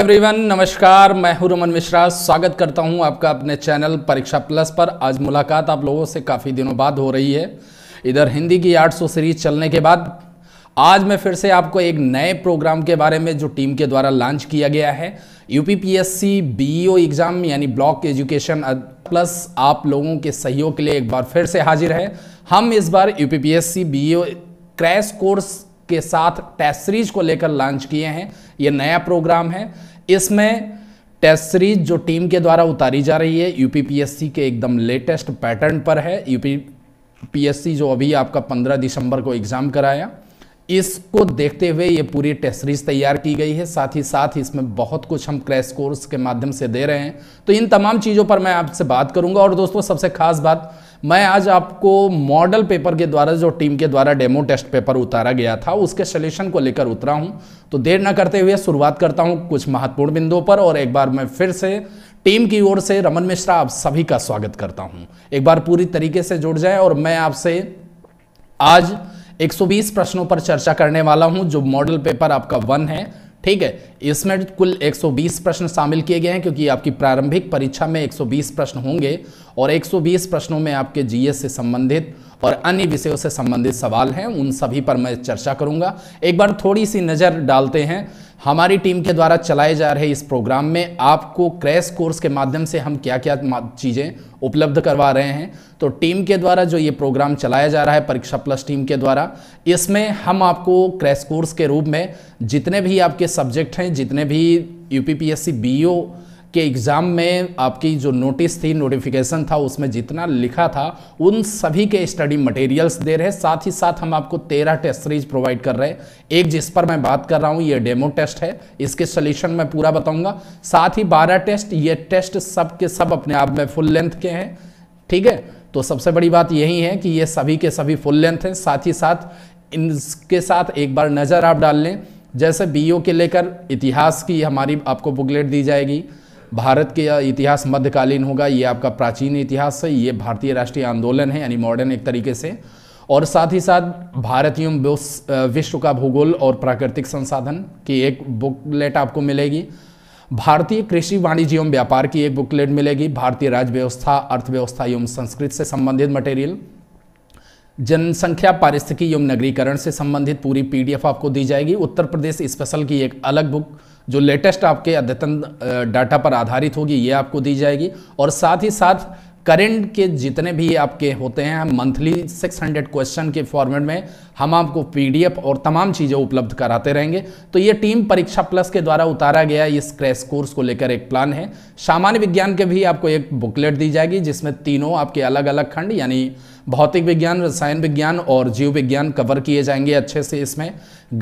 everyone नमस्कार मैं हूं रमन मिश्रा स्वागत करता हूं आपका अपने चैनल परीक्षा प्लस पर आज मुलाकात आप लोगों से काफ़ी दिनों बाद हो रही है इधर हिंदी की 800 सीरीज चलने के बाद आज मैं फिर से आपको एक नए प्रोग्राम के बारे में जो टीम के द्वारा लॉन्च किया गया है यूपीपीएससी बीईओ e एग्ज़ाम यानी ब्लॉक एजुकेशन प्लस आप लोगों के सहयोग के लिए एक बार फिर से हाजिर है हम इस बार U P e crash course के साथ टेस्ट सीरीज को लेकर लॉन्च किए हैं ये नया प्रोग्राम है इसमें टेस्ट सीरीज जो टीम के द्वारा उतारी जा रही है यूपीपीएससी के एकदम लेटेस्ट पैटर्न पर है यूपीपीएससी जो अभी आपका 15 दिसंबर को एग्ज़ाम कराया इसको देखते हुए ये पूरी टेस्ट सीरीज तैयार की गई है साथ ही साथ इसमें बहुत कुछ हम क्रैश कोर्स के माध्यम से दे रहे हैं तो इन तमाम चीज़ों पर मैं आपसे बात करूंगा और दोस्तों सबसे खास बात मैं आज आपको मॉडल पेपर के द्वारा जो टीम के द्वारा डेमो टेस्ट पेपर उतारा गया था उसके सोल्यूशन को लेकर उतरा हूं तो देर न करते हुए शुरुआत करता हूं कुछ महत्वपूर्ण बिंदुओं पर और एक बार मैं फिर से टीम की ओर से रमन मिश्रा आप सभी का स्वागत करता हूं एक बार पूरी तरीके से जुड़ जाए और मैं आपसे आज 120 प्रश्नों पर चर्चा करने वाला हूं जो मॉडल पेपर आपका वन है ठीक है इसमें कुल 120 प्रश्न शामिल किए गए हैं क्योंकि आपकी प्रारंभिक परीक्षा में 120 प्रश्न होंगे और 120 प्रश्नों में आपके जीएस से संबंधित और अन्य विषयों से संबंधित सवाल हैं उन सभी पर मैं चर्चा करूंगा एक बार थोड़ी सी नज़र डालते हैं हमारी टीम के द्वारा चलाए जा रहे इस प्रोग्राम में आपको क्रैश कोर्स के माध्यम से हम क्या क्या चीज़ें उपलब्ध करवा रहे हैं तो टीम के द्वारा जो ये प्रोग्राम चलाया जा रहा है परीक्षा प्लस टीम के द्वारा इसमें हम आपको क्रैश कोर्स के रूप में जितने भी आपके सब्जेक्ट हैं जितने भी यू पी कि एग्ज़ाम में आपकी जो नोटिस थी नोटिफिकेशन था उसमें जितना लिखा था उन सभी के स्टडी मटेरियल्स दे रहे साथ ही साथ हम आपको तेरह टेस्ट सीरीज प्रोवाइड कर रहे हैं एक जिस पर मैं बात कर रहा हूँ ये डेमो टेस्ट है इसके सोल्यूशन मैं पूरा बताऊँगा साथ ही बारह टेस्ट ये टेस्ट सब के सब अपने आप में फुल लेंथ के हैं ठीक है तो सबसे बड़ी बात यही है कि ये सभी के सभी फुल लेंथ हैं साथ ही साथ इनके साथ एक बार नज़र आप डाल लें जैसे बीओ के लेकर इतिहास की हमारी आपको बुकलेट दी जाएगी भारत के इतिहास मध्यकालीन होगा ये आपका प्राचीन इतिहास है ये भारतीय राष्ट्रीय आंदोलन है यानी मॉडर्न एक तरीके से और साथ ही साथ भारतीय विश्व का भूगोल और प्राकृतिक संसाधन की एक बुकलेट आपको मिलेगी भारतीय कृषि वाणिज्य एवं व्यापार की एक बुकलेट मिलेगी भारतीय राज्य व्यवस्था अर्थव्यवस्था एवं संस्कृत से संबंधित मटेरियल जनसंख्या पारिस्थितिकी एवं नगरीकरण से संबंधित पूरी पीडीएफ आपको दी जाएगी उत्तर प्रदेश स्पेशल की एक अलग बुक जो लेटेस्ट आपके अद्यतन डाटा पर आधारित होगी ये आपको दी जाएगी और साथ ही साथ करेंट के जितने भी आपके होते हैं मंथली 600 क्वेश्चन के फॉर्मेट में हम आपको पीडीएफ और तमाम चीज़ें उपलब्ध कराते रहेंगे तो ये टीम परीक्षा प्लस के द्वारा उतारा गया इस क्रैश कोर्स को लेकर एक प्लान है सामान्य विज्ञान के भी आपको एक बुकलेट दी जाएगी जिसमें तीनों आपके अलग अलग खंड यानी भौतिक विज्ञान रसायन विज्ञान और जीव विज्ञान कवर किए जाएंगे अच्छे से इसमें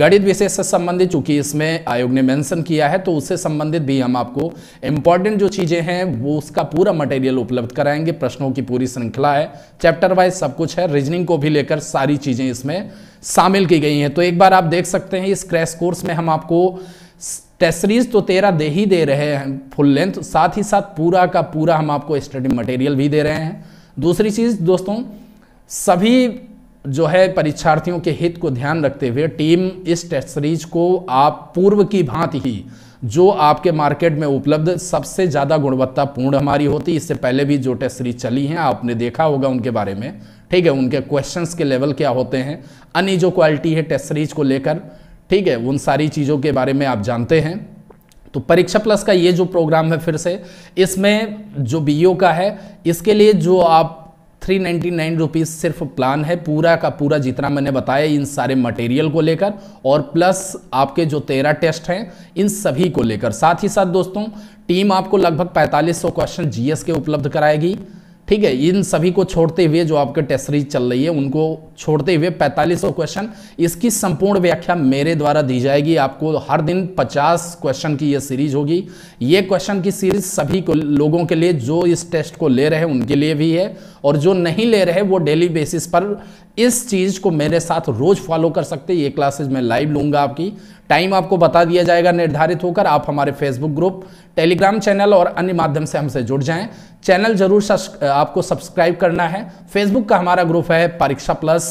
गणित विषय से संबंधित चूंकि इसमें आयोग ने मेंशन किया है तो उससे संबंधित भी हम आपको इंपॉर्टेंट जो चीज़ें हैं वो उसका पूरा मटेरियल उपलब्ध कराएंगे प्रश्नों की पूरी श्रृंखला है चैप्टर वाइज सब कुछ है रीजनिंग को भी लेकर सारी चीज़ें इसमें शामिल की गई हैं तो एक बार आप देख सकते हैं इस क्रैश कोर्स में हम आपको टेस्ट सीरीज तो तेरह दे ही दे रहे हैं फुल लेंथ साथ ही साथ पूरा का पूरा हम आपको स्टडी मटेरियल भी दे रहे हैं दूसरी चीज़ दोस्तों सभी जो है परीक्षार्थियों के हित को ध्यान रखते हुए टीम इस टेस्ट सीरीज को आप पूर्व की भांति ही जो आपके मार्केट में उपलब्ध सबसे ज़्यादा गुणवत्तापूर्ण हमारी होती इससे पहले भी जो टेस्ट सीरीज चली हैं आपने देखा होगा उनके बारे में ठीक है उनके क्वेश्चंस के लेवल क्या होते हैं अन्य जो क्वालिटी है टेस्ट सीरीज को लेकर ठीक है उन सारी चीज़ों के बारे में आप जानते हैं तो परीक्षा प्लस का ये जो प्रोग्राम है फिर से इसमें जो बीईओ का है इसके लिए जो आप थ्री नाइन्टी नाइन रुपीज़ सिर्फ प्लान है पूरा का पूरा जितना मैंने बताया इन सारे मटेरियल को लेकर और प्लस आपके जो तेरह टेस्ट हैं इन सभी को लेकर साथ ही साथ दोस्तों टीम आपको लगभग पैंतालीस सौ क्वेश्चन जीएस के उपलब्ध कराएगी ठीक है इन सभी को छोड़ते हुए जो आपके टेस्ट सीरीज चल रही है उनको छोड़ते हुए 4500 क्वेश्चन इसकी संपूर्ण व्याख्या मेरे द्वारा दी जाएगी आपको हर दिन 50 क्वेश्चन की ये सीरीज होगी ये क्वेश्चन की सीरीज सभी को लोगों के लिए जो इस टेस्ट को ले रहे हैं उनके लिए भी है और जो नहीं ले रहे वो डेली बेसिस पर इस चीज़ को मेरे साथ रोज़ फॉलो कर सकते ये क्लासेज मैं लाइव लूँगा आपकी टाइम आपको बता दिया जाएगा निर्धारित होकर आप हमारे फेसबुक ग्रुप टेलीग्राम चैनल और अन्य माध्यम से हमसे जुड़ जाएं चैनल जरूर आपको सब्सक्राइब करना है फेसबुक का हमारा ग्रुप है परीक्षा प्लस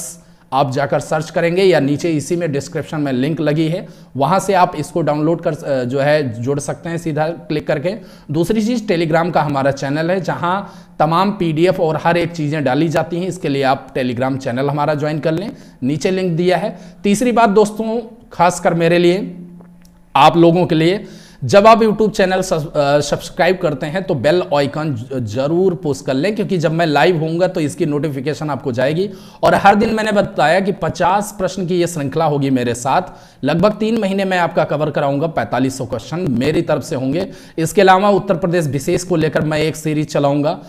आप जाकर सर्च करेंगे या नीचे इसी में डिस्क्रिप्शन में लिंक लगी है वहाँ से आप इसको डाउनलोड कर जो है जुड़ सकते हैं सीधा क्लिक करके दूसरी चीज़ टेलीग्राम का हमारा चैनल है जहाँ तमाम पीडीएफ और हर एक चीज़ें डाली जाती हैं इसके लिए आप टेलीग्राम चैनल हमारा ज्वाइन कर लें नीचे लिंक दिया है तीसरी बात दोस्तों खासकर मेरे लिए आप लोगों के लिए जब आप यूट्यूब चैनल सब्सक्राइब करते हैं तो बेल आइकन जरूर पोस्ट कर लें क्योंकि जब मैं लाइव होऊंगा तो इसकी नोटिफिकेशन आपको जाएगी और हर दिन मैंने बताया कि 50 प्रश्न की यह श्रृंखला होगी मेरे साथ लगभग तीन महीने में आपका कवर कराऊंगा 4500 क्वेश्चन मेरी तरफ से होंगे इसके अलावा उत्तर प्रदेश विशेष को लेकर मैं एक सीरीज चलाऊंगा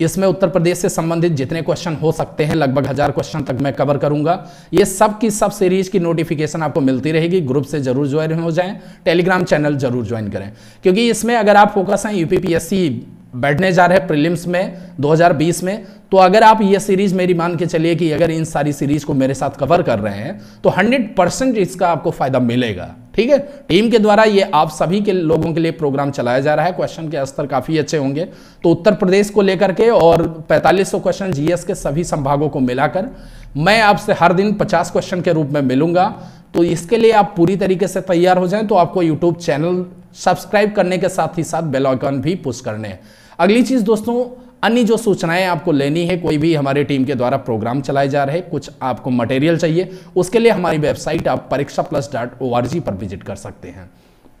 इसमें उत्तर प्रदेश से संबंधित जितने क्वेश्चन हो सकते हैं लगभग हजार क्वेश्चन तक मैं कवर करूंगा ये सब की सब सीरीज की नोटिफिकेशन आपको मिलती रहेगी ग्रुप से जरूर ज्वाइन हो जाएं टेलीग्राम चैनल जरूर ज्वाइन करें क्योंकि इसमें अगर आप फोकस हैं यूपीपीएससी बैठने जा रहे हैं प्रीलिम्स में 2020 में तो अगर आप ये सीरीज मेरी मान के चलिए कि अगर इन सारी सीरीज को मेरे साथ कवर कर रहे हैं तो 100 परसेंट इसका आपको फायदा मिलेगा ठीक है टीम के द्वारा ये आप सभी के लोगों के लिए प्रोग्राम चलाया जा रहा है क्वेश्चन के स्तर काफी अच्छे होंगे तो उत्तर प्रदेश को लेकर के और पैंतालीस क्वेश्चन जीएस के सभी संभागों को मिलाकर मैं आपसे हर दिन पचास क्वेश्चन के रूप में मिलूंगा तो इसके लिए आप पूरी तरीके से तैयार हो जाए तो आपको यूट्यूब चैनल सब्सक्राइब करने के साथ ही साथ बेल आइकन भी पुश करने हैं अगली चीज़ दोस्तों अन्य जो सूचनाएं आपको लेनी है कोई भी हमारे टीम के द्वारा प्रोग्राम चलाए जा रहे कुछ आपको मटेरियल चाहिए उसके लिए हमारी वेबसाइट आप परीक्षा plus dot O R G पर विजिट कर सकते हैं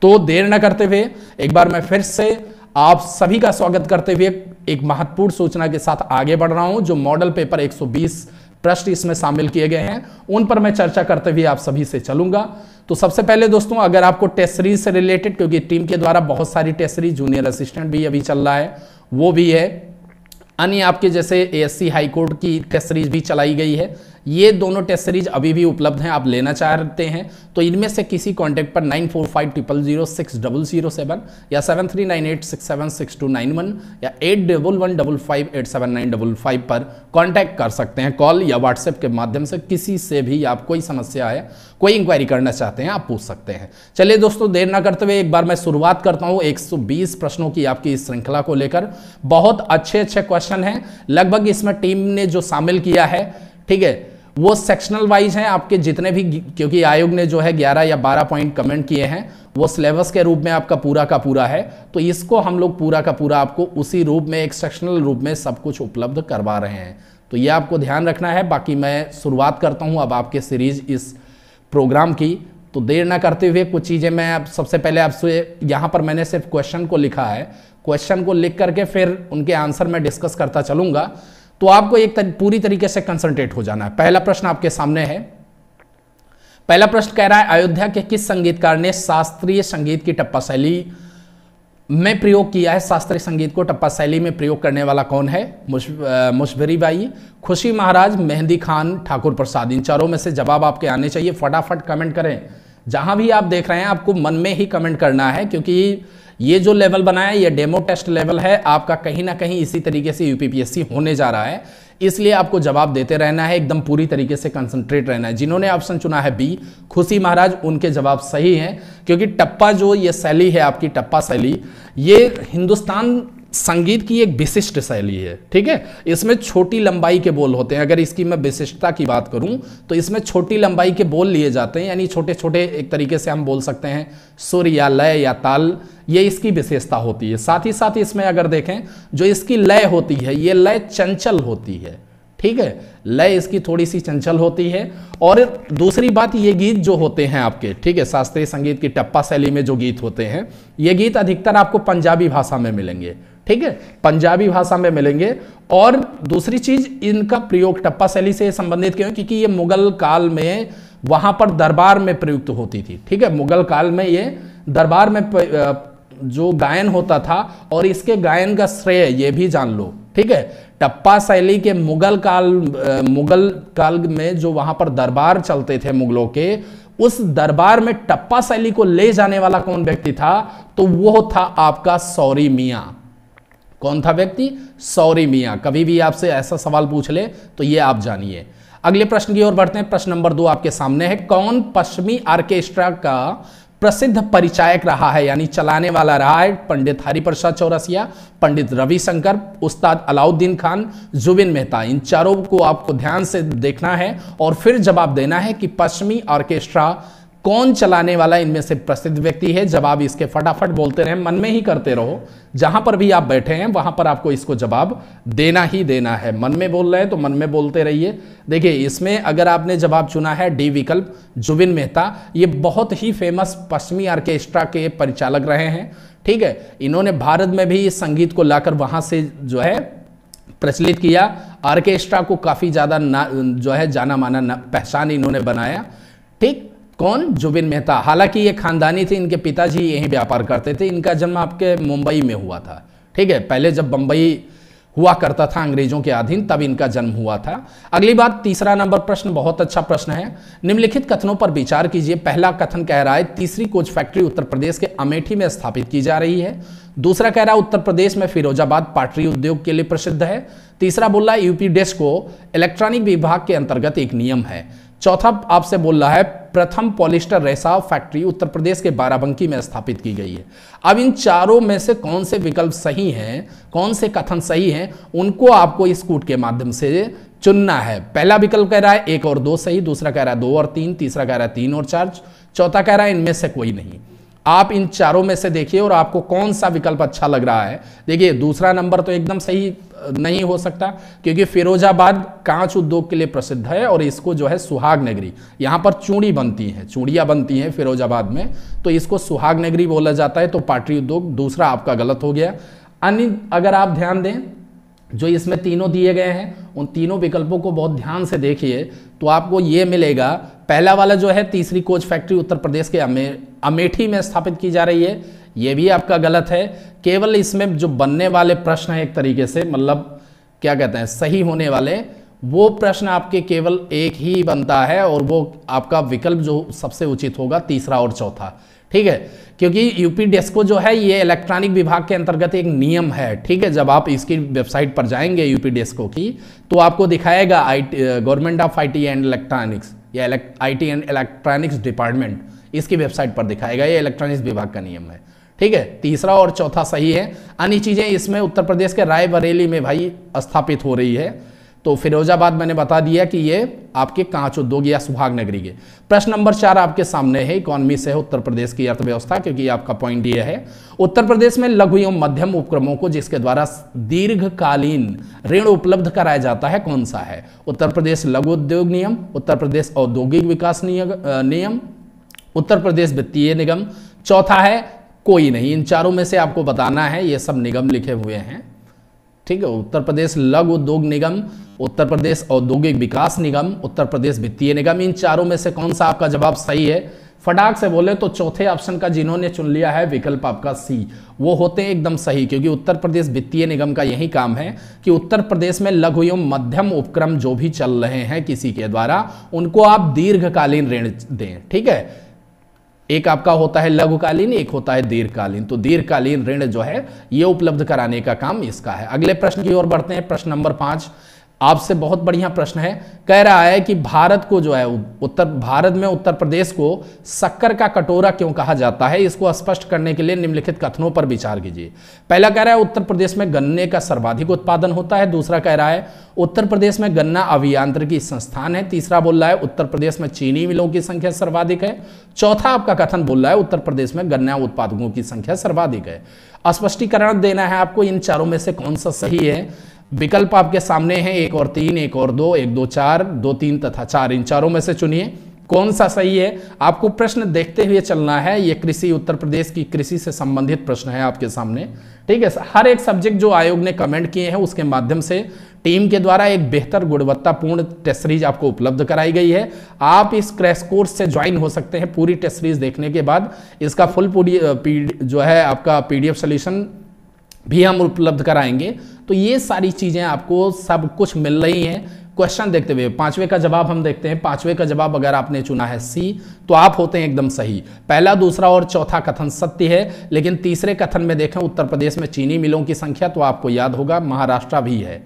तो देर न करते हुए एक बार मैं फिर से आप सभी का स्वागत करते हुए एक महत्वपूर्ण सूचना के साथ आगे बढ़ रहा हूं जो मॉडल पेपर 120 प्रश्न इसमें शामिल किए गए हैं उन पर मैं चर्चा करते हुए आप सभी से चलूंगा तो सबसे पहले दोस्तों अगर आपको टेस्टरी से रिलेटेड क्योंकि टीम के द्वारा बहुत सारी टेस्टरी जूनियर असिस्टेंट भी अभी चल रहा है वो भी है अन्य आपके जैसे एएससी हाई कोर्ट की टेस्ट सीरीज भी चलाई गई है ये दोनों टेस्ट सीरीज अभी भी उपलब्ध हैं आप लेना चाहते हैं तो इनमें से किसी कॉन्टेक्ट पर nine four five triple zero six double zero seven या seven three nine eight six seven six two nine one या eight double one double five eight seven nine double five पर कॉन्टैक्ट कर सकते हैं call या WhatsApp के माध्यम से किसी से भी आप कोई समस्या है कोई इंक्वायरी करना चाहते हैं आप पूछ सकते हैं चलिए दोस्तों देर ना करते हुए एक बार मैं शुरुआत करता हूँ एक प्रश्नों की आपकी इस श्रृंखला को लेकर बहुत अच्छे अच्छे क्वेश्चन हैं लगभग इसमें टीम ने जो शामिल किया है ठीक है वो सेक्शनल वाइज हैं आपके जितने भी क्योंकि आयोग ने जो है 11 या 12 पॉइंट कमेंट किए हैं वो सिलेबस के रूप में आपका पूरा का पूरा है तो इसको हम लोग पूरा का पूरा आपको उसी रूप में एक सेक्शनल रूप में सब कुछ उपलब्ध करवा रहे हैं तो ये आपको ध्यान रखना है बाकी मैं शुरुआत करता हूँ अब आपके सीरीज इस प्रोग्राम की तो देर ना करते हुए कुछ चीज़ें मैं आप सबसे पहले आपसे यहाँ पर मैंने सिर्फ क्वेश्चन को लिखा है क्वेश्चन को लिख करके फिर उनके आंसर मैं डिस्कस करता चलूँगा तो आपको एक तर, पूरी तरीके से कंसंट्रेट हो जाना है पहला प्रश्न आपके सामने है पहला प्रश्न कह रहा है अयोध्या के किस संगीतकार ने शास्त्रीय संगीत की टप्पा शैली में प्रयोग किया है शास्त्रीय संगीत को टप्पा शैली में प्रयोग करने वाला कौन है मुशभरी बाई खुशी महाराज मेहंदी खान ठाकुर प्रसाद इन चारों में से जवाब आपके आने चाहिए फटाफट कमेंट करें जहां भी आप देख रहे हैं आपको मन में ही कमेंट करना है क्योंकि ये जो लेवल बनाया ये डेमो टेस्ट लेवल है आपका कहीं ना कहीं इसी तरीके से यूपीपीएससी होने जा रहा है इसलिए आपको जवाब देते रहना है एकदम पूरी तरीके से कंसंट्रेट रहना है जिन्होंने ऑप्शन चुना है बी खुशी महाराज उनके जवाब सही हैं क्योंकि टप्पा जो ये शैली है आपकी टप्पा शैली ये हिंदुस्तान संगीत की एक विशिष्ट शैली है ठीक है इसमें छोटी लंबाई के बोल होते हैं अगर इसकी मैं विशिष्टता की बात करूं तो इसमें छोटी लंबाई के बोल लिए जाते हैं यानी छोटे छोटे एक तरीके से हम बोल सकते हैं सुर या लय या ताल ये इसकी विशेषता होती है साथ ही साथ इसमें अगर देखें जो इसकी लय होती है ये लय चंचल होती है ठीक है लय इसकी थोड़ी सी चंचल होती है और दूसरी बात ये गीत जो होते हैं आपके ठीक है शास्त्रीय संगीत की टप्पा शैली में जो गीत होते हैं ये गीत अधिकतर आपको पंजाबी भाषा में मिलेंगे ठीक है पंजाबी भाषा में मिलेंगे और दूसरी चीज इनका प्रयोग टप्पा शैली से संबंधित क्यों क्योंकि ये मुगल काल में वहां पर दरबार में प्रयुक्त होती थी ठीक है मुगल काल में ये दरबार में जो गायन होता था और इसके गायन का श्रेय ये भी जान लो ठीक है टप्पा शैली के मुगल काल मुगल काल में जो वहां पर दरबार चलते थे मुगलों के उस दरबार में टप्पा शैली को ले जाने वाला कौन व्यक्ति था तो वो था आपका सौरी मियाँ कौन था व्यक्ति सौरी मिया कभी भी आपसे ऐसा सवाल पूछ ले तो ये आप जानिए अगले प्रश्न की ओर बढ़ते हैं प्रश्न नंबर दो आपके सामने है कौन पश्चिमी आर्केस्ट्रा का प्रसिद्ध परिचायक रहा है यानी चलाने वाला रहा है पंडित हरिप्रसाद चौरसिया पंडित रविशंकर उस्ताद अलाउद्दीन खान जुबिन मेहता इन चारों को आपको ध्यान से देखना है और फिर जवाब देना है कि पश्चिमी ऑर्केस्ट्रा कौन चलाने वाला इनमें से प्रसिद्ध व्यक्ति है जवाब इसके फटाफट बोलते रहे मन में ही करते रहो जहां पर भी आप बैठे हैं वहां पर आपको इसको जवाब देना ही देना है मन में बोल रहे हैं तो मन में बोलते रहिए देखिए इसमें अगर आपने जवाब चुना है डी विकल्प जुबिन मेहता ये बहुत ही फेमस पश्चिमी ऑर्केस्ट्रा के परिचालक रहे हैं ठीक है इन्होंने भारत में भी इस संगीत को लाकर वहां से जो है प्रचलित किया आर्केस्ट्रा को काफ़ी ज़्यादा जो है जाना माना पहचान इन्होंने बनाया ठीक कौन जुबिन मेहता हालांकि ये खानदानी थे इनके पिताजी यहीं व्यापार करते थे इनका जन्म आपके मुंबई में हुआ था ठीक है पहले जब बंबई हुआ करता था अंग्रेजों के अधीन तब इनका जन्म हुआ था अगली बात तीसरा नंबर प्रश्न बहुत अच्छा प्रश्न है निम्नलिखित कथनों पर विचार कीजिए पहला कथन कह रहा है तीसरी कोच फैक्ट्री उत्तर प्रदेश के अमेठी में स्थापित की जा रही है दूसरा कह रहा है उत्तर प्रदेश में फिरोजाबाद पाटरी उद्योग के लिए प्रसिद्ध है तीसरा बोल रहा है यूपी डेस्को इलेक्ट्रॉनिक विभाग के अंतर्गत एक नियम है चौथा आपसे बोल रहा है प्रथम पॉलिस्टर रेसाव फैक्ट्री उत्तर प्रदेश के बाराबंकी में स्थापित की गई है अब इन चारों में से कौन से विकल्प सही हैं कौन से कथन सही हैं उनको आपको इस कूट के माध्यम से चुनना है पहला विकल्प कह रहा है एक और दो सही दूसरा कह रहा है दो और तीन तीसरा कह रहा है तीन और चार चौथा कह रहा है इनमें से कोई नहीं आप इन चारों में से देखिए और आपको कौन सा विकल्प अच्छा लग रहा है देखिए दूसरा नंबर तो एकदम सही नहीं हो सकता क्योंकि फिरोजाबाद कांच उद्योग के लिए प्रसिद्ध है और इसको जो है सुहाग नगरी यहां पर चूड़ी बनती है चूड़िया बनती हैं फिरोजाबाद में तो इसको सुहाग नगरी बोला जाता है तो पाटरी उद्योग दूसरा आपका गलत हो गया अन्य अगर आप ध्यान दें जो इसमें तीनों दिए गए हैं उन तीनों विकल्पों को बहुत ध्यान से देखिए तो आपको ये मिलेगा पहला वाला जो है तीसरी कोच फैक्ट्री उत्तर प्रदेश के अमे अमेठी में स्थापित की जा रही है ये भी आपका गलत है केवल इसमें जो बनने वाले प्रश्न हैं एक तरीके से मतलब क्या कहते हैं सही होने वाले वो प्रश्न आपके केवल एक ही बनता है और वो आपका विकल्प जो सबसे उचित होगा तीसरा और चौथा ठीक है क्योंकि यूपी डेस्को जो है ये इलेक्ट्रॉनिक विभाग के अंतर्गत एक नियम है ठीक है जब आप इसकी वेबसाइट पर जाएंगे यूपी डेस्को की तो आपको दिखाएगा आई government of I T and electronics या I T and electronics department इसकी वेबसाइट पर दिखाएगा ये इलेक्ट्रॉनिक्स विभाग का नियम है ठीक है तीसरा और चौथा सही है अन्य चीज़ें इसमें उत्तर प्रदेश के रायबरेली में भाई स्थापित हो रही है तो फिरोजाबाद मैंने बता दिया कि ये आपके कांच उद्योग या सुहाग नगरी के प्रश्न नंबर चार आपके सामने है इकोनॉमी से है उत्तर प्रदेश की अर्थव्यवस्था क्योंकि आपका पॉइंट ये है उत्तर प्रदेश में लघु एवं मध्यम उपक्रमों को जिसके द्वारा दीर्घकालीन ऋण उपलब्ध कराया जाता है कौन सा है उत्तर प्रदेश लघु उद्योग नियम उत्तर प्रदेश औद्योगिक विकास नियम उत्तर प्रदेश वित्तीय निगम चौथा है कोई नहीं इन चारों में से आपको बताना है ये सब निगम लिखे हुए हैं ठीक है उत्तर प्रदेश लघु उद्योग निगम उत्तर प्रदेश औद्योगिक विकास निगम उत्तर प्रदेश वित्तीय निगम इन चारों में से कौन सा आपका जवाब सही है फटाक से बोले तो चौथे ऑप्शन का जिन्होंने चुन लिया है विकल्प आपका सी वो होते हैं एकदम सही क्योंकि उत्तर प्रदेश वित्तीय निगम का यही काम है कि उत्तर प्रदेश में लघु एवं मध्यम उपक्रम जो भी चल रहे हैं किसी के द्वारा उनको आप दीर्घकालीन ऋण दें ठीक है एक आपका होता है लघुकालीन एक होता है दीर्घकालीन तो दीर्घकालीन ऋण जो है ये उपलब्ध कराने का काम इसका है अगले प्रश्न की ओर बढ़ते हैं प्रश्न नंबर पांच आपसे बहुत बढ़िया प्रश्न है कह रहा है कि भारत को जो है उत्तर भारत में उत्तर प्रदेश को शक्कर का कटोरा क्यों कहा जाता है इसको स्पष्ट करने के लिए निम्नलिखित कथनों पर विचार कीजिए पहला कह रहा है उत्तर प्रदेश में गन्ने का सर्वाधिक उत्पादन होता है दूसरा कह रहा है उत्तर प्रदेश में गन्ना अभियांत्रिकी संस्थान है तीसरा बोल रहा है उत्तर प्रदेश में चीनी मिलों की संख्या सर्वाधिक है चौथा आपका कथन बोल रहा है उत्तर प्रदेश में गन्ना उत्पादकों की संख्या सर्वाधिक है स्पष्टीकरण देना है आपको इन चारों में से कौन सा सही है विकल्प आपके सामने हैं एक और तीन एक और दो एक दो चार दो तीन तथा चार इन चारों में से चुनिए कौन सा सही है आपको प्रश्न देखते हुए चलना है ये कृषि उत्तर प्रदेश की कृषि से संबंधित प्रश्न है आपके सामने ठीक है हर एक सब्जेक्ट जो आयोग ने कमेंट किए हैं उसके माध्यम से टीम के द्वारा एक बेहतर गुणवत्तापूर्ण टेस्ट सीरीज आपको उपलब्ध कराई गई है आप इस क्रैश कोर्स से ज्वाइन हो सकते हैं पूरी टेस्ट सीरीज देखने के बाद इसका फुल पूरी जो है आपका पीडीएफ सोल्यूशन भी हम उपलब्ध कराएंगे तो ये सारी चीज़ें आपको सब कुछ मिल रही हैं क्वेश्चन देखते हुए पांचवे का जवाब हम देखते हैं पांचवे का जवाब अगर आपने चुना है सी तो आप होते हैं एकदम सही पहला दूसरा और चौथा कथन सत्य है लेकिन तीसरे कथन में देखें उत्तर प्रदेश में चीनी मिलों की संख्या तो आपको याद होगा महाराष्ट्र भी है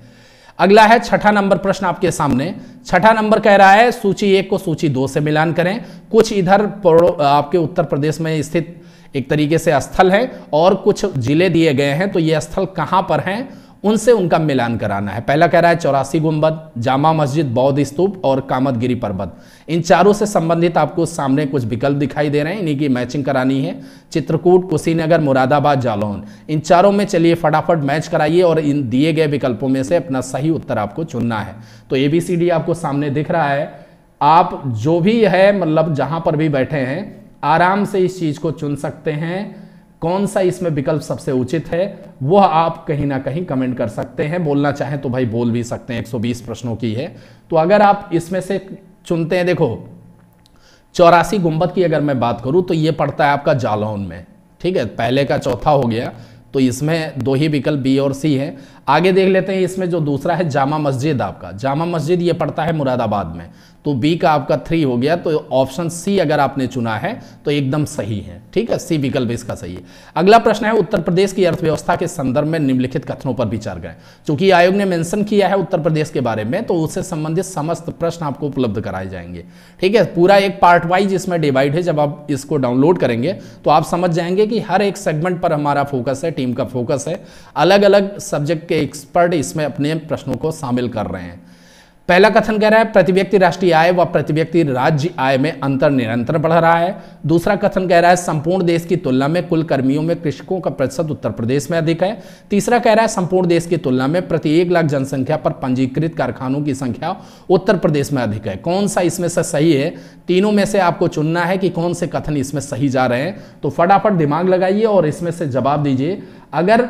अगला है छठा नंबर प्रश्न आपके सामने छठा नंबर कह रहा है सूची एक को सूची दो से मिलान करें कुछ इधर आपके उत्तर प्रदेश में स्थित एक तरीके से स्थल है और कुछ जिले दिए गए हैं तो ये स्थल कहां पर हैं उनसे उनका मिलान कराना है पहला कह रहा है चौरासी गुंबद जामा मस्जिद बौद्ध स्तूप और कामतगिरी पर्वत इन चारों से संबंधित आपको सामने कुछ विकल्प दिखाई दे रहे हैं इन्हीं की मैचिंग करानी है चित्रकूट कुशीनगर मुरादाबाद जालौन इन चारों में चलिए फटाफट मैच कराइए और इन दिए गए विकल्पों में से अपना सही उत्तर आपको चुनना है तो ए बी सी डी आपको सामने दिख रहा है आप जो भी है मतलब जहाँ पर भी बैठे हैं आराम से इस चीज़ को चुन सकते हैं कौन सा इसमें विकल्प सबसे उचित है वह आप कहीं ना कहीं कमेंट कर सकते हैं बोलना चाहें तो भाई बोल भी सकते हैं 120 प्रश्नों की है तो अगर आप इसमें से चुनते हैं देखो चौरासी गुंबद की अगर मैं बात करूं तो ये पड़ता है आपका जालौन में ठीक है पहले का चौथा हो गया तो इसमें दो ही विकल्प बी और सी है आगे देख लेते हैं इसमें जो दूसरा है जामा मस्जिद आपका जामा मस्जिद ये पड़ता है मुरादाबाद में तो बी का आपका थ्री हो गया तो ऑप्शन सी अगर आपने चुना है तो एकदम सही है ठीक है सी विकल्प इसका सही है अगला प्रश्न है उत्तर प्रदेश की अर्थव्यवस्था के संदर्भ में निम्नलिखित कथनों पर विचार करें चूंकि आयोग ने मेंशन किया है उत्तर प्रदेश के बारे में तो उससे संबंधित समस्त प्रश्न आपको उपलब्ध कराए जाएंगे ठीक है पूरा एक पार्ट वाइज इसमें डिवाइड है जब आप इसको डाउनलोड करेंगे तो आप समझ जाएंगे कि हर एक सेगमेंट पर हमारा फोकस है टीम का फोकस है अलग अलग सब्जेक्ट के एक्सपर्ट इसमें अपने प्रश्नों को शामिल कर रहे हैं पहला कथन कह रहा है प्रति व्यक्ति राष्ट्रीय आय व प्रति व्यक्ति राज्य आय में अंतर निरंतर बढ़ रहा है दूसरा कथन कह रहा है संपूर्ण देश की तुलना में कुल कर्मियों में कृषकों का प्रतिशत उत्तर प्रदेश में अधिक है तीसरा कह रहा है संपूर्ण देश की तुलना में प्रति एक लाख जनसंख्या पर पंजीकृत कारखानों की संख्या उत्तर प्रदेश में अधिक है कौन सा इसमें से सही है तीनों में से आपको चुनना है कि कौन से कथन इसमें सही जा रहे हैं तो फटाफट दिमाग लगाइए और इसमें से जवाब दीजिए अगर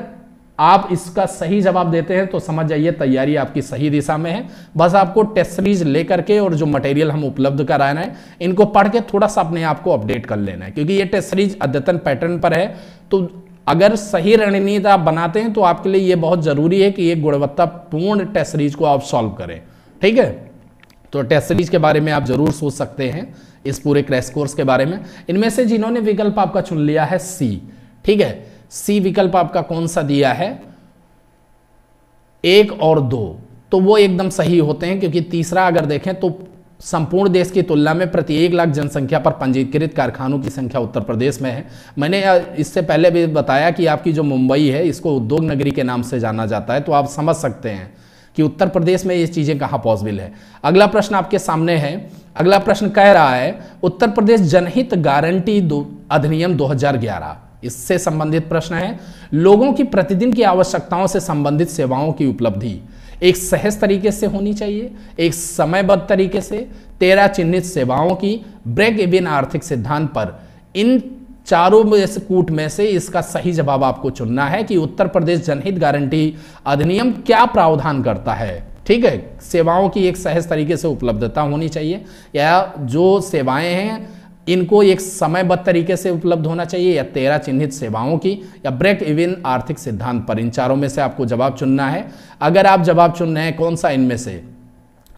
आप इसका सही जवाब देते हैं तो समझ जाइए तैयारी आपकी सही दिशा में है बस आपको टेस्ट सीरीज लेकर के और जो मटेरियल हम उपलब्ध कराना है इनको पढ़ के थोड़ा सा अपने आप को अपडेट कर लेना है क्योंकि ये टेस्ट सीरीज अद्यतन पैटर्न पर है तो अगर सही रणनीति आप बनाते हैं तो आपके लिए ये बहुत ज़रूरी है कि ये गुणवत्तापूर्ण टेस्ट सीरीज को आप सॉल्व करें ठीक है तो टेस्ट सीरीज के बारे में आप ज़रूर सोच सकते हैं इस पूरे क्रैश कोर्स के बारे में इनमें से जिन्होंने विकल्प आपका चुन लिया है सी ठीक है सी विकल्प आपका कौन सा दिया है एक और दो तो वो एकदम सही होते हैं क्योंकि तीसरा अगर देखें तो संपूर्ण देश की तुलना में प्रति एक लाख जनसंख्या पर पंजीकृत कारखानों की संख्या उत्तर प्रदेश में है मैंने इससे पहले भी बताया कि आपकी जो मुंबई है इसको उद्योग नगरी के नाम से जाना जाता है तो आप समझ सकते हैं कि उत्तर प्रदेश में ये चीज़ें कहाँ पॉसिबल है अगला प्रश्न आपके सामने है अगला प्रश्न कह रहा है उत्तर प्रदेश जनहित गारंटी अधिनियम दो इससे संबंधित प्रश्न है लोगों की प्रतिदिन की आवश्यकताओं से संबंधित सेवाओं की उपलब्धि एक सहज तरीके से होनी चाहिए एक समयबद्ध तरीके से तेरह चिन्हित सेवाओं की ब्रेक इविन आर्थिक सिद्धांत पर इन चारों में से कूट में से इसका सही जवाब आपको चुनना है कि उत्तर प्रदेश जनहित गारंटी अधिनियम क्या प्रावधान करता है ठीक है सेवाओं की एक सहज तरीके से उपलब्धता होनी चाहिए या जो सेवाएं हैं इनको एक समयबद्ध तरीके से उपलब्ध होना चाहिए या तेरह चिन्हित सेवाओं की या ब्रेक इविन आर्थिक सिद्धांत पर इन चारों में से आपको जवाब चुनना है अगर आप जवाब चुन रहे हैं कौन सा इनमें से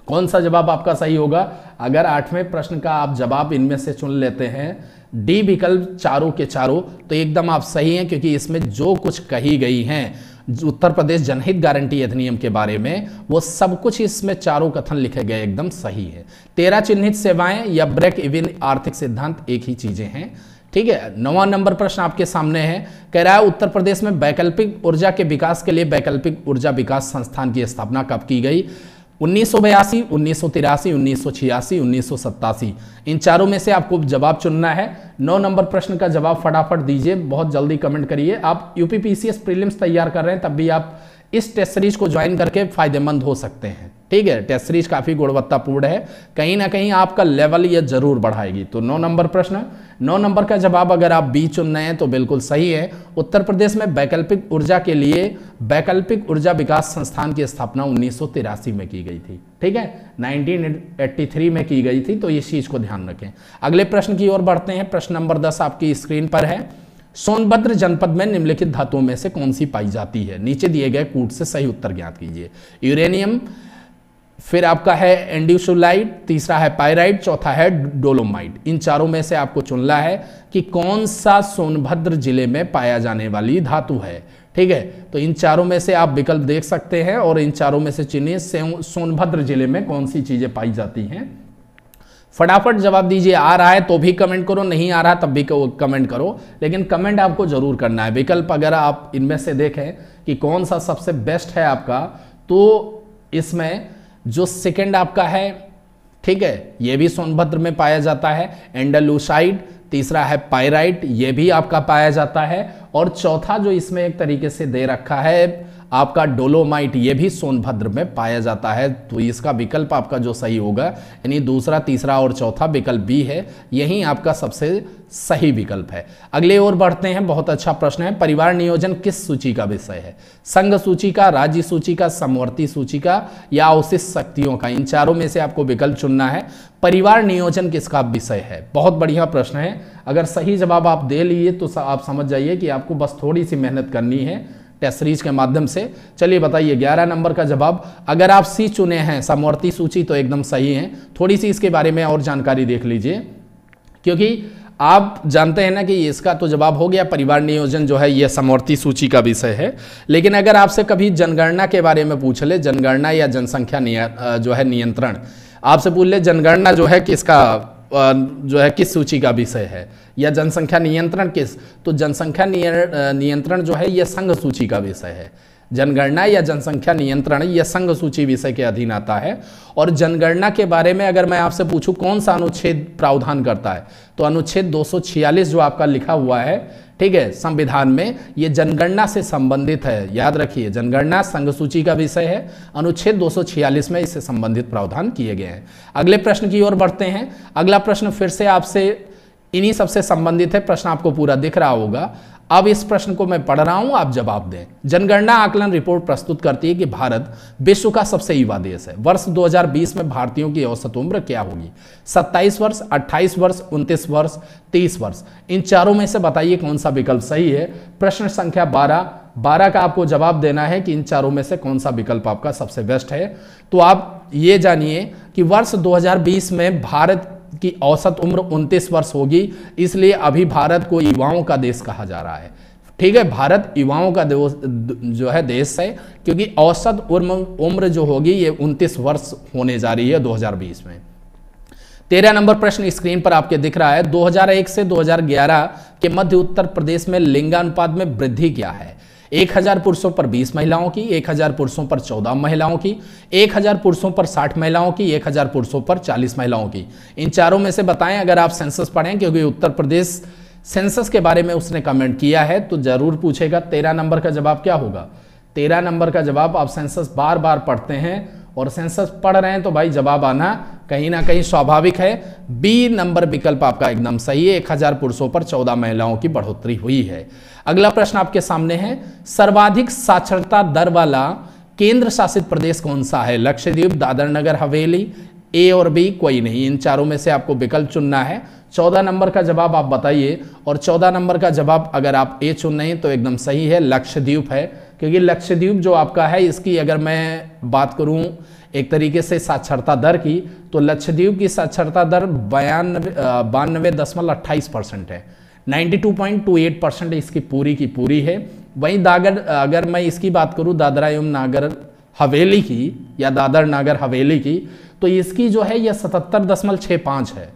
कौन सा जवाब आपका सही होगा अगर आठवें प्रश्न का आप जवाब इनमें से चुन लेते हैं डी विकल्प चारों के चारों तो एकदम आप सही हैं क्योंकि इसमें जो कुछ कही गई हैं उत्तर प्रदेश जनहित गारंटी अधिनियम के बारे में वो सब कुछ इसमें चारों कथन लिखे गए एकदम सही है तेरह चिन्हित सेवाएं या ब्रेक इविन आर्थिक सिद्धांत एक ही चीजें हैं ठीक है नवा नंबर प्रश्न आपके सामने है कह रहा है उत्तर प्रदेश में वैकल्पिक ऊर्जा के विकास के लिए वैकल्पिक ऊर्जा विकास संस्थान की स्थापना कब की गई उन्नीस सौ बयासी उन्नीस सौ तिरासी उन्नीस सौ छियासी उन्नीस सौ सत्तासी इन चारों में से आपको जवाब चुनना है नौ नंबर प्रश्न का जवाब फटाफट दीजिए बहुत जल्दी कमेंट करिए आप यूपीपीसीएस प्रीलिम्स तैयार कर रहे हैं तब भी आप इस टेस्ट सीरीज को ज्वाइन करके फायदेमंद हो सकते हैं ठीक है टेस्ट सीरीज काफ़ी गुणवत्तापूर्ण है कहीं ना कहीं आपका लेवल यह जरूर बढ़ाएगी तो नौ नंबर प्रश्न नौ नंबर का जवाब अगर आप बी चुन रहे हैं तो बिल्कुल सही है उत्तर प्रदेश में वैकल्पिक ऊर्जा के लिए वैकल्पिक ऊर्जा विकास संस्थान की स्थापना उन्नीस में की गई थी ठीक है 1983 में की गई थी तो इस चीज को ध्यान रखें अगले प्रश्न की ओर बढ़ते हैं प्रश्न नंबर 10 आपकी स्क्रीन पर है सोनभद्र जनपद में निम्नलिखित धातुओं में से कौन सी पाई जाती है नीचे दिए गए कूट से सही उत्तर ज्ञात कीजिए यूरेनियम फिर आपका है एंड्यूसोलाइट तीसरा है पायराइट चौथा है डोलोमाइट इन चारों में से आपको चुनना है कि कौन सा सोनभद्र जिले में पाया जाने वाली धातु है ठीक है तो इन चारों में से आप विकल्प देख सकते हैं और इन चारों में से चिन्हित सोनभद्र जिले में कौन सी चीज़ें पाई जाती हैं फटाफट जवाब दीजिए आ रहा है तो भी कमेंट करो नहीं आ रहा तब भी कमेंट करो लेकिन कमेंट आपको जरूर करना है विकल्प अगर आप इनमें से देखें कि कौन सा सबसे बेस्ट है आपका तो इसमें जो सेकंड आपका है ठीक है ये भी सोनभद्र में पाया जाता है एंडलूसाइड तीसरा है पायराइट ये भी आपका पाया जाता है और चौथा जो इसमें एक तरीके से दे रखा है आपका डोलोमाइट ये भी सोनभद्र में पाया जाता है तो इसका विकल्प आपका जो सही होगा यानी दूसरा तीसरा और चौथा विकल्प बी है यही आपका सबसे सही विकल्प है अगले ओर बढ़ते हैं बहुत अच्छा प्रश्न है परिवार नियोजन किस सूची का विषय है संघ सूची का राज्य सूची का समवर्ती सूची का या अवशिष्ट शक्तियों का इन चारों में से आपको विकल्प चुनना है परिवार नियोजन किसका विषय है बहुत बढ़िया प्रश्न है अगर सही जवाब आप दे लिए तो आप समझ जाइए कि आपको बस थोड़ी सी मेहनत करनी है टेस्ट सीरीज के माध्यम से चलिए बताइए ग्यारह नंबर का जवाब अगर आप सी चुने हैं समवर्ती सूची तो एकदम सही है थोड़ी सी इसके बारे में और जानकारी देख लीजिए क्योंकि आप जानते हैं ना कि इसका तो जवाब हो गया परिवार नियोजन जो है यह समवर्ती सूची का विषय है लेकिन अगर आपसे कभी जनगणना के बारे में पूछ ले जनगणना या जनसंख्या जो है नियंत्रण आपसे पूछ ले जनगणना जो है किसका जो है किस सूची का विषय है या जनसंख्या नियंत्रण किस तो जनसंख्या नियंत्रण जो है यह संघ सूची का विषय है जनगणना या जनसंख्या नियंत्रण यह संघ सूची विषय के अधीन आता है और जनगणना के बारे में अगर मैं आपसे पूछूं कौन सा अनुच्छेद प्रावधान करता है तो अनुच्छेद 246 जो आपका लिखा हुआ है ठीक है संविधान में ये जनगणना से संबंधित है याद रखिए जनगणना संघ सूची का विषय है अनुच्छेद 246 में इससे संबंधित प्रावधान किए गए हैं अगले प्रश्न की ओर बढ़ते हैं अगला प्रश्न फिर से आपसे इन्हीं सबसे संबंधित है प्रश्न आपको पूरा दिख रहा होगा अब इस प्रश्न को मैं पढ़ रहा हूं आप जवाब दें जनगणना आकलन रिपोर्ट प्रस्तुत करती है कि भारत विश्व का सबसे युवा देश है वर्ष 2020 में भारतीयों की औसत उम्र क्या होगी 27 वर्ष 28 वर्ष 29 वर्ष 30 वर्ष इन चारों में से बताइए कौन सा विकल्प सही है प्रश्न संख्या 12 12 का आपको जवाब देना है कि इन चारों में से कौन सा विकल्प आपका सबसे बेस्ट है तो आप ये जानिए कि वर्ष 2020 में भारत जिसकी औसत उम्र उनतीस वर्ष होगी इसलिए अभी भारत को युवाओं का देश कहा जा रहा है ठीक है भारत युवाओं का जो है देश है क्योंकि औसत उम्र उम्र जो होगी ये उनतीस वर्ष होने जा रही है 2020 में तेरह नंबर प्रश्न स्क्रीन पर आपके दिख रहा है 2001 से 2011 के मध्य उत्तर प्रदेश में लिंगानुपात में वृद्धि क्या है एक हजार पुरुषों पर बीस महिलाओं की एक हजार पुरुषों पर चौदह महिलाओं की एक हजार पुरुषों पर साठ महिलाओं की एक हजार पुरुषों पर चालीस महिलाओं की इन चारों में से बताएं अगर आप सेंसस पढ़ें क्योंकि उत्तर प्रदेश सेंसस के बारे में उसने कमेंट किया है तो जरूर पूछेगा तेरह नंबर का जवाब क्या होगा तेरह नंबर का जवाब आप सेंसस बार बार पढ़ते हैं और सेंसस पढ़ रहे हैं तो भाई जवाब आना कहीं ना कहीं स्वाभाविक है बी नंबर विकल्प आपका एकदम सही है एक हजार पुरुषों पर चौदह महिलाओं की बढ़ोतरी हुई है अगला प्रश्न आपके सामने है सर्वाधिक साक्षरता दर वाला केंद्र शासित प्रदेश कौन सा है लक्षद्वीप दादर नगर हवेली ए और बी कोई नहीं इन चारों में से आपको विकल्प चुनना है चौदह नंबर का जवाब आप बताइए और चौदह नंबर का जवाब अगर आप ए चुन रहे तो एकदम सही है लक्षद्वीप है क्योंकि लक्षद्वीप जो आपका है इसकी अगर मैं बात करूं एक तरीके से साक्षरता दर की तो लक्षद्वीप की साक्षरता दर बयानबे बानवे दशमलव अट्ठाईस परसेंट है 92.28 परसेंट इसकी पूरी की पूरी है वहीं दागर अगर मैं इसकी बात करूं दादरा एवं नागर हवेली की या दादर नागर हवेली की तो इसकी जो है यह सतहत्तर दशमलव छः पाँच है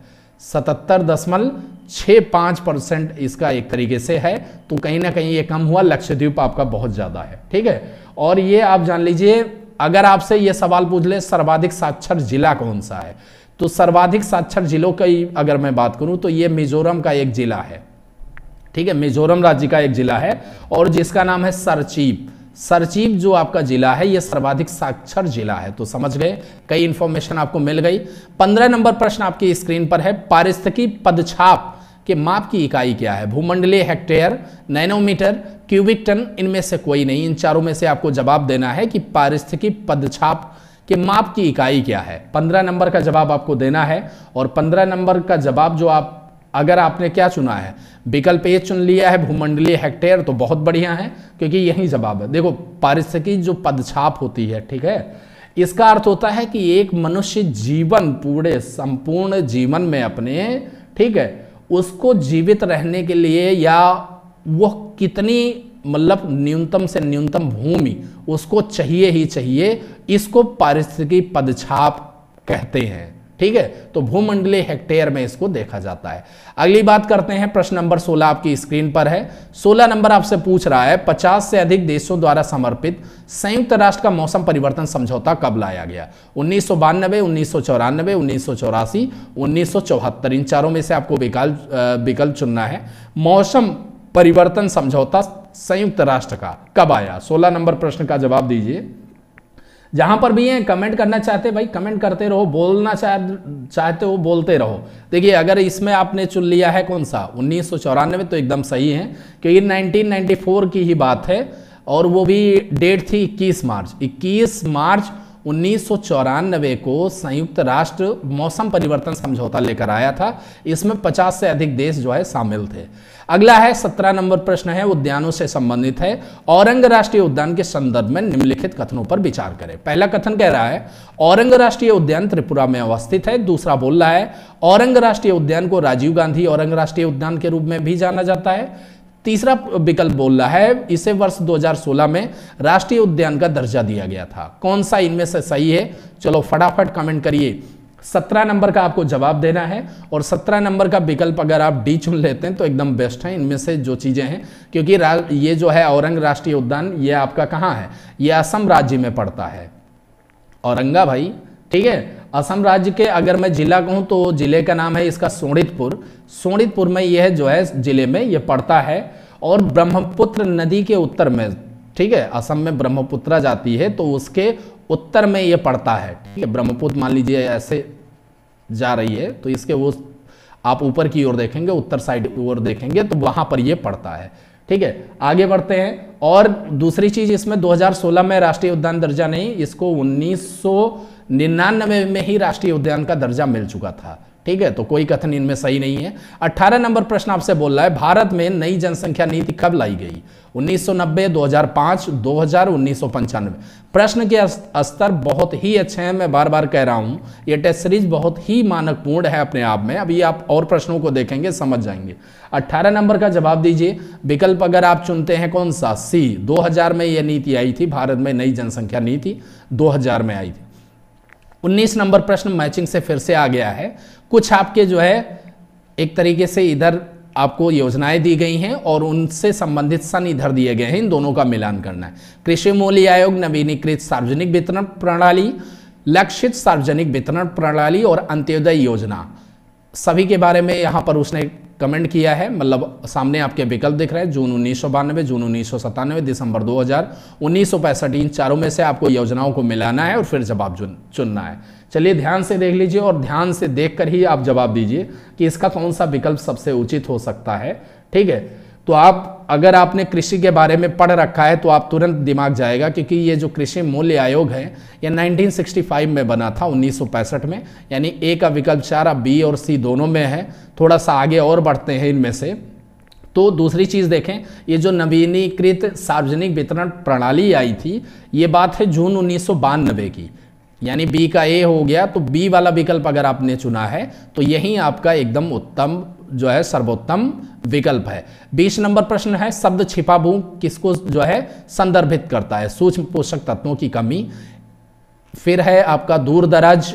सतहत्तर दशमलव छः पाँच परसेंट इसका एक तरीके से है तो कहीं ना कहीं ये कम हुआ लक्षद्वीप आपका बहुत ज़्यादा है ठीक है और ये आप जान लीजिए अगर आपसे ये सवाल पूछ ले सर्वाधिक साक्षर जिला कौन सा है तो सर्वाधिक साक्षर जिलों का अगर मैं बात करूं तो ये मिजोरम का एक जिला है ठीक है मिजोरम राज्य का एक जिला है और जिसका नाम है सरचीप सरचीप जो आपका जिला है ये सर्वाधिक साक्षर जिला है तो समझ गए कई इंफॉर्मेशन आपको मिल गई पंद्रह नंबर प्रश्न आपकी स्क्रीन पर है पारिस्थितिकी पदछाप कि माप की इकाई क्या है भूमंडलीय हेक्टेयर नैनोमीटर क्यूबिक टन इनमें से कोई नहीं इन चारों में से आपको जवाब देना है कि पारिस्थितिकी पदछाप के माप की इकाई क्या है पंद्रह नंबर का जवाब आपको देना है और पंद्रह नंबर का जवाब जो आप अगर आपने क्या चुना है विकल्प ए चुन लिया है भूमंडलीय हेक्टेयर तो बहुत बढ़िया है क्योंकि यही जवाब है देखो पारिस्थितिकी जो पदछाप होती है ठीक है इसका अर्थ होता है कि एक मनुष्य जीवन पूरे संपूर्ण जीवन में अपने ठीक है उसको जीवित रहने के लिए या वह कितनी मतलब न्यूनतम से न्यूनतम भूमि उसको चाहिए ही चाहिए इसको पारिस्थितिकी पदछाप कहते हैं ठीक है तो भूमंडलीय हेक्टेयर में इसको देखा जाता है अगली बात करते हैं प्रश्न नंबर 16 आपकी स्क्रीन पर है 16 नंबर आपसे पूछ रहा है 50 से अधिक देशों द्वारा समर्पित संयुक्त राष्ट्र का मौसम परिवर्तन समझौता कब लाया गया उन्नीस सौ बानवे उन्नीस सौ चौरानबे उन्नीस सौ चौरासी उन्नीस सौ चौहत्तर इन चारों में से आपको विकल्प विकल्प चुनना है मौसम परिवर्तन समझौता संयुक्त राष्ट्र का कब आया 16 नंबर प्रश्न का जवाब दीजिए जहां पर भी हैं कमेंट करना चाहते भाई कमेंट करते रहो बोलना चाहते हो बोलते रहो देखिए अगर इसमें आपने चुन लिया है कौन सा उन्नीस तो एकदम सही है क्योंकि 1994 की ही बात है और वो भी डेट थी इक्कीस मार्च इक्कीस मार्च उन्नीस को संयुक्त राष्ट्र मौसम परिवर्तन समझौता लेकर आया था इसमें 50 से अधिक देश जो है शामिल थे अगला है सत्रह नंबर प्रश्न है उद्यानों से संबंधित है औरंग राष्ट्रीय उद्यान के संदर्भ में निम्नलिखित कथनों पर विचार करें पहला कथन कह रहा है औरंग राष्ट्रीय उद्यान त्रिपुरा में अवस्थित है दूसरा बोल रहा है औरंग राष्ट्रीय उद्यान को राजीव गांधी औरंग राष्ट्रीय उद्यान के रूप में भी जाना जाता है तीसरा विकल्प बोल रहा है इसे वर्ष 2016 में राष्ट्रीय उद्यान का दर्जा दिया गया था कौन सा इनमें से सही है चलो फटाफट कमेंट करिए सत्रह नंबर का आपको जवाब देना है और सत्रह नंबर का विकल्प अगर आप डी चुन लेते हैं तो एकदम बेस्ट है इनमें से जो चीज़ें हैं क्योंकि ये जो है औरंग राष्ट्रीय उद्यान ये आपका कहाँ है ये असम राज्य में पड़ता है औरंगा भाई ठीक है असम राज्य के अगर मैं जिला कहूँ तो जिले का नाम है इसका सोणितपुर सोणितपुर में यह जो है जिले में यह पड़ता है और ब्रह्मपुत्र नदी के उत्तर में ठीक है असम में ब्रह्मपुत्रा जाती है तो उसके उत्तर में ये पड़ता है ठीक है ब्रह्मपुत्र मान लीजिए ऐसे जा रही है तो इसके वो आप ऊपर की ओर देखेंगे उत्तर साइड की ओर देखेंगे तो वहां पर ये पड़ता है ठीक है आगे बढ़ते हैं और दूसरी चीज़ इसमें 2016 में राष्ट्रीय उद्यान दर्जा नहीं इसको उन्नीस निन्यानवे में ही राष्ट्रीय उद्यान का दर्जा मिल चुका था ठीक है तो कोई कथन इनमें सही नहीं है 18 नंबर प्रश्न आपसे बोल रहा है भारत में नई जनसंख्या नीति कब लाई गई 1990, 2005, 2000, 1995 प्रश्न के स्तर बहुत ही अच्छे हैं मैं बार बार कह रहा हूं ये टेस्ट सीरीज बहुत ही मानक पूर्ण है अपने आप में अभी आप और प्रश्नों को देखेंगे समझ जाएंगे 18 नंबर का जवाब दीजिए विकल्प अगर आप चुनते हैं कौन सा सी 2000 में यह नीति आई थी भारत में नई जनसंख्या नीति 2000 में आई थी 19 नंबर प्रश्न मैचिंग से फिर से आ गया है कुछ आपके जो है एक तरीके से इधर आपको योजनाएं दी गई हैं और उनसे संबंधित सन इधर दिए गए हैं इन दोनों का मिलान करना है कृषि मूल्य आयोग नवीनीकृत सार्वजनिक वितरण प्रणाली लक्षित सार्वजनिक वितरण प्रणाली और अंत्योदय योजना सभी के बारे में यहां पर उसने कमेंट किया है मतलब सामने आपके विकल्प दिख रहे हैं जून उन्नीस जून उन्नीस दिसंबर 2000 उन्नीस इन चारों में से आपको योजनाओं को मिलाना है और फिर जवाब चुनना है चलिए ध्यान से देख लीजिए और ध्यान से देख कर ही आप जवाब दीजिए कि इसका कौन सा विकल्प सबसे उचित हो सकता है ठीक है तो आप अगर आपने कृषि के बारे में पढ़ रखा है तो आप तुरंत दिमाग जाएगा क्योंकि ये जो कृषि मूल्य आयोग है ये 1965 में बना था उन्नीस में यानी ए का विकल्प चार अब बी और सी दोनों में है थोड़ा सा आगे और बढ़ते हैं इनमें से तो दूसरी चीज़ देखें ये जो नवीनीकृत सार्वजनिक वितरण प्रणाली आई थी ये बात है जून उन्नीस की यानी बी का ए हो गया तो बी वाला विकल्प अगर आपने चुना है तो यही आपका एकदम उत्तम जो है सर्वोत्तम विकल्प है बीस नंबर प्रश्न है शब्द छिपा भू किसको जो है संदर्भित करता है सूक्ष्म पोषक तत्वों की कमी फिर है आपका दूर दराज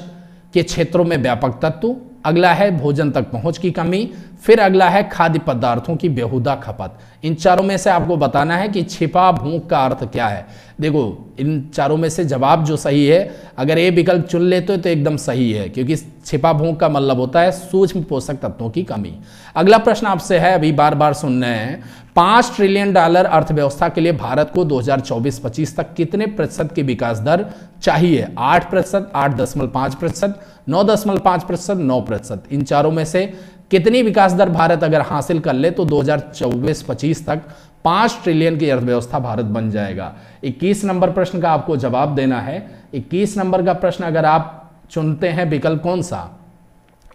के क्षेत्रों में व्यापक तत्व अगला है भोजन तक पहुंच की कमी फिर अगला है खाद्य पदार्थों की बेहुदा खपत इन चारों में से आपको बताना है कि छिपा भूख का अर्थ क्या है देखो इन चारों में से जवाब जो सही है अगर ये विकल्प चुन लेते हो तो एकदम सही है क्योंकि छिपा भूख का मतलब होता है सूक्ष्म पोषक तत्वों की कमी अगला प्रश्न आपसे है अभी बार बार सुन रहे हैं पांच ट्रिलियन डॉलर अर्थव्यवस्था के लिए भारत को 2024-25 तक कितने प्रतिशत की विकास दर चाहिए आठ प्रतिशत आठ दशमलव पांच प्रतिशत नौ दशमलव पांच प्रतिशत नौ प्रतिशत इन चारों में से कितनी विकास दर भारत अगर हासिल कर ले तो 2024-25 तक पांच ट्रिलियन की अर्थव्यवस्था भारत बन जाएगा 21 नंबर प्रश्न का आपको जवाब देना है 21 नंबर का प्रश्न अगर आप चुनते हैं विकल्प कौन सा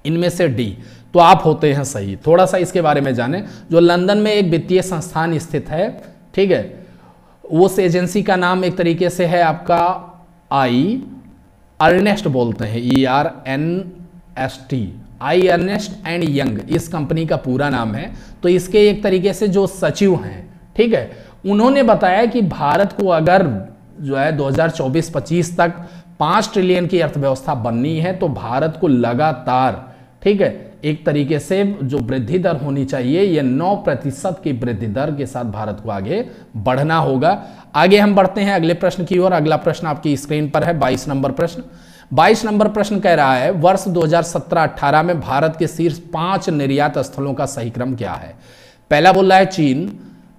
इनमें से डी तो आप होते हैं सही थोड़ा सा इसके बारे में जानें जो लंदन में एक वित्तीय संस्थान स्थित है ठीक है उस एजेंसी का नाम एक तरीके से है आपका आई अर्नेस्ट बोलते हैं E R N S T आई अर्नेस्ट एंड यंग इस कंपनी का पूरा नाम है तो इसके एक तरीके से जो सचिव हैं ठीक है उन्होंने बताया कि भारत को अगर जो है 2024-25 तक पांच ट्रिलियन की अर्थव्यवस्था बननी है तो भारत को लगातार ठीक है एक तरीके से जो वृद्धि दर होनी चाहिए यह नौ प्रतिशत की वृद्धि दर के साथ भारत को आगे बढ़ना होगा आगे हम बढ़ते हैं अगले प्रश्न की ओर अगला प्रश्न आपकी स्क्रीन पर है बाईस नंबर प्रश्न 22 नंबर प्रश्न कह रहा है वर्ष 2017-18 में भारत के शीर्ष पांच निर्यात स्थलों का सही क्रम क्या है पहला बोल रहा है चीन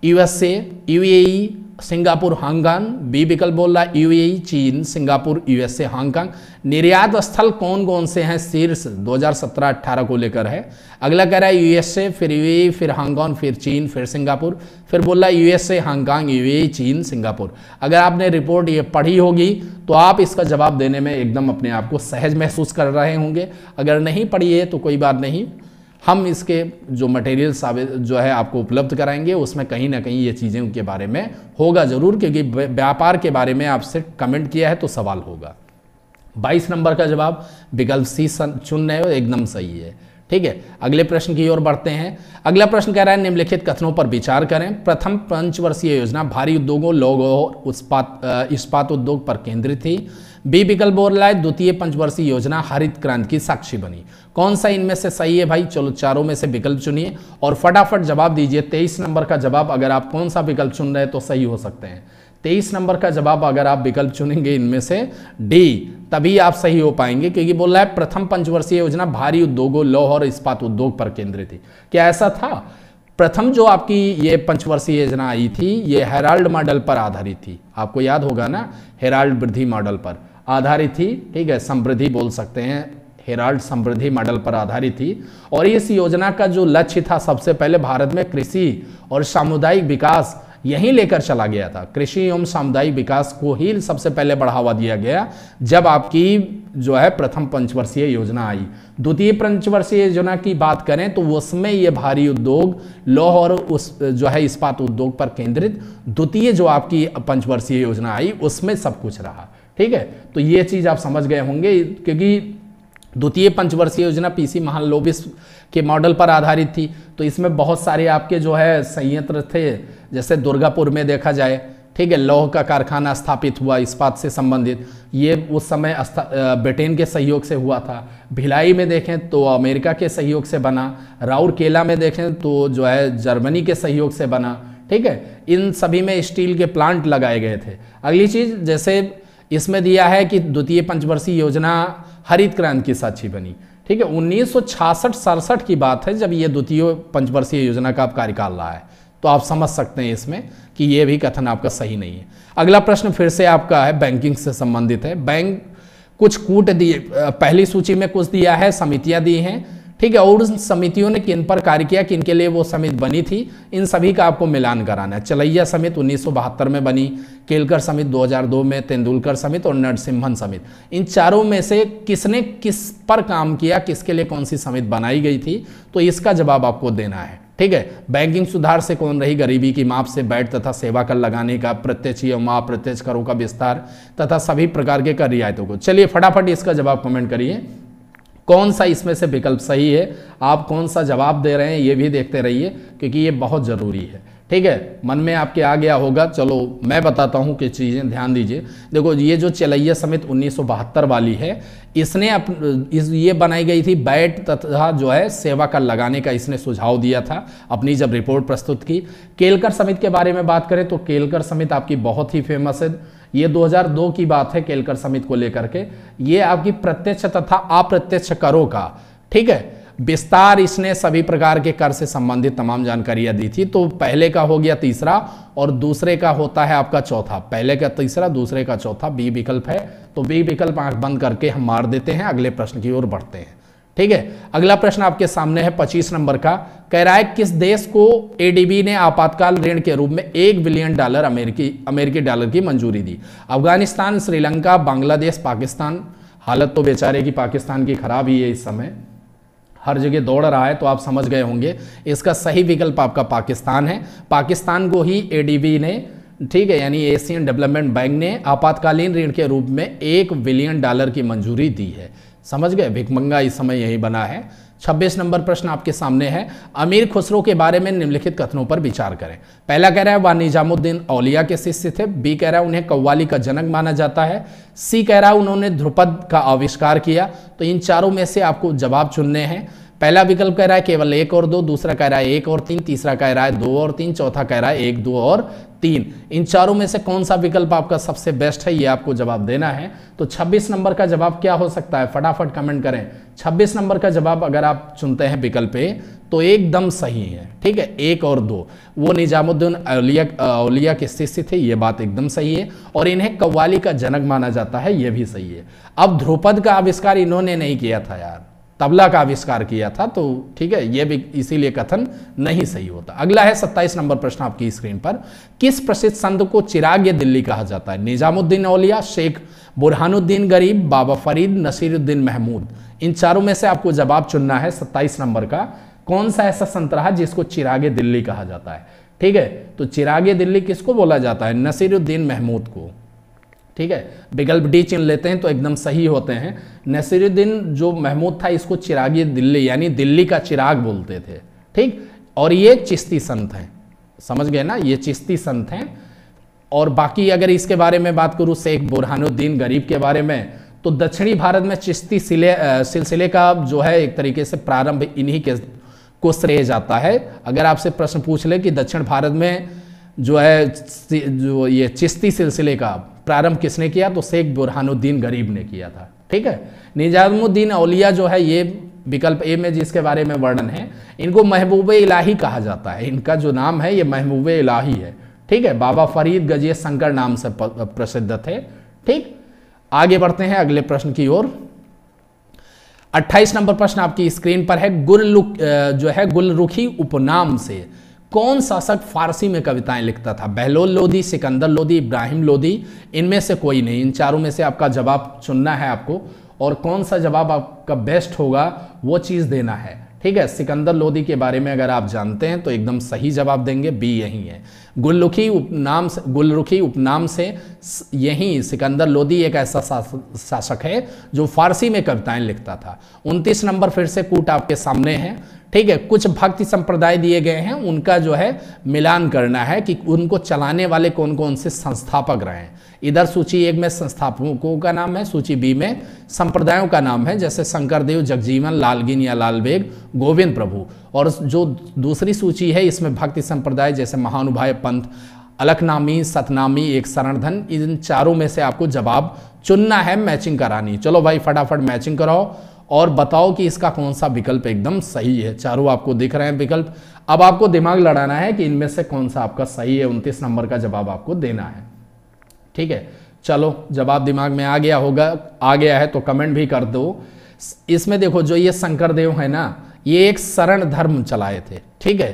USA UAE Singapore Hong Kong B विकल्प बोल रहा है यूएई चीन सिंगापुर यूएसए हांगकांग निर्यात स्थल कौन कौन से हैं शीर्ष 2017-18 को लेकर है अगला कह रहा है यूएसए फिर यूएई फिर हांगकांग फिर चीन फिर सिंगापुर फिर बोल रहा है यूएसए हांगकांग यूएई चीन सिंगापुर अगर आपने रिपोर्ट ये पढ़ी होगी तो आप इसका जवाब देने में एकदम अपने आप को सहज महसूस कर रहे होंगे अगर नहीं पढ़ी है तो कोई बात नहीं हम इसके जो मटेरियल्स जो है आपको उपलब्ध कराएंगे उसमें कहीं ना कहीं ये चीज़ें उनके बारे में होगा ज़रूर क्योंकि व्यापार के बारे में आपसे कमेंट किया है तो सवाल होगा 22 नंबर का जवाब विकल्प सी चुन रहे हो एकदम सही है ठीक है अगले प्रश्न की ओर बढ़ते हैं अगला प्रश्न कह रहा है निम्नलिखित कथनों पर विचार करें प्रथम पंचवर्षीय योजना भारी उद्योगों लोग और उत्पात इस्पात उद्योग पर केंद्रित थी बी विकल्प बोल रहा है द्वितीय पंचवर्षीय योजना हरित क्रांति की साक्षी बनी कौन सा इनमें से सही है भाई चलो चारों में से विकल्प चुनिए और फटाफट जवाब दीजिए तेईस नंबर का जवाब अगर आप कौन सा विकल्प चुन रहे हैं तो सही हो सकते हैं तेईस नंबर का जवाब अगर आप विकल्प चुनेंगे इनमें से डी तभी आप सही हो पाएंगे क्योंकि बोल रहा है प्रथम पंचवर्षीय योजना भारी उद्योगों लौह और इस्पात उद्योग पर केंद्रित थी क्या ऐसा था प्रथम जो आपकी ये पंचवर्षीय योजना आई थी ये हेराल्ड मॉडल पर आधारित थी आपको याद होगा ना हेराल्ड वृद्धि मॉडल पर आधारित थी ठीक है समृद्धि बोल सकते हैं हेराल्ड समृद्धि मॉडल पर आधारित थी और इस योजना का जो लक्ष्य था सबसे पहले भारत में कृषि और सामुदायिक विकास यहीं लेकर चला गया था कृषि एवं सामुदायिक विकास को ही सबसे पहले बढ़ावा दिया गया जब आपकी जो है प्रथम पंचवर्षीय योजना आई द्वितीय पंचवर्षीय योजना की बात करें तो उसमें ये भारी उद्योग लौह और उस जो है इस्पात उद्योग पर केंद्रित द्वितीय जो आपकी पंचवर्षीय योजना आई उसमें सब कुछ रहा ठीक है तो ये चीज़ आप समझ गए होंगे क्योंकि द्वितीय पंचवर्षीय योजना पीसी महान लोबिस के मॉडल पर आधारित थी तो इसमें बहुत सारे आपके जो है संयंत्र थे जैसे दुर्गापुर में देखा जाए ठीक है लौह का कारखाना स्थापित हुआ इस्पात से संबंधित ये उस समय ब्रिटेन के सहयोग से हुआ था भिलाई में देखें तो अमेरिका के सहयोग से बना राउरकेला में देखें तो जो है जर्मनी के सहयोग से बना ठीक है इन सभी में स्टील के प्लांट लगाए गए थे अगली चीज़ जैसे इसमें दिया है कि द्वितीय पंचवर्षीय योजना हरित क्रांति की साक्षी बनी ठीक है उन्नीस सौ की बात है जब ये द्वितीय पंचवर्षीय योजना का अब कार्यकाल रहा है तो आप समझ सकते हैं इसमें कि ये भी कथन आपका सही नहीं है अगला प्रश्न फिर से आपका है बैंकिंग से संबंधित है बैंक कुछ कूट दिए पहली सूची में कुछ दिया है समितियां दी हैं ठीक है और उन समितियों ने किन पर कार्य किया किन के लिए वो समिति बनी थी इन सभी का आपको मिलान कराना है चलैया समिति उन्नीस में बनी केलकर समिति 2002 में तेंदुलकर समिति और नरसिम्हन समित इन चारों में से किसने किस पर काम किया किसके लिए कौन सी समिति बनाई गई थी तो इसका जवाब आपको देना है ठीक है बैंकिंग सुधार से कौन रही गरीबी की माप से बैठ तथा सेवा कर लगाने का प्रत्यक्ष एवं अप्रत्यक्ष करों का विस्तार तथा सभी प्रकार के कर रियायतों को चलिए फटाफट इसका जवाब कमेंट करिए कौन सा इसमें से विकल्प सही है आप कौन सा जवाब दे रहे हैं ये भी देखते रहिए क्योंकि ये बहुत ज़रूरी है ठीक है मन में आपके आ गया होगा चलो मैं बताता हूँ कि चीज़ें ध्यान दीजिए देखो ये जो चलैया समित उन्नीस वाली है इसने अप, इस ये बनाई गई थी बैट तथा जो है सेवा कर लगाने का इसने सुझाव दिया था अपनी जब रिपोर्ट प्रस्तुत की केलकर समित के बारे में बात करें तो केलकर समित आपकी बहुत ही फेमस है ये 2002 की बात है केलकर समित को लेकर के ये आपकी प्रत्यक्ष तथा अप्रत्यक्ष करों का ठीक है विस्तार इसने सभी प्रकार के कर से संबंधित तमाम जानकारियां दी थी तो पहले का हो गया तीसरा और दूसरे का होता है आपका चौथा पहले का तीसरा दूसरे का चौथा बी विकल्प है तो बी विकल्प आंख बंद करके हम मार देते हैं अगले प्रश्न की ओर बढ़ते हैं ठीक है अगला प्रश्न आपके सामने है पच्चीस नंबर का कह रहा है किस देश को एडीबी ने आपातकाल ऋण के रूप में एक बिलियन डॉलर अमेरिकी अमेरिकी डॉलर की मंजूरी दी अफगानिस्तान श्रीलंका बांग्लादेश पाकिस्तान हालत तो बेचारे की पाकिस्तान की खराब ही है इस समय हर जगह दौड़ रहा है तो आप समझ गए होंगे इसका सही विकल्प आपका पाकिस्तान है पाकिस्तान को ही ए ने ठीक है यानी एशियन डेवलपमेंट बैंक ने आपातकालीन ऋण के रूप में एक बिलियन डॉलर की मंजूरी दी है समझ गए भिकमंगा इस समय यही बना है छब्बीस नंबर प्रश्न आपके सामने है अमीर खुसरो के बारे में निम्नलिखित कथनों पर विचार करें पहला कह रहा है वह निजामुद्दीन औलिया के शिष्य थे बी कह रहा है उन्हें कव्वाली का जनक माना जाता है सी कह रहा है उन्होंने ध्रुपद का आविष्कार किया तो इन चारों में से आपको जवाब चुनने हैं पहला विकल्प कह रहा है केवल एक और दो दूसरा कह रहा है एक और तीन तीसरा कह रहा है दो और तीन चौथा कह रहा है एक दो और तीन इन चारों में से कौन सा विकल्प आपका सबसे बेस्ट है ये आपको जवाब देना है तो 26 नंबर का जवाब क्या हो सकता है फटाफट कमेंट करें 26 नंबर का जवाब अगर आप चुनते हैं विकल्प ए तो एकदम सही है ठीक है एक और दो वो निजामुद्दीन अलिया अलिया के शिष्य थे ये बात एकदम सही है और इन्हें कव्वाली का जनक माना जाता है यह भी सही है अब ध्रुपद का आविष्कार इन्होंने नहीं किया था यार तबला का आविष्कार किया था तो ठीक है यह भी इसीलिए कथन नहीं सही होता अगला है 27 नंबर प्रश्न आपकी स्क्रीन पर किस प्रसिद्ध संत को चिराग दिल्ली कहा जाता है निजामुद्दीन औलिया शेख बुरहानुद्दीन गरीब बाबा फरीद नसीरुद्दीन महमूद इन चारों में से आपको जवाब चुनना है सत्ताईस नंबर का कौन सा ऐसा संत रहा जिसको चिराग दिल्ली कहा जाता है ठीक है तो चिराग दिल्ली किसको बोला जाता है नसीरुद्दीन महमूद को ठीक है बिगल्ब डी चिन्ह लेते हैं तो एकदम सही होते हैं नसीरुद्दीन जो महमूद था इसको चिरागी दिल्ली यानी दिल्ली का चिराग बोलते थे ठीक और ये चिश्ती संत हैं समझ गए ना ये चिश्ती संत हैं और बाकी अगर इसके बारे में बात करूँ शेख बुरहानुद्दीन गरीब के बारे में तो दक्षिणी भारत में चिश्ती सिले सिलसिले का जो है एक तरीके से प्रारंभ इन्हीं के को श्रेय जाता है अगर आपसे प्रश्न पूछ ले कि दक्षिण भारत में जो है जो ये चिश्ती सिलसिले का प्रारंभ किसने किया तो शेख बुरहानुद्दीन गरीब ने किया था ठीक है निजामुद्दीन अलिया जो है ये विकल्प ए में जिसके बारे में वर्णन है इनको महबूब इलाही कहा जाता है इनका जो नाम है ये महबूब इलाही है ठीक है बाबा फरीद गजिय शंकर नाम से प्रसिद्ध थे ठीक आगे बढ़ते हैं अगले प्रश्न की ओर 28 नंबर प्रश्न आपकी स्क्रीन पर है गुल जो है गुलरुखी उपनाम से कौन शासक फारसी में कविताएं लिखता था बहलोल लोधी सिकंदर लोधी इब्राहिम लोधी इनमें से कोई नहीं इन चारों में से आपका जवाब चुनना है आपको और कौन सा जवाब आपका बेस्ट होगा वो चीज़ देना है ठीक है सिकंदर लोधी के बारे में अगर आप जानते हैं तो एकदम सही जवाब देंगे बी यही है गुलरुखी उपनाम से गुलरुखी उपनाम से यही सिकंदर लोदी एक ऐसा शासक है जो फारसी में कविताएं लिखता था उनतीस नंबर फिर से कूट आपके सामने है ठीक है कुछ भक्ति संप्रदाय दिए गए हैं उनका जो है मिलान करना है कि उनको चलाने वाले कौन कौन से संस्थापक रहे हैं इधर सूची एक में संस्थापकों का नाम है सूची बी में संप्रदायों का नाम है जैसे शंकरदेव जगजीवन लालगिन या लाल बेग गोविंद प्रभु और जो दूसरी सूची है इसमें भक्ति संप्रदाय जैसे महानुभाव पंथ अलकनामी सतनामी एक शरणधन इन चारों में से आपको जवाब चुनना है मैचिंग करानी चलो भाई फटाफट मैचिंग कराओ और बताओ कि इसका कौन सा विकल्प एकदम सही है चारों आपको दिख रहे हैं विकल्प अब आपको दिमाग लड़ाना है कि इनमें से कौन सा आपका सही है उनतीस नंबर का जवाब आपको देना है ठीक है चलो जवाब दिमाग में आ गया होगा आ गया है तो कमेंट भी कर दो इसमें देखो जो ये शंकर देव है ना ये एक शरण धर्म चलाए थे ठीक है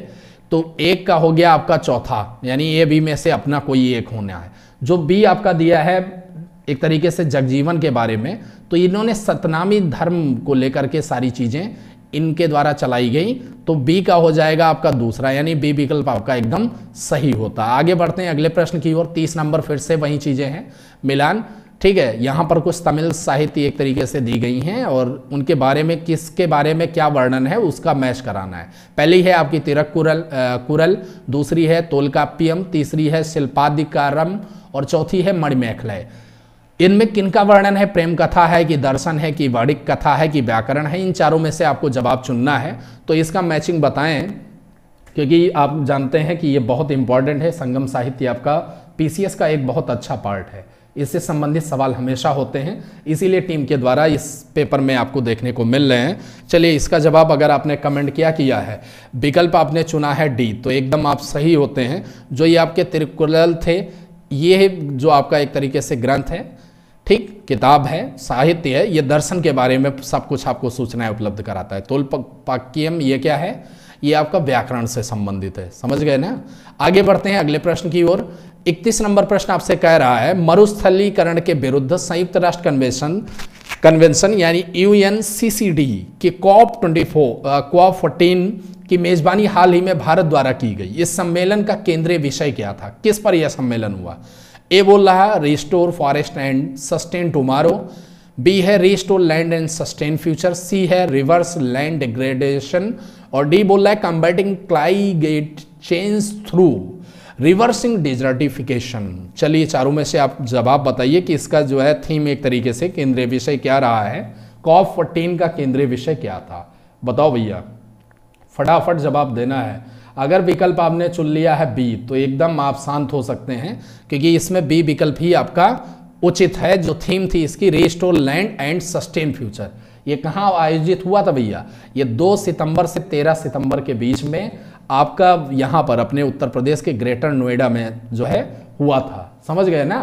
तो एक का हो गया आपका चौथा यानी ये भी में से अपना कोई एक होना है जो बी आपका दिया है एक तरीके से जगजीवन के बारे में तो इन्होंने सतनामी धर्म को लेकर के सारी चीज़ें इनके द्वारा चलाई गई तो बी का हो जाएगा आपका दूसरा यानी बी विकल्प आपका एकदम सही होता आगे बढ़ते हैं अगले प्रश्न की ओर तीस नंबर फिर से वही चीज़ें हैं मिलान ठीक है यहाँ पर कुछ तमिल साहित्य एक तरीके से दी गई हैं और उनके बारे में किसके बारे में क्या वर्णन है उसका मैच कराना है पहली है आपकी तिरक कुरल आ, कुरल दूसरी है तोलकाप्यम तीसरी है शिल्पादिकारम और चौथी है मणिमेखलय इनमें किनका वर्णन है प्रेम कथा है कि दर्शन है कि वाणिक कथा है कि व्याकरण है इन चारों में से आपको जवाब चुनना है तो इसका मैचिंग बताएं क्योंकि आप जानते हैं कि ये बहुत इंपॉर्टेंट है संगम साहित्य आपका पीसीएस का एक बहुत अच्छा पार्ट है इससे संबंधित सवाल हमेशा होते हैं इसीलिए टीम के द्वारा इस पेपर में आपको देखने को मिल रहे हैं चलिए इसका जवाब अगर आपने कमेंट किया किया है विकल्प आपने चुना है डी तो एकदम आप सही होते हैं जो ये आपके तिरुकुरल थे ये जो आपका एक तरीके से ग्रंथ है ठीक किताब है साहित्य है ये दर्शन के बारे में सब कुछ आपको सूचनाएं उपलब्ध कराता है तोल पाक्यम ये क्या है ये आपका व्याकरण से संबंधित है समझ गए ना आगे बढ़ते हैं अगले प्रश्न की ओर 31 नंबर प्रश्न आपसे कह रहा है मरुस्थलीकरण के विरुद्ध संयुक्त राष्ट्र कन्वेंशन कन्वेंशन यानी यू की कॉप ट्वेंटी कॉप फोर्टीन की मेजबानी हाल ही में भारत द्वारा की गई इस सम्मेलन का केंद्रीय विषय क्या था किस पर यह सम्मेलन हुआ ए बोल रहा restore forest and sustain tomorrow B है restore land and sustain future C है रिवर्स लैंड डिग्रेडेशन और डी बोल रहा है combating climate change through reversing desertification चलिए चारों में से आप जवाब बताइए कि इसका जो है थीम एक तरीके से केंद्रीय विषय क्या रहा है कॉफ फोर्टीन का केंद्रीय विषय क्या था बताओ भैया फटाफट जवाब देना है अगर विकल्प आपने चुन लिया है बी तो एकदम आप शांत हो सकते हैं क्योंकि इसमें बी विकल्प ही आपका उचित है जो थीम थी इसकी restore land and sustain future ये कहाँ आयोजित हुआ था भैया ये दो सितंबर से तेरह सितंबर के बीच में आपका यहाँ पर अपने उत्तर प्रदेश के ग्रेटर नोएडा में जो है हुआ था समझ गए ना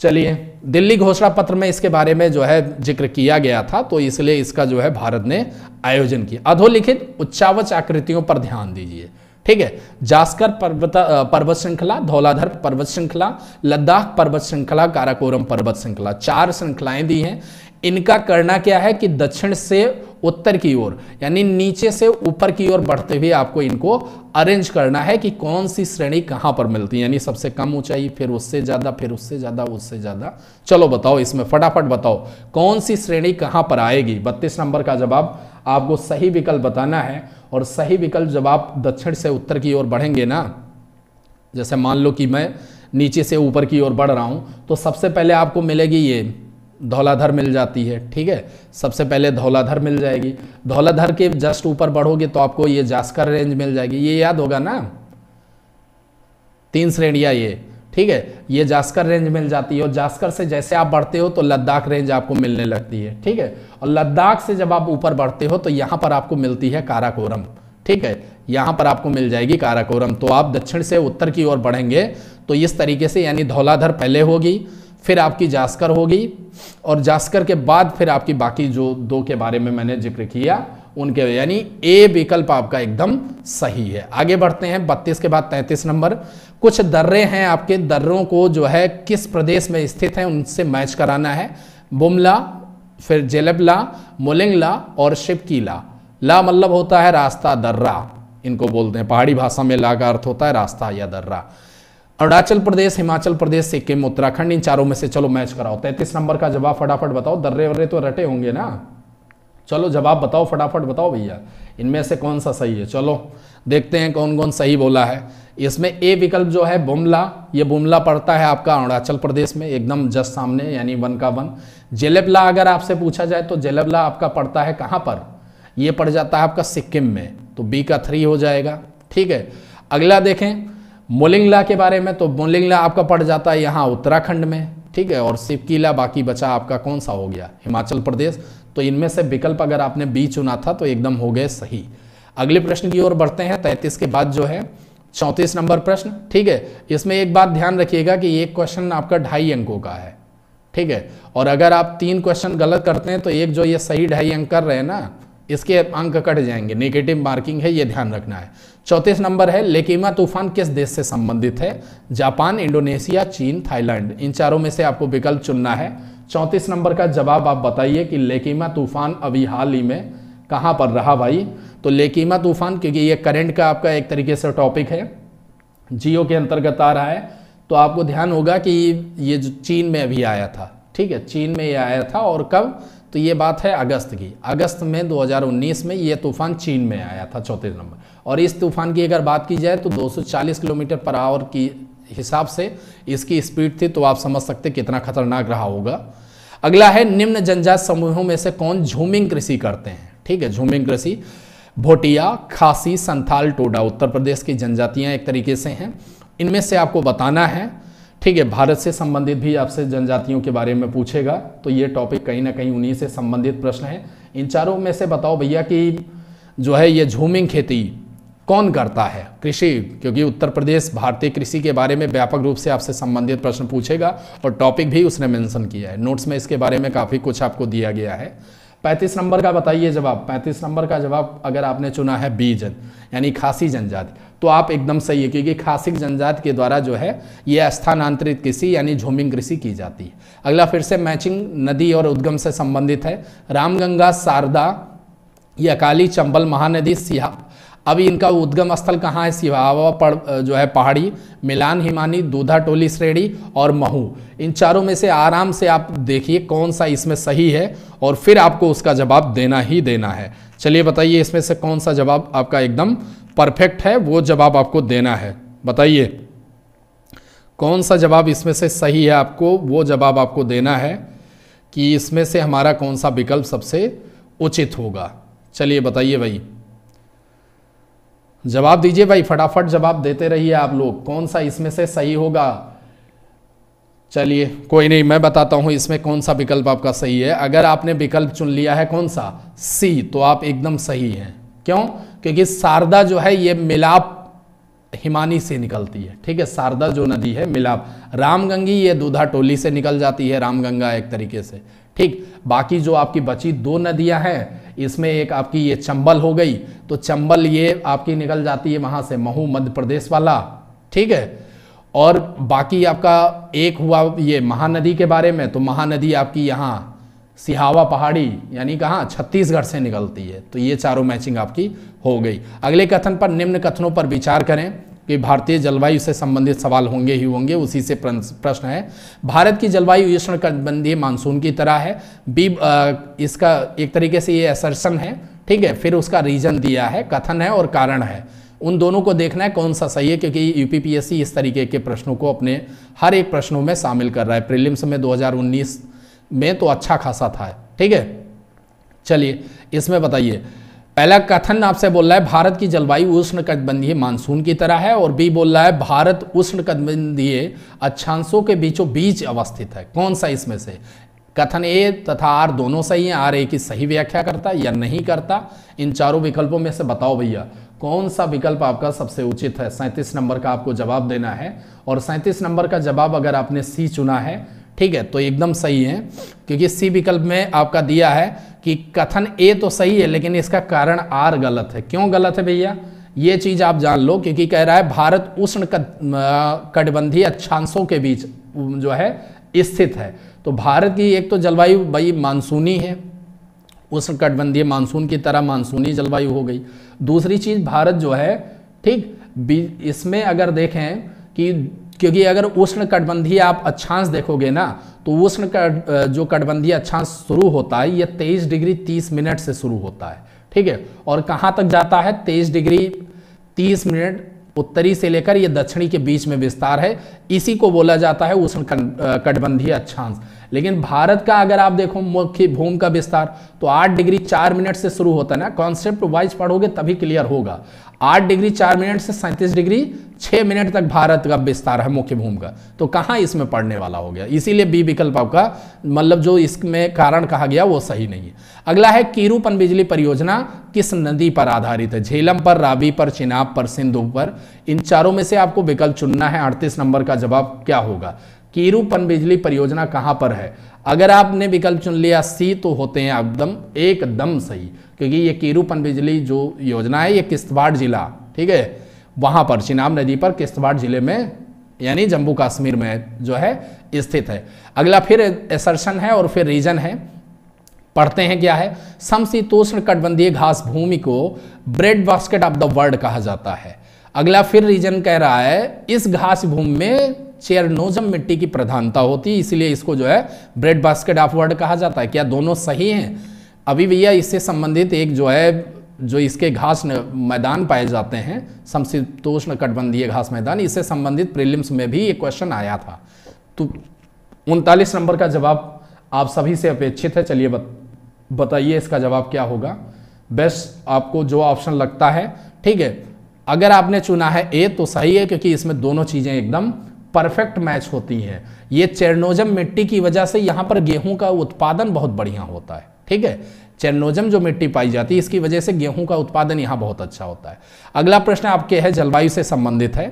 चलिए दिल्ली घोषणा पत्र में इसके बारे में जो है जिक्र किया गया था तो इसलिए इसका जो है भारत ने आयोजन किया अधोलिखित उच्चावच आकृतियों पर ध्यान दीजिए ठीक है जास्कर पर्वत पर्वत श्रृंखला धौलाधर पर्वत श्रृंखला लद्दाख पर्वत श्रृंखला काराकोरम पर्वत श्रृंखला चार श्रृंखलाएं दी हैं इनका करना क्या है कि दक्षिण से उत्तर की ओर यानी नीचे से ऊपर की ओर बढ़ते हुए आपको इनको अरेंज करना है कि कौन सी श्रेणी कहां पर मिलती है यानी सबसे कम ऊंचाई फिर उससे ज़्यादा फिर उससे ज़्यादा उससे ज़्यादा चलो बताओ इसमें फटाफट बताओ कौन सी श्रेणी कहां पर आएगी बत्तीस नंबर का जवाब आपको सही विकल्प बताना है और सही विकल्प जब आप दक्षिण से उत्तर की ओर बढ़ेंगे ना जैसे मान लो कि मैं नीचे से ऊपर की ओर बढ़ रहा हूं तो सबसे पहले आपको मिलेगी ये धौलाधर मिल जाती है ठीक है सबसे पहले धौलाधर मिल जाएगी धौलाधर के जस्ट ऊपर बढ़ोगे तो आपको ये जास्कर रेंज मिल जाएगी ये याद होगा ना तीन श्रेणियाँ ये ठीक है ये जास्कर रेंज मिल जाती है और जास्कर से जैसे आप बढ़ते हो तो लद्दाख रेंज आपको मिलने लगती है ठीक है और लद्दाख से जब आप ऊपर बढ़ते हो तो यहाँ पर आपको मिलती है काराकोरम ठीक है यहाँ पर आपको मिल जाएगी काराकोरम तो आप दक्षिण से उत्तर की ओर बढ़ेंगे तो इस तरीके से यानी धौलाधर पहले होगी फिर आपकी जास्कर होगी और जास्कर के बाद फिर आपकी बाकी जो दो के बारे में मैंने जिक्र किया उनके यानी ए विकल्प आपका एकदम सही है आगे बढ़ते हैं बत्तीस के बाद तैंतीस नंबर कुछ दर्रे हैं आपके दर्रों को जो है किस प्रदेश में स्थित हैं उनसे मैच कराना है बुमला फिर जेलबला मोलिंगला और शिपकीला ला मतलब होता है रास्ता दर्रा इनको बोलते हैं पहाड़ी भाषा में ला का अर्थ होता है रास्ता या दर्रा अरुणाचल प्रदेश हिमाचल प्रदेश सिक्किम उत्तराखंड इन चारों में से चलो मैच कराओ तैतीस नंबर का जवाब फटाफट बताओ दर्रे वर्रे तो रटे होंगे ना चलो जवाब बताओ फटाफट बताओ भैया इनमें से कौन सा सही है चलो देखते हैं कौन कौन सही बोला है इसमें ए विकल्प जो है बुमला ये बुमला पड़ता है आपका अरुणाचल प्रदेश में एकदम जस्ट सामने यानी वन का वन जेलेबला अगर आपसे पूछा जाए तो जेलेबला आपका पड़ता है कहाँ पर यह पड़ जाता है आपका सिक्किम में तो बी का थ्री हो जाएगा ठीक है अगला देखें मोलिंगला के बारे में तो मोलिंगला आपका पड़ जाता है यहाँ उत्तराखंड में ठीक है और सिपकीला बाकी बचा आपका कौन सा हो गया हिमाचल प्रदेश तो इनमें से विकल्प अगर आपने बी चुना था तो एकदम हो गए सही अगले प्रश्न की ओर बढ़ते हैं तैतीस के बाद जो है चौंतीस नंबर प्रश्न ठीक है इसमें एक बात ध्यान रखिएगा कि एक क्वेश्चन आपका ढाई अंकों का है ठीक है और अगर आप तीन क्वेश्चन गलत करते हैं तो एक जो ये सही ढाई अंक कर रहे हैं ना इसके अंक कट जाएंगे नेगेटिव मार्किंग है ये ध्यान रखना है चौतीस नंबर है लेकीमा तूफान किस देश से संबंधित है जापान इंडोनेशिया चीन थाईलैंड इन चारों में से आपको विकल्प चुनना है चौंतीस नंबर का जवाब आप बताइए कि लेकीमा तूफान अभी हाल ही में कहाँ पर रहा भाई तो लेकीमा तूफान क्योंकि ये करंट का आपका एक तरीके से टॉपिक है जियो के अंतर्गत आ रहा है तो आपको ध्यान होगा कि ये जो चीन में अभी आया था ठीक है चीन में ये आया था और कब तो ये बात है अगस्त की अगस्त में 2019 में ये तूफान चीन में आया था चौथे नंबर और इस तूफान की अगर बात की जाए तो 240 किलोमीटर पर आवर की हिसाब से इसकी स्पीड थी तो आप समझ सकते कितना खतरनाक रहा होगा अगला है निम्न जनजात समूहों में से कौन झूमिंग कृषि करते हैं ठीक है झूमिंग कृषि भोटिया खासी संथाल टोडा उत्तर प्रदेश की जनजातियाँ एक तरीके से हैं इनमें से आपको बताना है ठीक है भारत से संबंधित भी आपसे जनजातियों के बारे में पूछेगा तो ये टॉपिक कहीं ना कहीं उन्हीं से संबंधित प्रश्न है इन चारों में से बताओ भैया कि जो है ये झूमिंग खेती कौन करता है कृषि क्योंकि उत्तर प्रदेश भारतीय कृषि के बारे में व्यापक रूप से आपसे संबंधित प्रश्न पूछेगा और टॉपिक भी उसने मेंशन किया है नोट्स में इसके बारे में काफ़ी कुछ आपको दिया गया है पैंतीस नंबर का बताइए जवाब पैंतीस नंबर का जवाब अगर आपने चुना है बीजन यानी खासी जनजाति तो आप एकदम सही है क्योंकि खासिक जनजाति के द्वारा जो है ये स्थानांतरित कृषि यानी झूमिंग कृषि की जाती है अगला फिर से मैचिंग नदी और उद्गम से संबंधित है रामगंगा शारदा या अकाली चंबल महानदी सिया अभी इनका उद्गम स्थल कहाँ है सिवावा पड़ जो है पहाड़ी मिलान हिमानी दूधा टोली श्रेणी और महू इन चारों में से आराम से आप देखिए कौन सा इसमें सही है और फिर आपको उसका जवाब देना ही देना है चलिए बताइए इसमें से कौन सा जवाब आपका एकदम परफेक्ट है वो जवाब आपको देना है बताइए कौन सा जवाब इसमें से सही है आपको वो जवाब आपको देना है कि इसमें से हमारा कौन सा विकल्प सबसे उचित होगा चलिए बताइए भाई जवाब दीजिए भाई फटाफट जवाब देते रहिए आप लोग कौन सा इसमें से सही होगा चलिए कोई नहीं मैं बताता हूं इसमें कौन सा विकल्प आपका सही है अगर आपने विकल्प चुन लिया है कौन सा सी तो आप एकदम सही हैं क्यों क्योंकि शारदा जो है ये मिलाप हिमानी से निकलती है ठीक है शारदा जो नदी है मिलाप रामगंगी ये दूधा टोली से निकल जाती है रामगंगा एक तरीके से ठीक बाकी जो आपकी बची दो नदियां हैं इसमें एक आपकी ये चंबल हो गई तो चंबल ये आपकी निकल जाती है वहाँ से महू मध्य प्रदेश वाला ठीक है और बाकी आपका एक हुआ ये महानदी के बारे में तो महानदी आपकी यहाँ सिहावा पहाड़ी यानी कहाँ छत्तीसगढ़ से निकलती है तो ये चारों मैचिंग आपकी हो गई अगले कथन पर निम्न कथनों पर विचार करें कि भारतीय जलवायु से संबंधित सवाल होंगे ही होंगे उसी से प्रश्न है भारत की जलवायु उष्णकटिबंधीय मानसून की तरह है बी इसका एक तरीके से ये असर्शन है ठीक है फिर उसका रीजन दिया है कथन है और कारण है उन दोनों को देखना है कौन सा सही है क्योंकि यूपीपीएससी इस तरीके के प्रश्नों को अपने हर एक प्रश्नों में शामिल कर रहा है प्रीलिम्स में 2019 में तो अच्छा खासा था ठीक है चलिए इसमें बताइए पहला कथन आपसे बोल रहा है भारत की जलवायु उष्ण कटबंधीय मानसून की तरह है और बी बोल रहा है भारत उष्ण कटबंधीय अक्षांशों के बीचों बीच अवस्थित है कौन सा इसमें से कथन ए तथा आर दोनों सही हैं आर ए की सही व्याख्या करता या नहीं करता इन चारों विकल्पों में से बताओ भैया कौन सा विकल्प आपका सबसे उचित है सैंतीस नंबर का आपको जवाब देना है और सैंतीस नंबर का जवाब अगर आपने सी चुना है ठीक है तो एकदम सही है क्योंकि सी विकल्प में आपका दिया है कि कथन ए तो सही है लेकिन इसका कारण आर गलत है क्यों गलत है भैया ये चीज़ आप जान लो क्योंकि कह रहा है भारत उष्ण कटबंधी अक्षांशों के बीच जो है स्थित है तो भारत की एक तो जलवायु भाई मानसूनी है उष्ण कटबंधीय मानसून की तरह मानसूनी जलवायु हो गई दूसरी चीज़ भारत जो है ठीक इसमें अगर देखें कि क्योंकि अगर उष्ण कटबंधी आप अच्छांश देखोगे ना तो उष्ण जो कटबंधी अच्छांश शुरू होता है ये 23 डिग्री 30 मिनट से शुरू होता है ठीक है और कहाँ तक जाता है 23 डिग्री 30 मिनट उत्तरी से लेकर ये दक्षिणी के बीच में विस्तार है इसी को बोला जाता है उष्ण कटबंधी अच्छांश लेकिन भारत का अगर आप देखो मुख्य भूमि का विस्तार तो 8 डिग्री 4 मिनट से शुरू होता है ना कॉन्सेप्ट वाइज पढ़ोगे तभी क्लियर होगा आठ डिग्री चार मिनट से सैंतीस डिग्री छह मिनट तक भारत का विस्तार है मुख्य भूमि का तो कहां इसमें पढ़ने वाला हो गया इसीलिए बी विकल्प आपका मतलब जो इसमें कारण कहा गया वो सही नहीं है अगला है किरूपन बिजली परियोजना किस नदी पर आधारित है झेलम पर रावी पर चिनाब पर सिंधु पर इन चारों में से आपको विकल्प चुनना है अड़तीस नंबर का जवाब क्या होगा किरूपन बिजली परियोजना कहां पर है अगर आपने विकल्प चुन लिया सी तो होते हैं एकदम एकदम सही क्योंकि ये कीरूपन बिजली जो योजना है ये किश्तवाड़ जिला ठीक है वहां पर चिनाब नदी पर किश्तवाड़ जिले में यानी जम्मू कश्मीर में जो है स्थित है अगला फिर एसर्शन है और फिर रीजन है पढ़ते हैं क्या है समशीतोष्ण कटबंधीय घास भूमि को bread basket of the world कहा जाता है अगला फिर रीजन कह रहा है इस घास भूमि में चेरनोजम मिट्टी की प्रधानता होती है इसलिए इसको जो है ब्रेड बास्केट ऑफ वर्ड कहा जाता है क्या दोनों सही हैं अभी भैया इससे संबंधित एक जो है जो इसके घास मैदान पाए जाते हैं समशीतोष्ण कटबंधीय घास मैदान इससे संबंधित प्रिलिम्स में भी ये क्वेश्चन आया था तो उनतालीस नंबर का जवाब आप सभी से अपेक्षित है चलिए बताइए इसका जवाब क्या होगा बेस्ट आपको जो ऑप्शन लगता है ठीक है अगर आपने चुना है ए तो सही है क्योंकि इसमें दोनों चीज़ें एकदम परफेक्ट मैच होती है ये चेरनोजम मिट्टी की वजह से यहाँ पर गेहूं का उत्पादन बहुत बढ़िया होता है ठीक है चेरनोजम जो मिट्टी पाई जाती है इसकी वजह से गेहूं का उत्पादन यहाँ बहुत अच्छा होता है अगला प्रश्न आपके है जलवायु से संबंधित है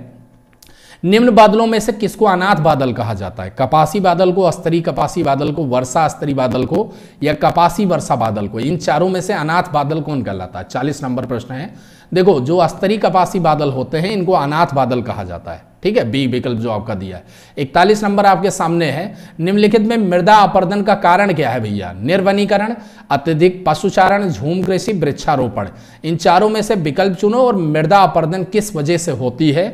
निम्न बादलों में से किसको अनाथ बादल कहा जाता है कपासी बादल को अस्तरी कपासी बादल को वर्षा अस्तरी बादल को या कपासी वर्षा बादल को इन चारों में से अनाथ बादल कौन कहलाता है चालीस नंबर प्रश्न है देखो जो अस्तरी कपासी बादल होते हैं इनको अनाथ बादल कहा जाता है ठीक है बी विकल्प जो आपका दिया है इकतालीस नंबर आपके सामने है निम्नलिखित में मृदा अपर्दन का कारण क्या है भैया निर्वनीकरण अत्यधिक पशुचारण झूम कृषि वृक्षारोपण इन चारों में से विकल्प चुनो और मृदा अपर्दन किस वजह से होती है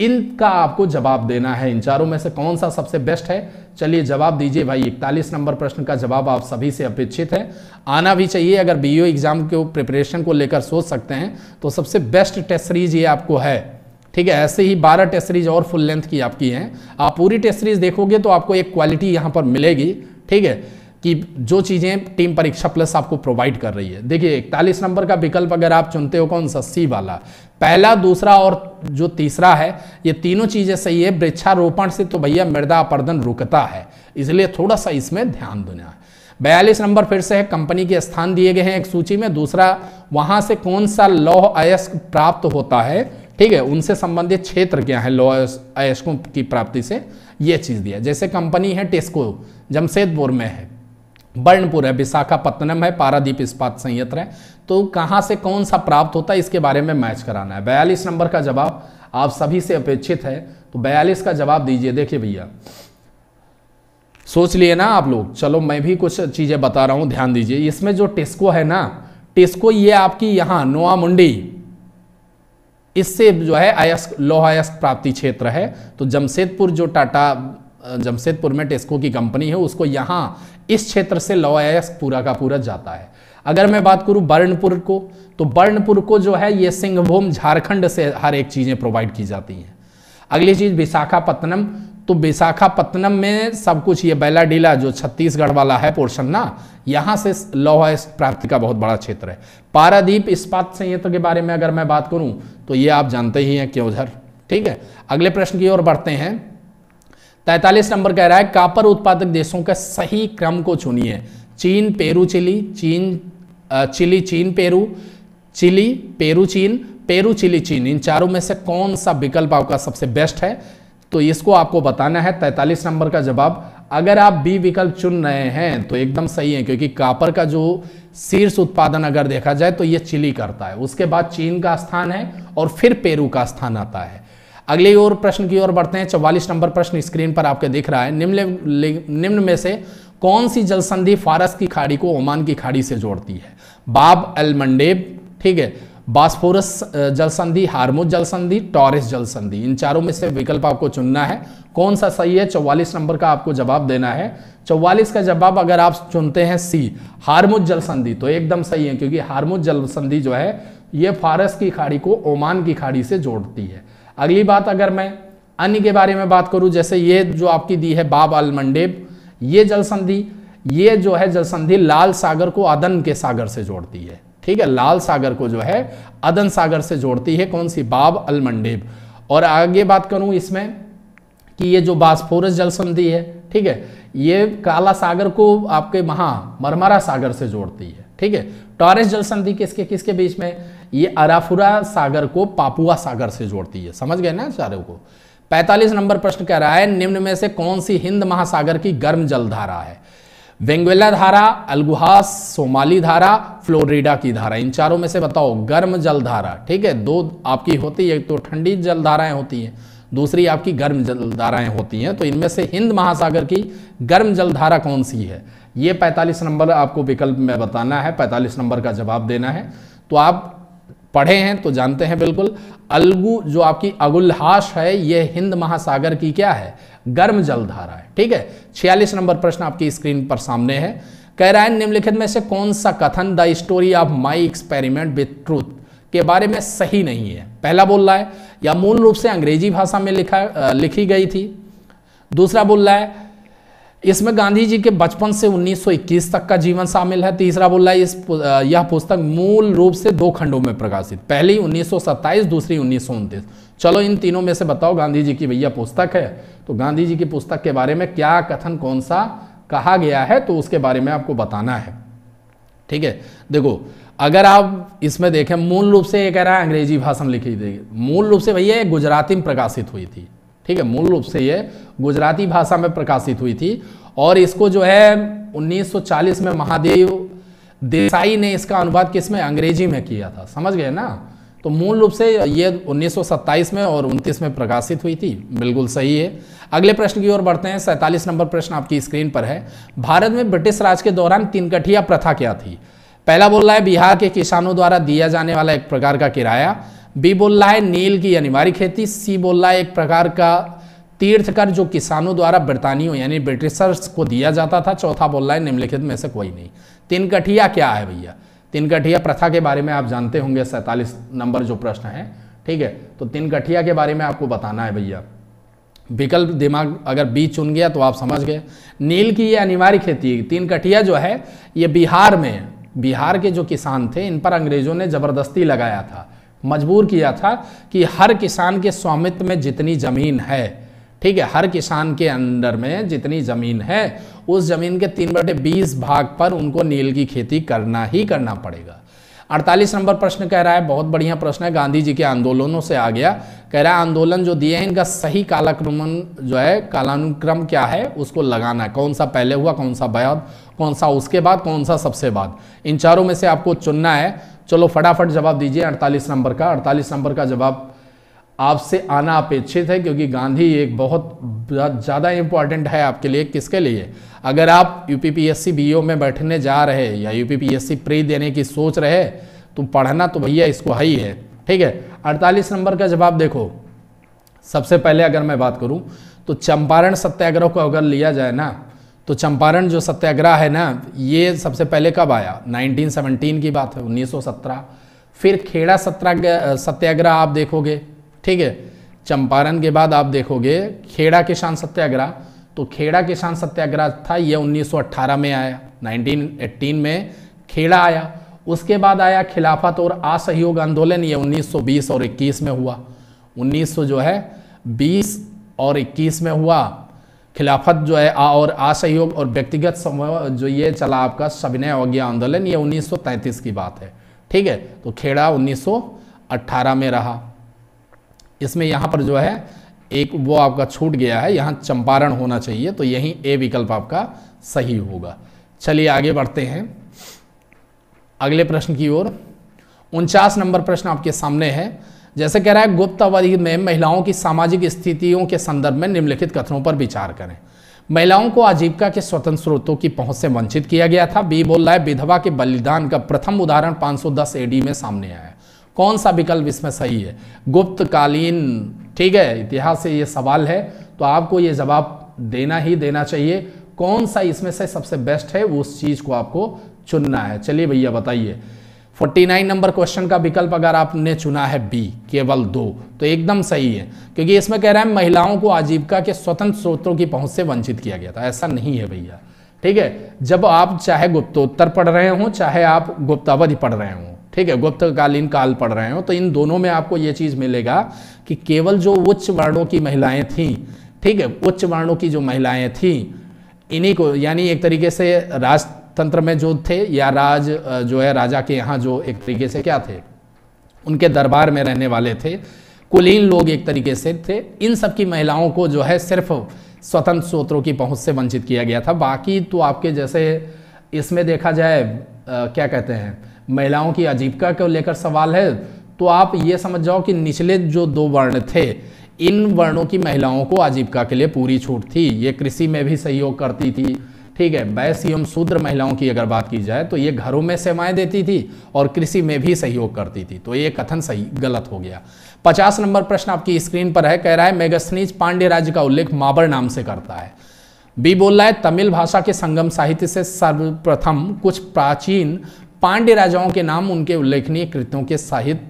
इनका आपको जवाब देना है इन चारों में से कौन सा सबसे बेस्ट है चलिए जवाब दीजिए भाई इकतालीस नंबर प्रश्न का जवाब आप सभी से अपेक्षित है आना भी चाहिए अगर बीओ एग्जाम e के प्रिपरेशन को लेकर सोच सकते हैं तो सबसे बेस्ट टेस्ट सीरीज ये आपको है ठीक है ऐसे ही 12 टेस्ट सीरीज और फुल लेंथ की आपकी हैं आप पूरी टेस्ट सीरीज देखोगे तो आपको एक क्वालिटी यहाँ पर मिलेगी ठीक है कि जो चीज़ें टीम परीक्षा प्लस आपको प्रोवाइड कर रही है देखिए इकतालीस नंबर का विकल्प अगर आप चुनते हो कौन सा सी वाला पहला दूसरा और जो तीसरा है ये तीनों चीज़ें सही है वृक्षारोपण से तो भैया मृदा अपर्दन रुकता है इसलिए थोड़ा सा इसमें ध्यान देना है बयालीस नंबर फिर से है कंपनी के स्थान दिए गए हैं एक सूची में दूसरा वहाँ से कौन सा लौह अयस्क प्राप्त होता है ठीक है उनसे संबंधित क्षेत्र क्या है लॉ अयस्कों की प्राप्ति से ये चीज़ दिया जैसे कंपनी है टेस्को जमशेदपुर में है बर्णपुर है विशाखापत्तनम है पारादीप इस्पात संयंत्र है तो कहाँ से कौन सा प्राप्त होता है इसके बारे में मैच कराना है बयालीस नंबर का जवाब आप सभी से अपेक्षित है तो बयालीस का जवाब दीजिए देखिए भैया सोच लिए ना आप लोग चलो मैं भी कुछ चीज़ें बता रहा हूँ ध्यान दीजिए इसमें जो टेस्को है ना टेस्को ये आपकी यहाँ नोआ मुंडी इससे जो है अयस्क लौह अयस्क प्राप्ति क्षेत्र है तो जमशेदपुर जो टाटा जमशेदपुर में टेस्को की कंपनी है उसको यहाँ इस क्षेत्र से लौह अयस्क पूरा का पूरा जाता है अगर मैं बात करूँ बर्णपुर को तो बर्णपुर को जो है ये सिंहभूम झारखंड से हर एक चीज़ें प्रोवाइड की जाती हैं अगली चीज़ विशाखापत्तनम तो विशाखापत्तनम में सब कुछ ये बेलाडीला जो छत्तीसगढ़ वाला है पोर्शन ना यहां से लौह प्राप्ति का बहुत बड़ा क्षेत्र है पारादीप इस्पात संयंत्र के बारे में अगर मैं बात करूं तो ये आप जानते ही हैं क्यों उधर ठीक है अगले प्रश्न की ओर बढ़ते हैं तैतालीस नंबर कह रहा है कापर उत्पादक देशों का सही क्रम को चुनिए चीन पेरू चिली चीन चिली चीन पेरू चिली पेरू चीन पेरू चिली चीन इन चारों में से कौन सा विकल्प आपका सबसे बेस्ट है तो इसको आपको बताना है तैतालीस नंबर का जवाब अगर आप बी विकल्प चुन रहे हैं तो एकदम सही है क्योंकि कापर का जो शीर्ष उत्पादन अगर देखा जाए तो यह चिली करता है उसके बाद चीन का स्थान है और फिर पेरू का स्थान आता है अगले और प्रश्न की ओर बढ़ते हैं चौवालीस नंबर प्रश्न स्क्रीन पर आपके दिख रहा है निम्न निम्न में से कौन सी जलसंधि फारस की खाड़ी को ओमान की खाड़ी से जोड़ती है बाब अल मंडेब ठीक है बास्फोरस जल संधि हारमुद जल संधि टॉरिस जल संधि इन चारों में से विकल्प आपको चुनना है कौन सा सही है चौवालीस नंबर का आपको जवाब देना है चौवालीस का जवाब अगर आप चुनते हैं सी हारमुद जल संधि तो एकदम सही है क्योंकि हारमुद जल संधि जो है ये फारस की खाड़ी को ओमान की खाड़ी से जोड़ती है अगली बात अगर मैं अन्य के बारे में बात करूं जैसे ये जो आपकी दी है बाब अल मंडेब ये जल संधि ये जो है जल संधि लाल सागर को अदन के सागर से जोड़ती है ठीक है लाल सागर को जो है अदन सागर से जोड़ती है कौन सी बाब अल मंडेब और आगे बात करूं इसमें कि ये जो बास्फोरस जल संधि है ठीक है ये काला सागर को आपके महा मरमरा सागर से जोड़ती है ठीक है टॉरेस जल संधि किसके किसके बीच में ये अराफुरा सागर को पापुआ सागर से जोड़ती है समझ गए ना चारों को 45 नंबर प्रश्न कह रहा है निम्न में से कौन सी हिंद महासागर की गर्म जलधारा है वेंगुएला धारा अलगुहास सोमाली धारा फ्लोरिडा की धारा इन चारों में से बताओ गर्म जल धारा ठीक है दो आपकी होती है तो ठंडी जल धाराएं होती हैं दूसरी आपकी गर्म जल धाराएं होती हैं तो इनमें से हिंद महासागर की गर्म जल धारा कौन सी है ये 45 नंबर आपको विकल्प में बताना है 45 नंबर का जवाब देना है तो आप पढ़े हैं तो जानते हैं बिल्कुल अलगू जो आपकी अगुल्हास है ये हिंद महासागर की क्या है गर्म जलधारा है ठीक है छियालीस नंबर प्रश्न आपकी स्क्रीन पर सामने है कह रहा है निम्नलिखित में से कौन सा कथन the story of my experiment with truth के बारे में सही नहीं है पहला बोल रहा है या मूल रूप से अंग्रेजी भाषा में लिखा लिखी गई थी दूसरा बोल रहा है इसमें गांधी जी के बचपन से 1921 तक का जीवन शामिल है तीसरा बोल रहा है इस यह पुस्तक मूल रूप से दो खंडों में प्रकाशित पहली 1927 दूसरी उन्नीस चलो इन तीनों में से बताओ गांधी जी की भैया पुस्तक है तो गांधी जी की पुस्तक के बारे में क्या कथन कौन सा कहा गया है तो उसके बारे में आपको बताना है ठीक है देखो अगर आप इसमें देखें मूल रूप से ये कह रहा है अंग्रेजी भाषा में लिखी थी मूल रूप से भैया गुजराती में प्रकाशित हुई थी ठीक है मूल रूप से ये गुजराती भाषा में प्रकाशित हुई थी और इसको जो है 1940 में महादेव देसाई ने इसका अनुवाद किसमें अंग्रेजी में किया था समझ गए ना तो मूल रूप से ये 1927 में और 29 में प्रकाशित हुई थी बिल्कुल सही है अगले प्रश्न की ओर बढ़ते हैं सैंतालीस नंबर प्रश्न आपकी स्क्रीन पर है भारत में ब्रिटिश राज के दौरान तीनकठिया प्रथा क्या थी पहला बोल रहा है बिहार के किसानों द्वारा दिया जाने वाला एक प्रकार का किराया बी बोल रहा है नील की अनिवार्य खेती सी बोल रहा है एक प्रकार का तीर्थ कर जो किसानों द्वारा ब्रितानियों यानी ब्रिटिशर्स को दिया जाता था चौथा बोल रहा है निम्नलिखित में से कोई नहीं तीन कठिया क्या है भैया तीन कठिया प्रथा के बारे में आप जानते होंगे सैंतालीस नंबर जो प्रश्न है ठीक है तो तीन कठिया के बारे में आपको बताना है भैया विकल्प दिमाग अगर बी चुन गया तो आप समझ गए नील की ये अनिवार्य खेती है तीन कठिया जो है ये बिहार में बिहार के जो किसान थे इन पर अंग्रेजों ने जबरदस्ती लगाया था मजबूर किया था कि हर किसान के स्वामित्व में जितनी ज़मीन है ठीक है हर किसान के अंदर में जितनी ज़मीन है उस ज़मीन के तीन बटे बीस भाग पर उनको नील की खेती करना ही करना पड़ेगा अड़तालीस नंबर प्रश्न कह रहा है बहुत बढ़िया प्रश्न है गांधी जी के आंदोलनों से आ गया कह रहा है आंदोलन जो दिए हैं इनका सही कालाक्रमण जो है कालानुक्रम क्या है उसको लगाना है कौन सा पहले हुआ कौन सा बयाद कौन सा उसके बाद कौन सा सबसे बाद इन चारों में से आपको चुनना है चलो फटाफट जवाब दीजिए 48 नंबर का 48 नंबर का जवाब आपसे आना अपेक्षित है क्योंकि गांधी एक बहुत ज़्यादा इम्पॉर्टेंट है आपके लिए किसके लिए अगर आप यू पी e में बैठने जा रहे या यू पी प्री देने की सोच रहे तो पढ़ना तो भैया इसको हाई है ठीक है 48 नंबर का जवाब देखो सबसे पहले अगर मैं बात करूं तो चंपारण सत्याग्रह को अगर लिया जाए ना तो चंपारण जो सत्याग्रह है ना ये सबसे पहले कब आया 1917 की बात है 1917 फिर खेड़ा सत्याग्रह सत्याग्रह आप देखोगे ठीक है चंपारण के बाद आप देखोगे खेड़ा किसान सत्याग्रह तो खेड़ा किसान सत्याग्रह था ये 1918 में आया 1918 में खेड़ा आया उसके बाद आया खिलाफत और असहयोग आंदोलन ये 1920 और 21 में हुआ 1900 जो है 20 और 21 में हुआ खिलाफत जो है आ और असहयोग और व्यक्तिगत जो ये चला आपका सविनय अवज्ञा आंदोलन ये 1933 की बात है ठीक है तो खेड़ा 1918 में रहा इसमें यहाँ पर जो है एक वो आपका छूट गया है यहाँ चंपारण होना चाहिए तो यही ए विकल्प आपका सही होगा चलिए आगे बढ़ते हैं अगले प्रश्न की ओर उनचास नंबर प्रश्न आपके सामने है जैसे कह रहा है गुप्त अवधि में महिलाओं की सामाजिक स्थितियों के संदर्भ में निम्नलिखित कथनों पर विचार करें महिलाओं को आजीविका के स्वतंत्र स्रोतों की पहुंच से वंचित किया गया था बी बोल रहा है विधवा के बलिदान का प्रथम उदाहरण 510 एडी में सामने आया कौन सा विकल्प इसमें सही है गुप्तकालीन ठीक है इतिहास से ये सवाल है तो आपको ये जवाब देना ही देना चाहिए कौन सा इसमें से सबसे बेस्ट है उस चीज़ को आपको चुनना है चलिए भैया बताइए 49 नंबर क्वेश्चन का विकल्प अगर आपने चुना है बी केवल दो तो एकदम सही है क्योंकि इसमें कह रहा है महिलाओं को आजीविका के स्वतंत्र स्रोतों की पहुंच से वंचित किया गया था ऐसा नहीं है भैया ठीक है जब आप चाहे गुप्तोत्तर पढ़ रहे हों चाहे आप गुप्तावधि पढ़ रहे हों ठीक है गुप्तकालीन काल पढ़ रहे हो तो इन दोनों में आपको ये चीज़ मिलेगा कि केवल जो उच्च वर्णों की महिलाएं थी ठीक है उच्च वर्णों की जो महिलाएं थी इन्हीं को यानी एक तरीके से राष्ट्र तंत्र में जो थे या राज जो है राजा के यहाँ जो एक तरीके से क्या थे उनके दरबार में रहने वाले थे कुलीन लोग एक तरीके से थे इन सब की महिलाओं को जो है सिर्फ स्वतंत्र स्रोत्रों की पहुंच से वंचित किया गया था बाकी तो आपके जैसे इसमें देखा जाए क्या कहते हैं महिलाओं की आजीविका को लेकर सवाल है तो आप ये समझ जाओ कि निचले जो दो वर्ण थे इन वर्णों की महिलाओं को आजीविका के लिए पूरी छूट थी ये कृषि में भी सहयोग करती थी ठीक है बैस एवं शूद्र महिलाओं की अगर बात की जाए तो ये घरों में सेवाएं देती थी और कृषि में भी सहयोग करती थी तो ये कथन सही गलत हो गया पचास नंबर प्रश्न आपकी स्क्रीन पर है कह रहा है मेगस्नीज पांडे राज्य का उल्लेख माबर नाम से करता है बी बोल रहा है तमिल भाषा के संगम साहित्य से सर्वप्रथम कुछ प्राचीन पांडे राजाओं के नाम उनके उल्लेखनीय कृतियों के साहित्य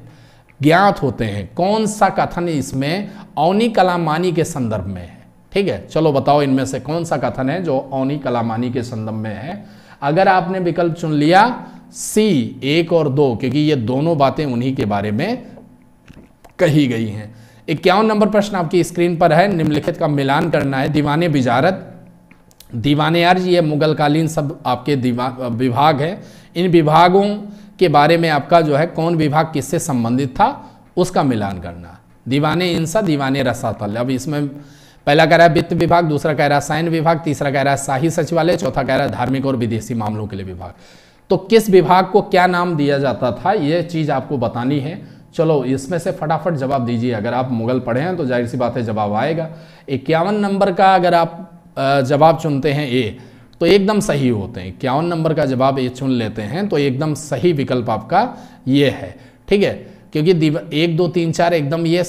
ज्ञात होते हैं कौन सा कथन इसमें औनी कलामानी के संदर्भ में है ठीक है चलो बताओ इनमें से कौन सा कथन है जो औनी कलामानी के संदर्भ में है अगर आपने विकल्प चुन लिया सी एक और दो क्योंकि ये दोनों बातें उन्हीं के बारे में कही गई हैं इक्यावन नंबर प्रश्न आपकी स्क्रीन पर है निम्नलिखित का मिलान करना है दीवाने बिजारत दीवाने अर्ज ये मुगलकालीन सब आपके विभाग है इन विभागों के बारे में आपका जो है कौन विभाग किससे संबंधित था उसका मिलान करना दीवाने इंसा दीवाने रसातल अब इसमें पहला कह रहा है वित्त विभाग दूसरा कह रहा है साइन विभाग तीसरा कह रहा है शाही सचिवालय चौथा कह रहा है धार्मिक और विदेशी मामलों के लिए विभाग तो किस विभाग को क्या नाम दिया जाता था ये चीज़ आपको बतानी है चलो इसमें से फटाफट जवाब दीजिए अगर आप मुगल पढ़े हैं तो जाहिर सी बात है जवाब आएगा इक्यावन नंबर का अगर आप जवाब चुनते हैं ए तो एकदम सही होते हैं इक्यावन नंबर का जवाब ये चुन लेते हैं तो एकदम सही विकल्प आपका ये है ठीक है क्योंकि एक दो तीन चार एकदम ये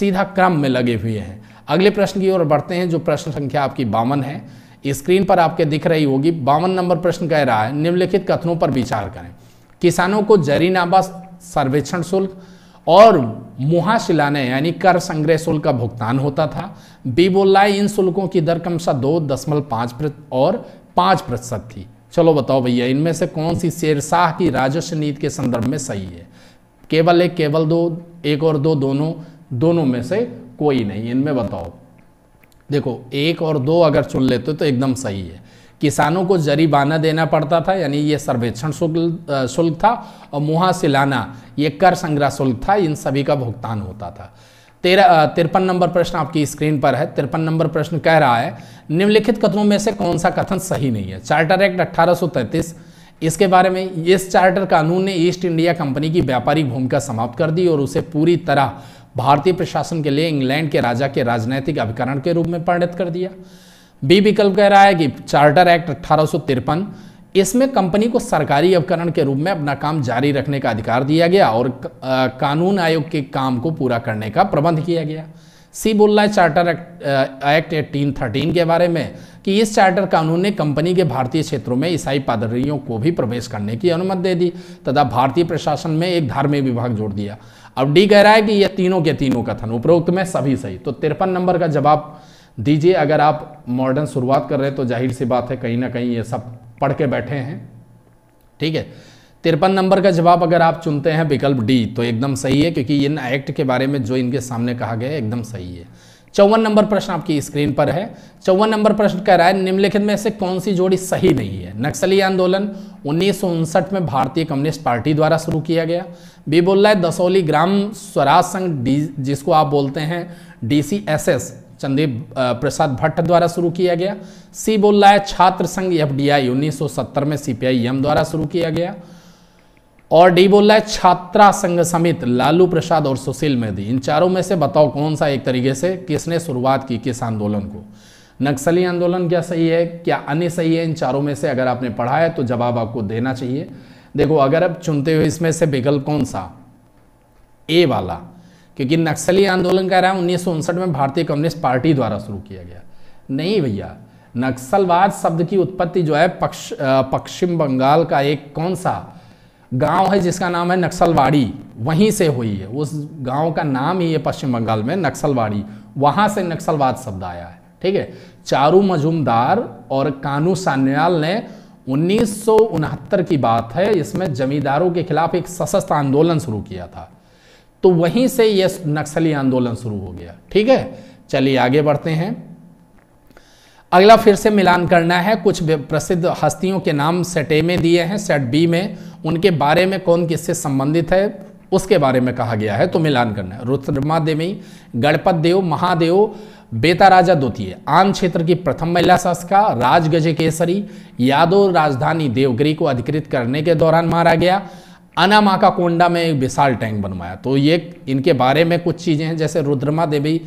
सीधा क्रम में लगे हुए हैं अगले प्रश्न की ओर बढ़ते हैं जो प्रश्न संख्या आपकी बावन है स्क्रीन पर आपके दिख रही होगी बावन नंबर प्रश्न कह रहा है निम्नलिखित कथनों पर विचार करें किसानों को जरीनाबा सर्वेक्षण शुल्क और मुहाशिलाने यानी कर संग्रह शुल्क का भुगतान होता था है इन शुल्कों की दर क्रमशः दो दशमलव पाँच और पाँच प्रतिशत थी चलो बताओ भैया इनमें से कौन सी शेरशाह की राजस्व नीति के संदर्भ में सही है केवल एक केवल दो एक और दो दोनों दोनों में से कोई नहीं इनमें बताओ देखो एक और दो अगर चुन लेते तो एकदम सही है किसानों को जरीबाना देना पड़ता था यानी ये सर्वेक्षण शुल्क था और सिलाना ये कर संग्रह शुल्क था इन सभी का भुगतान होता था तेरह तिरपन नंबर प्रश्न आपकी स्क्रीन पर है तिरपन नंबर प्रश्न कह रहा है निम्नलिखित कथनों में से कौन सा कथन सही नहीं है चार्टर एक्ट अट्ठारह इसके बारे में इस चार्टर कानून ने ईस्ट इंडिया कंपनी की व्यापारिक भूमिका समाप्त कर दी और उसे पूरी तरह भारतीय प्रशासन के लिए इंग्लैंड के राजा के राजनैतिक अभिकरण के रूप में परिणत कर दिया बी विकल्प कह रहा है कि चार्टर एक्ट अठारह इसमें कंपनी को सरकारी अवकरण के रूप में अपना काम जारी रखने का अधिकार दिया गया और कानून आयोग के काम को पूरा करने का प्रबंध किया गया सी बोल रहा है चार्टर एक्ट एटीन थर्टीन के बारे में कि इस चार्टर कानून ने कंपनी के भारतीय क्षेत्रों में ईसाई पादरियों को भी प्रवेश करने की अनुमति दे दी तथा भारतीय प्रशासन में एक धार्मिक विभाग जोड़ दिया अब डी कह रहा है कि यह तीनों के तीनों कथन उपरोक्त में सभी सही तो तिरपन नंबर का जवाब दीजिए अगर आप मॉडर्न शुरुआत कर रहे हैं तो जाहिर सी बात है कहीं ना कहीं ये सब पढ़ के बैठे हैं ठीक है तिरपन नंबर का जवाब अगर आप चुनते हैं विकल्प डी तो एकदम सही है क्योंकि इन एक्ट के बारे में जो इनके सामने कहा गया है एकदम सही है चौवन नंबर प्रश्न आपकी स्क्रीन पर है चौवन नंबर प्रश्न कह रहा है निम्नलिखित में से कौन सी जोड़ी सही नहीं है नक्सली आंदोलन उन्नीस में भारतीय कम्युनिस्ट पार्टी द्वारा शुरू किया गया बी बोल रहा है दसौली ग्राम स्वराज संघ डी जिसको आप बोलते हैं डीसीएसएस चंदीप प्रसाद भट्ट द्वारा शुरू किया गया सी बोल रहा है छात्र संघ एफ डी में सीपीआईएम द्वारा शुरू किया गया और डी बोल रहा है छात्रा संघ समित लालू प्रसाद और सुशील मेहदी इन चारों में से बताओ कौन सा एक तरीके से किसने शुरुआत की किस आंदोलन को नक्सली आंदोलन क्या सही है क्या अन्य सही है इन चारों में से अगर आपने पढ़ा है तो जवाब आपको देना चाहिए देखो अगर आप चुनते हुए इसमें से विकल्प कौन सा ए वाला क्योंकि नक्सली आंदोलन कह रहा है उन्नीस में भारतीय कम्युनिस्ट पार्टी द्वारा शुरू किया गया नहीं भैया नक्सलवाद शब्द की उत्पत्ति जो है पक्ष पश्चिम बंगाल का एक कौन सा गांव है जिसका नाम है नक्सलवाड़ी वहीं से हुई है उस गांव का नाम ही है पश्चिम बंगाल में नक्सलवाड़ी वहां से नक्सलवाद शब्द आया है ठीक है चारू मजूमदार और कानू सान्याल ने उन्नीस की बात है इसमें जमींदारों के खिलाफ एक सशस्त्र आंदोलन शुरू किया था तो वहीं से यह नक्सली आंदोलन शुरू हो गया ठीक है चलिए आगे बढ़ते हैं अगला फिर से मिलान करना है कुछ प्रसिद्ध हस्तियों के नाम सेट ए में दिए हैं सेट बी में उनके बारे में कौन किससे संबंधित है उसके बारे में कहा गया है तो मिलान करना है रुद्रमा देवी गणपत देव महादेव बेता राजा द्वितीय आन क्षेत्र की प्रथम महिला शासिका राजगजे केसरी यादव राजधानी देवगिरी को अधिकृत करने के दौरान मारा गया अनामाका कोंडा में एक विशाल टैंक बनवाया तो ये इनके बारे में कुछ चीज़ें हैं जैसे रुद्रमा देवी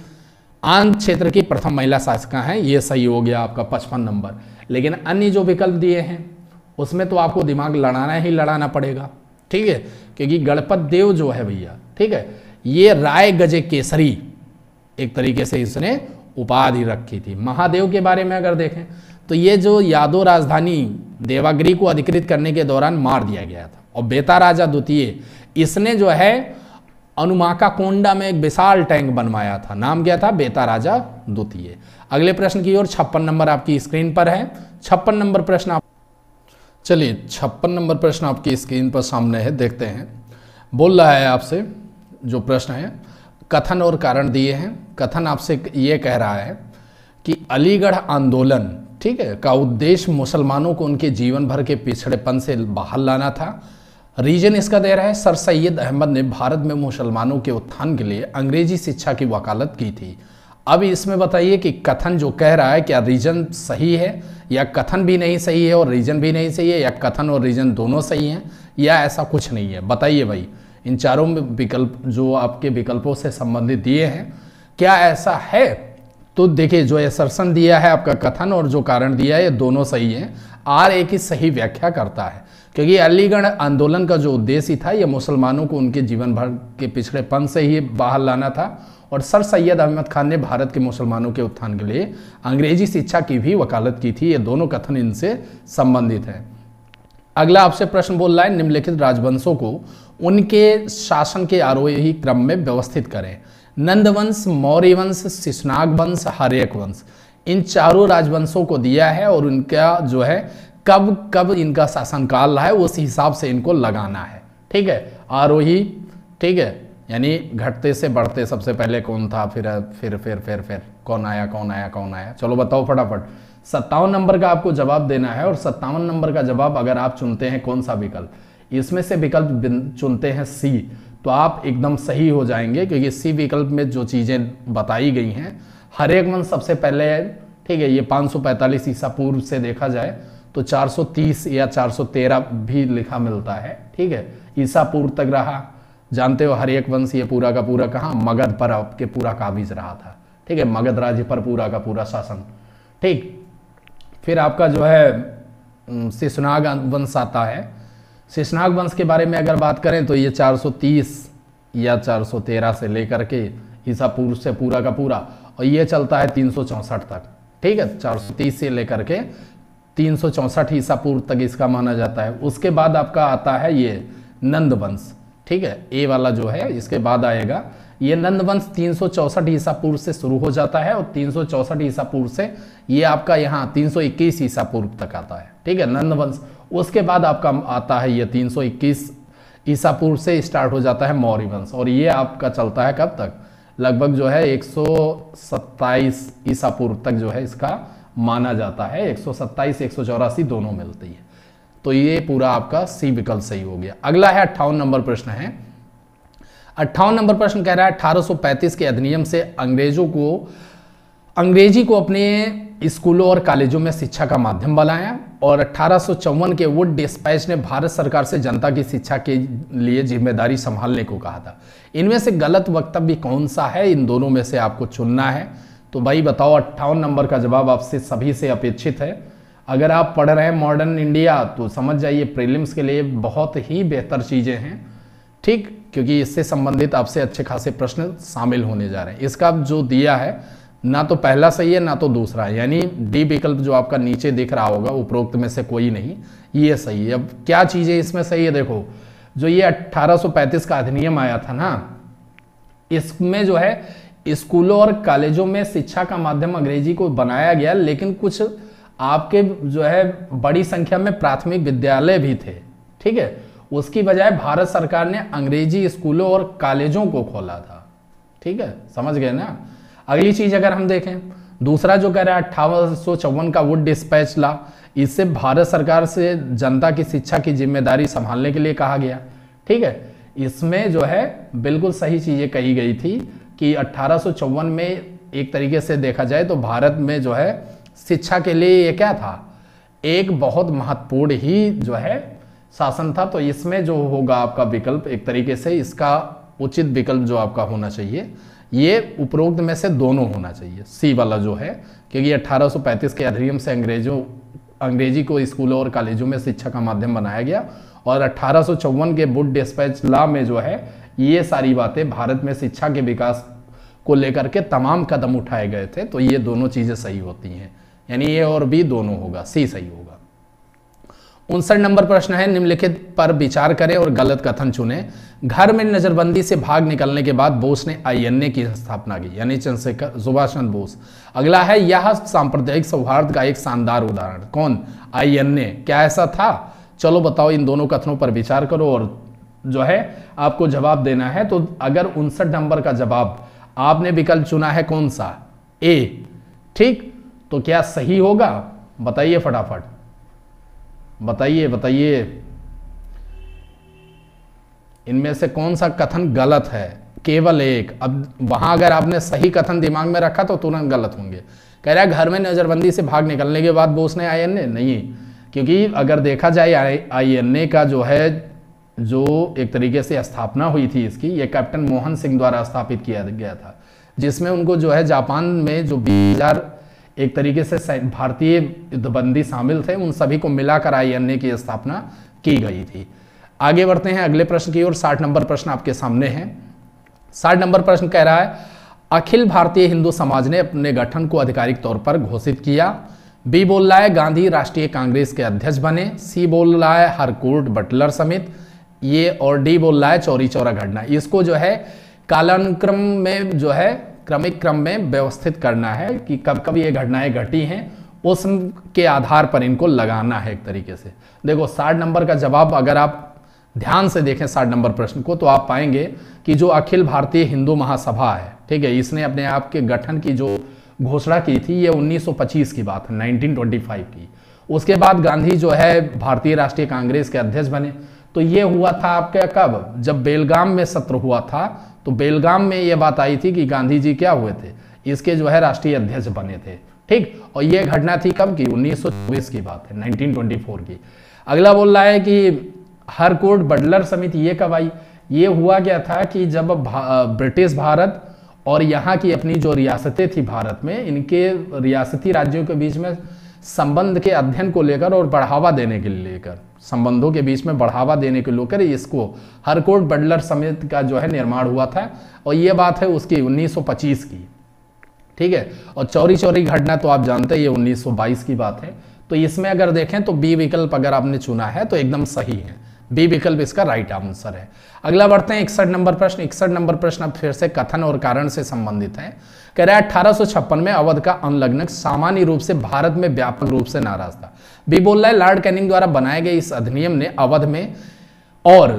आन क्षेत्र की प्रथम महिला शासिका हैं ये सही हो गया आपका पचपन नंबर लेकिन अन्य जो विकल्प दिए हैं उसमें तो आपको दिमाग लड़ाना ही लड़ाना पड़ेगा ठीक है क्योंकि गणपत देव जो है भैया ठीक है ये राय गजे केसरी एक तरीके से इसने उपाधि रखी थी महादेव के बारे में अगर देखें तो ये जो यादव राजधानी देवागिरी को अधिकृत करने के दौरान मार दिया गया था और बेता राजा द्वितीय इसने जो है अनुमाका कोंडा में एक विशाल टैंक बनवाया था नाम क्या था बेता राजा द्वितीय अगले प्रश्न की ओर छप्पन नंबर आपकी स्क्रीन पर है छप्पन नंबर प्रश्न आप चलिए छप्पन नंबर प्रश्न आपकी स्क्रीन पर सामने है देखते हैं बोल रहा है आपसे जो प्रश्न है कथन और कारण दिए हैं कथन आपसे ये कह रहा है कि अलीगढ़ आंदोलन ठीक है का उद्देश्य मुसलमानों को उनके जीवन भर के पिछड़ेपन से बाहर लाना था रीजन इसका दे रहा है सर सैयद अहमद ने भारत में मुसलमानों के उत्थान के लिए अंग्रेजी शिक्षा की वकालत की थी अब इसमें बताइए कि कथन जो कह रहा है क्या रीजन सही है या कथन भी नहीं सही है और रीजन भी नहीं सही है या कथन और रीजन दोनों सही हैं या ऐसा कुछ नहीं है बताइए भाई इन चारों विकल्प जो आपके विकल्पों से संबंधित दिए हैं क्या ऐसा है तो देखिए जो एसर्सन दिया है आपका कथन और जो कारण दिया है ये दोनों सही हैं आर ए की सही व्याख्या करता है क्योंकि अलीगढ़ आंदोलन का जो उद्देश्य था यह मुसलमानों को उनके जीवन भर के पिछड़ेपन से ही बाहर लाना था और सर सैयद अहमद खान ने भारत के मुसलमानों के उत्थान के लिए अंग्रेजी शिक्षा की भी वकालत की थी ये दोनों कथन इनसे संबंधित है अगला आपसे प्रश्न बोल रहा है निम्नलिखित राजवंशों को उनके शासन के आरोही क्रम में व्यवस्थित करें नंदवंश मौर्य वंश शिशनाग वंश हरेक वंश इन चारों राजवंशों को दिया है और उनका जो है कब कब इनका शासनकाल रहा है उस हिसाब से इनको लगाना है ठीक है आरोही ठीक है यानी घटते से बढ़ते सबसे पहले कौन था फिर फिर फिर फिर फिर कौन आया कौन आया कौन आया चलो बताओ फटाफट सत्तावन नंबर का आपको जवाब देना है और सत्तावन नंबर का जवाब अगर आप चुनते हैं कौन सा विकल्प इसमें से विकल्प चुनते हैं सी तो आप एकदम सही हो जाएंगे क्योंकि सी विकल्प में जो चीज़ें बताई गई हैं हर एक मन सबसे पहले ठीक है ये 545 ईसा पूर्व से देखा जाए तो 430 या 413 भी लिखा मिलता है ठीक है ईसा पूर्व तक रहा जानते हो हर एक वंश ये पूरा का पूरा कहाँ मगध पर आपके पूरा काबिज रहा था ठीक है मगध राज्य पर पूरा का पूरा शासन ठीक फिर आपका जो है शिशनाग वंश आता है शिशनाग वंश के बारे में अगर बात करें तो ये 430 या 413 से लेकर के ईसा पूर्व से पूरा का पूरा और ये चलता है तीन तक ठीक है चार से लेकर के तीन ईसा पूर्व तक इसका माना जाता है उसके बाद आपका आता है ये नंद वंश ठीक है ए वाला जो है इसके बाद आएगा ये नंदवंश तीन सौ चौसठ ईसा पूर्व से शुरू हो जाता है और तीन सौ चौसठ ईसा पूर्व से ये आपका यहाँ तीन सौ इक्कीस ईसा पूर्व तक आता है ठीक है नंदवंश उसके बाद आपका आता है ये तीन सौ इक्कीस ईसा पूर्व से स्टार्ट हो जाता है मौर्य वंश और ये आपका चलता है कब तक लगभग जो है एक सौ सत्ताईस ईसा पूर्व तक जो है इसका माना जाता है एक सौ सत्ताईस एक सौ चौरासी दोनों मिलती है तो ये पूरा आपका सी विकल्प सही हो गया अगला है अट्ठावन नंबर प्रश्न है अट्ठावन नंबर प्रश्न कह रहा है 1835 के अधिनियम से अंग्रेजों को अंग्रेजी को अपने स्कूलों और कॉलेजों में शिक्षा का माध्यम बनाया और अठारह के वुड डिस्पैच ने भारत सरकार से जनता की शिक्षा के लिए जिम्मेदारी संभालने को कहा था इनमें से गलत वक्तव्य कौन सा है इन दोनों में से आपको चुनना है तो भाई बताओ अट्ठावन नंबर का जवाब आपसे सभी से अपेक्षित है अगर आप पढ़ रहे हैं मॉडर्न इंडिया तो समझ जाइए प्रीलिम्स के लिए बहुत ही बेहतर चीज़ें हैं ठीक क्योंकि इससे संबंधित आपसे अच्छे खासे प्रश्न शामिल होने जा रहे हैं इसका जो दिया है ना तो पहला सही है ना तो दूसरा है यानी डी विकल्प जो आपका नीचे दिख रहा होगा उपरोक्त में से कोई नहीं ये सही है अब क्या चीज़ें इसमें सही है देखो जो ये 1835 का अधिनियम आया था ना इसमें जो है स्कूलों और कॉलेजों में शिक्षा का माध्यम अंग्रेजी को बनाया गया लेकिन कुछ आपके जो है बड़ी संख्या में प्राथमिक विद्यालय भी थे ठीक है उसकी बजाय भारत सरकार ने अंग्रेजी स्कूलों और कॉलेजों को खोला था ठीक है समझ गए ना अगली चीज अगर हम देखें दूसरा जो कह रहा है अट्ठावन का वुड डिस्पैच ला इससे भारत सरकार से जनता की शिक्षा की जिम्मेदारी संभालने के लिए कहा गया ठीक है इसमें जो है बिल्कुल सही चीज़ें कही गई थी कि अट्ठारह में एक तरीके से देखा जाए तो भारत में जो है शिक्षा के लिए ये क्या था एक बहुत महत्वपूर्ण ही जो है शासन था तो इसमें जो होगा आपका विकल्प एक तरीके से इसका उचित विकल्प जो आपका होना चाहिए ये उपरोक्त में से दोनों होना चाहिए सी वाला जो है क्योंकि 1835 के अधिनियम से अंग्रेजों अंग्रेजी को स्कूलों और कॉलेजों में शिक्षा का माध्यम बनाया गया और अट्ठारह के बुड डिस्पैच ला में जो है ये सारी बातें भारत में शिक्षा के विकास को लेकर के तमाम कदम उठाए गए थे तो ये दोनों चीज़ें सही होती हैं यानी ए और बी दोनों होगा सी सही होगा उनसठ नंबर प्रश्न है निम्नलिखित पर विचार करें और गलत कथन चुने घर में नजरबंदी से भाग निकलने के बाद बोस ने आई की स्थापना की यानी चंद्रशेखर सुभाष चंद्र बोस अगला है यह सांप्रदायिक सौहार्द का एक शानदार उदाहरण कौन आई क्या ऐसा था चलो बताओ इन दोनों कथनों पर विचार करो और जो है आपको जवाब देना है तो अगर उनसठ नंबर का जवाब आपने विकल्प चुना है कौन सा ए ठीक तो क्या सही होगा बताइए फटाफट बताइए बताइए इनमें से कौन सा कथन गलत है केवल एक अब वहां अगर आपने सही कथन दिमाग में रखा तो तुरंत गलत होंगे कह रहा घर में नज़रबंदी से भाग निकलने के बाद बोस ने आई नहीं क्योंकि अगर देखा जाए आई एन का जो है जो एक तरीके से स्थापना हुई थी इसकी ये कैप्टन मोहन सिंह द्वारा स्थापित किया गया था जिसमें उनको जो है जापान में जो बीस हजार एक तरीके से भारतीय युद्धबंदी शामिल थे उन सभी को मिलाकर आई एन की स्थापना की गई थी आगे बढ़ते हैं अगले प्रश्न की ओर साठ नंबर प्रश्न आपके सामने है साठ नंबर प्रश्न कह रहा है अखिल भारतीय हिंदू समाज ने अपने गठन को आधिकारिक तौर पर घोषित किया बी बोल रहा है गांधी राष्ट्रीय कांग्रेस के अध्यक्ष बने सी बोल रहा है हरकोट बटलर समेत ये और डी बोल रहा है चौरी चौरा घटना इसको जो है कालानुक्रम में जो है क्रमिक क्रम में व्यवस्थित करना है कि कब कब ये घटनाएं घटी हैं उस के आधार पर इनको लगाना है एक तरीके से देखो साठ नंबर का जवाब अगर आप ध्यान से देखें साठ नंबर प्रश्न को तो आप पाएंगे कि जो अखिल भारतीय हिंदू महासभा है ठीक है इसने अपने आप के गठन की जो घोषणा की थी ये 1925 की बात है 1925 की उसके बाद गांधी जो है भारतीय राष्ट्रीय कांग्रेस के अध्यक्ष बने तो ये हुआ था आपके कब जब बेलगाम में सत्र हुआ था तो बेलगाम में ये बात आई थी कि गांधी जी क्या हुए थे इसके जो है राष्ट्रीय अध्यक्ष बने थे ठीक और ये घटना थी कब की उन्नीस की बात है 1924 की अगला बोल रहा है कि हर कोर्ट बडलर समिति ये कब आई ये हुआ क्या था कि जब भा, ब्रिटिश भारत और यहाँ की अपनी जो रियासतें थी भारत में इनके रियासती राज्यों के बीच में संबंध के अध्ययन को लेकर और बढ़ावा देने के लिए लेकर संबंधों के बीच में बढ़ावा देने को लेकर इसको हरकोट बडलर समेत का जो है निर्माण हुआ था और ये बात है उसकी 1925 की ठीक है और चौरी चौरी घटना तो आप जानते हैं ये 1922 की बात है तो इसमें अगर देखें तो बी विकल्प अगर आपने चुना है तो एकदम सही है बी विकल्प इसका राइट आंसर है अगला बढ़ते हैं इकसठ नंबर प्रश्न इकसठ नंबर प्रश्न अब फिर से कथन और कारण से संबंधित है कह रहा है अठारह में अवध का अनलग्नक सामान्य रूप से भारत में व्यापक रूप से नाराज था भी बोल रहा है लॉर्ड कैनिंग द्वारा बनाए गए इस अधिनियम ने अवध में और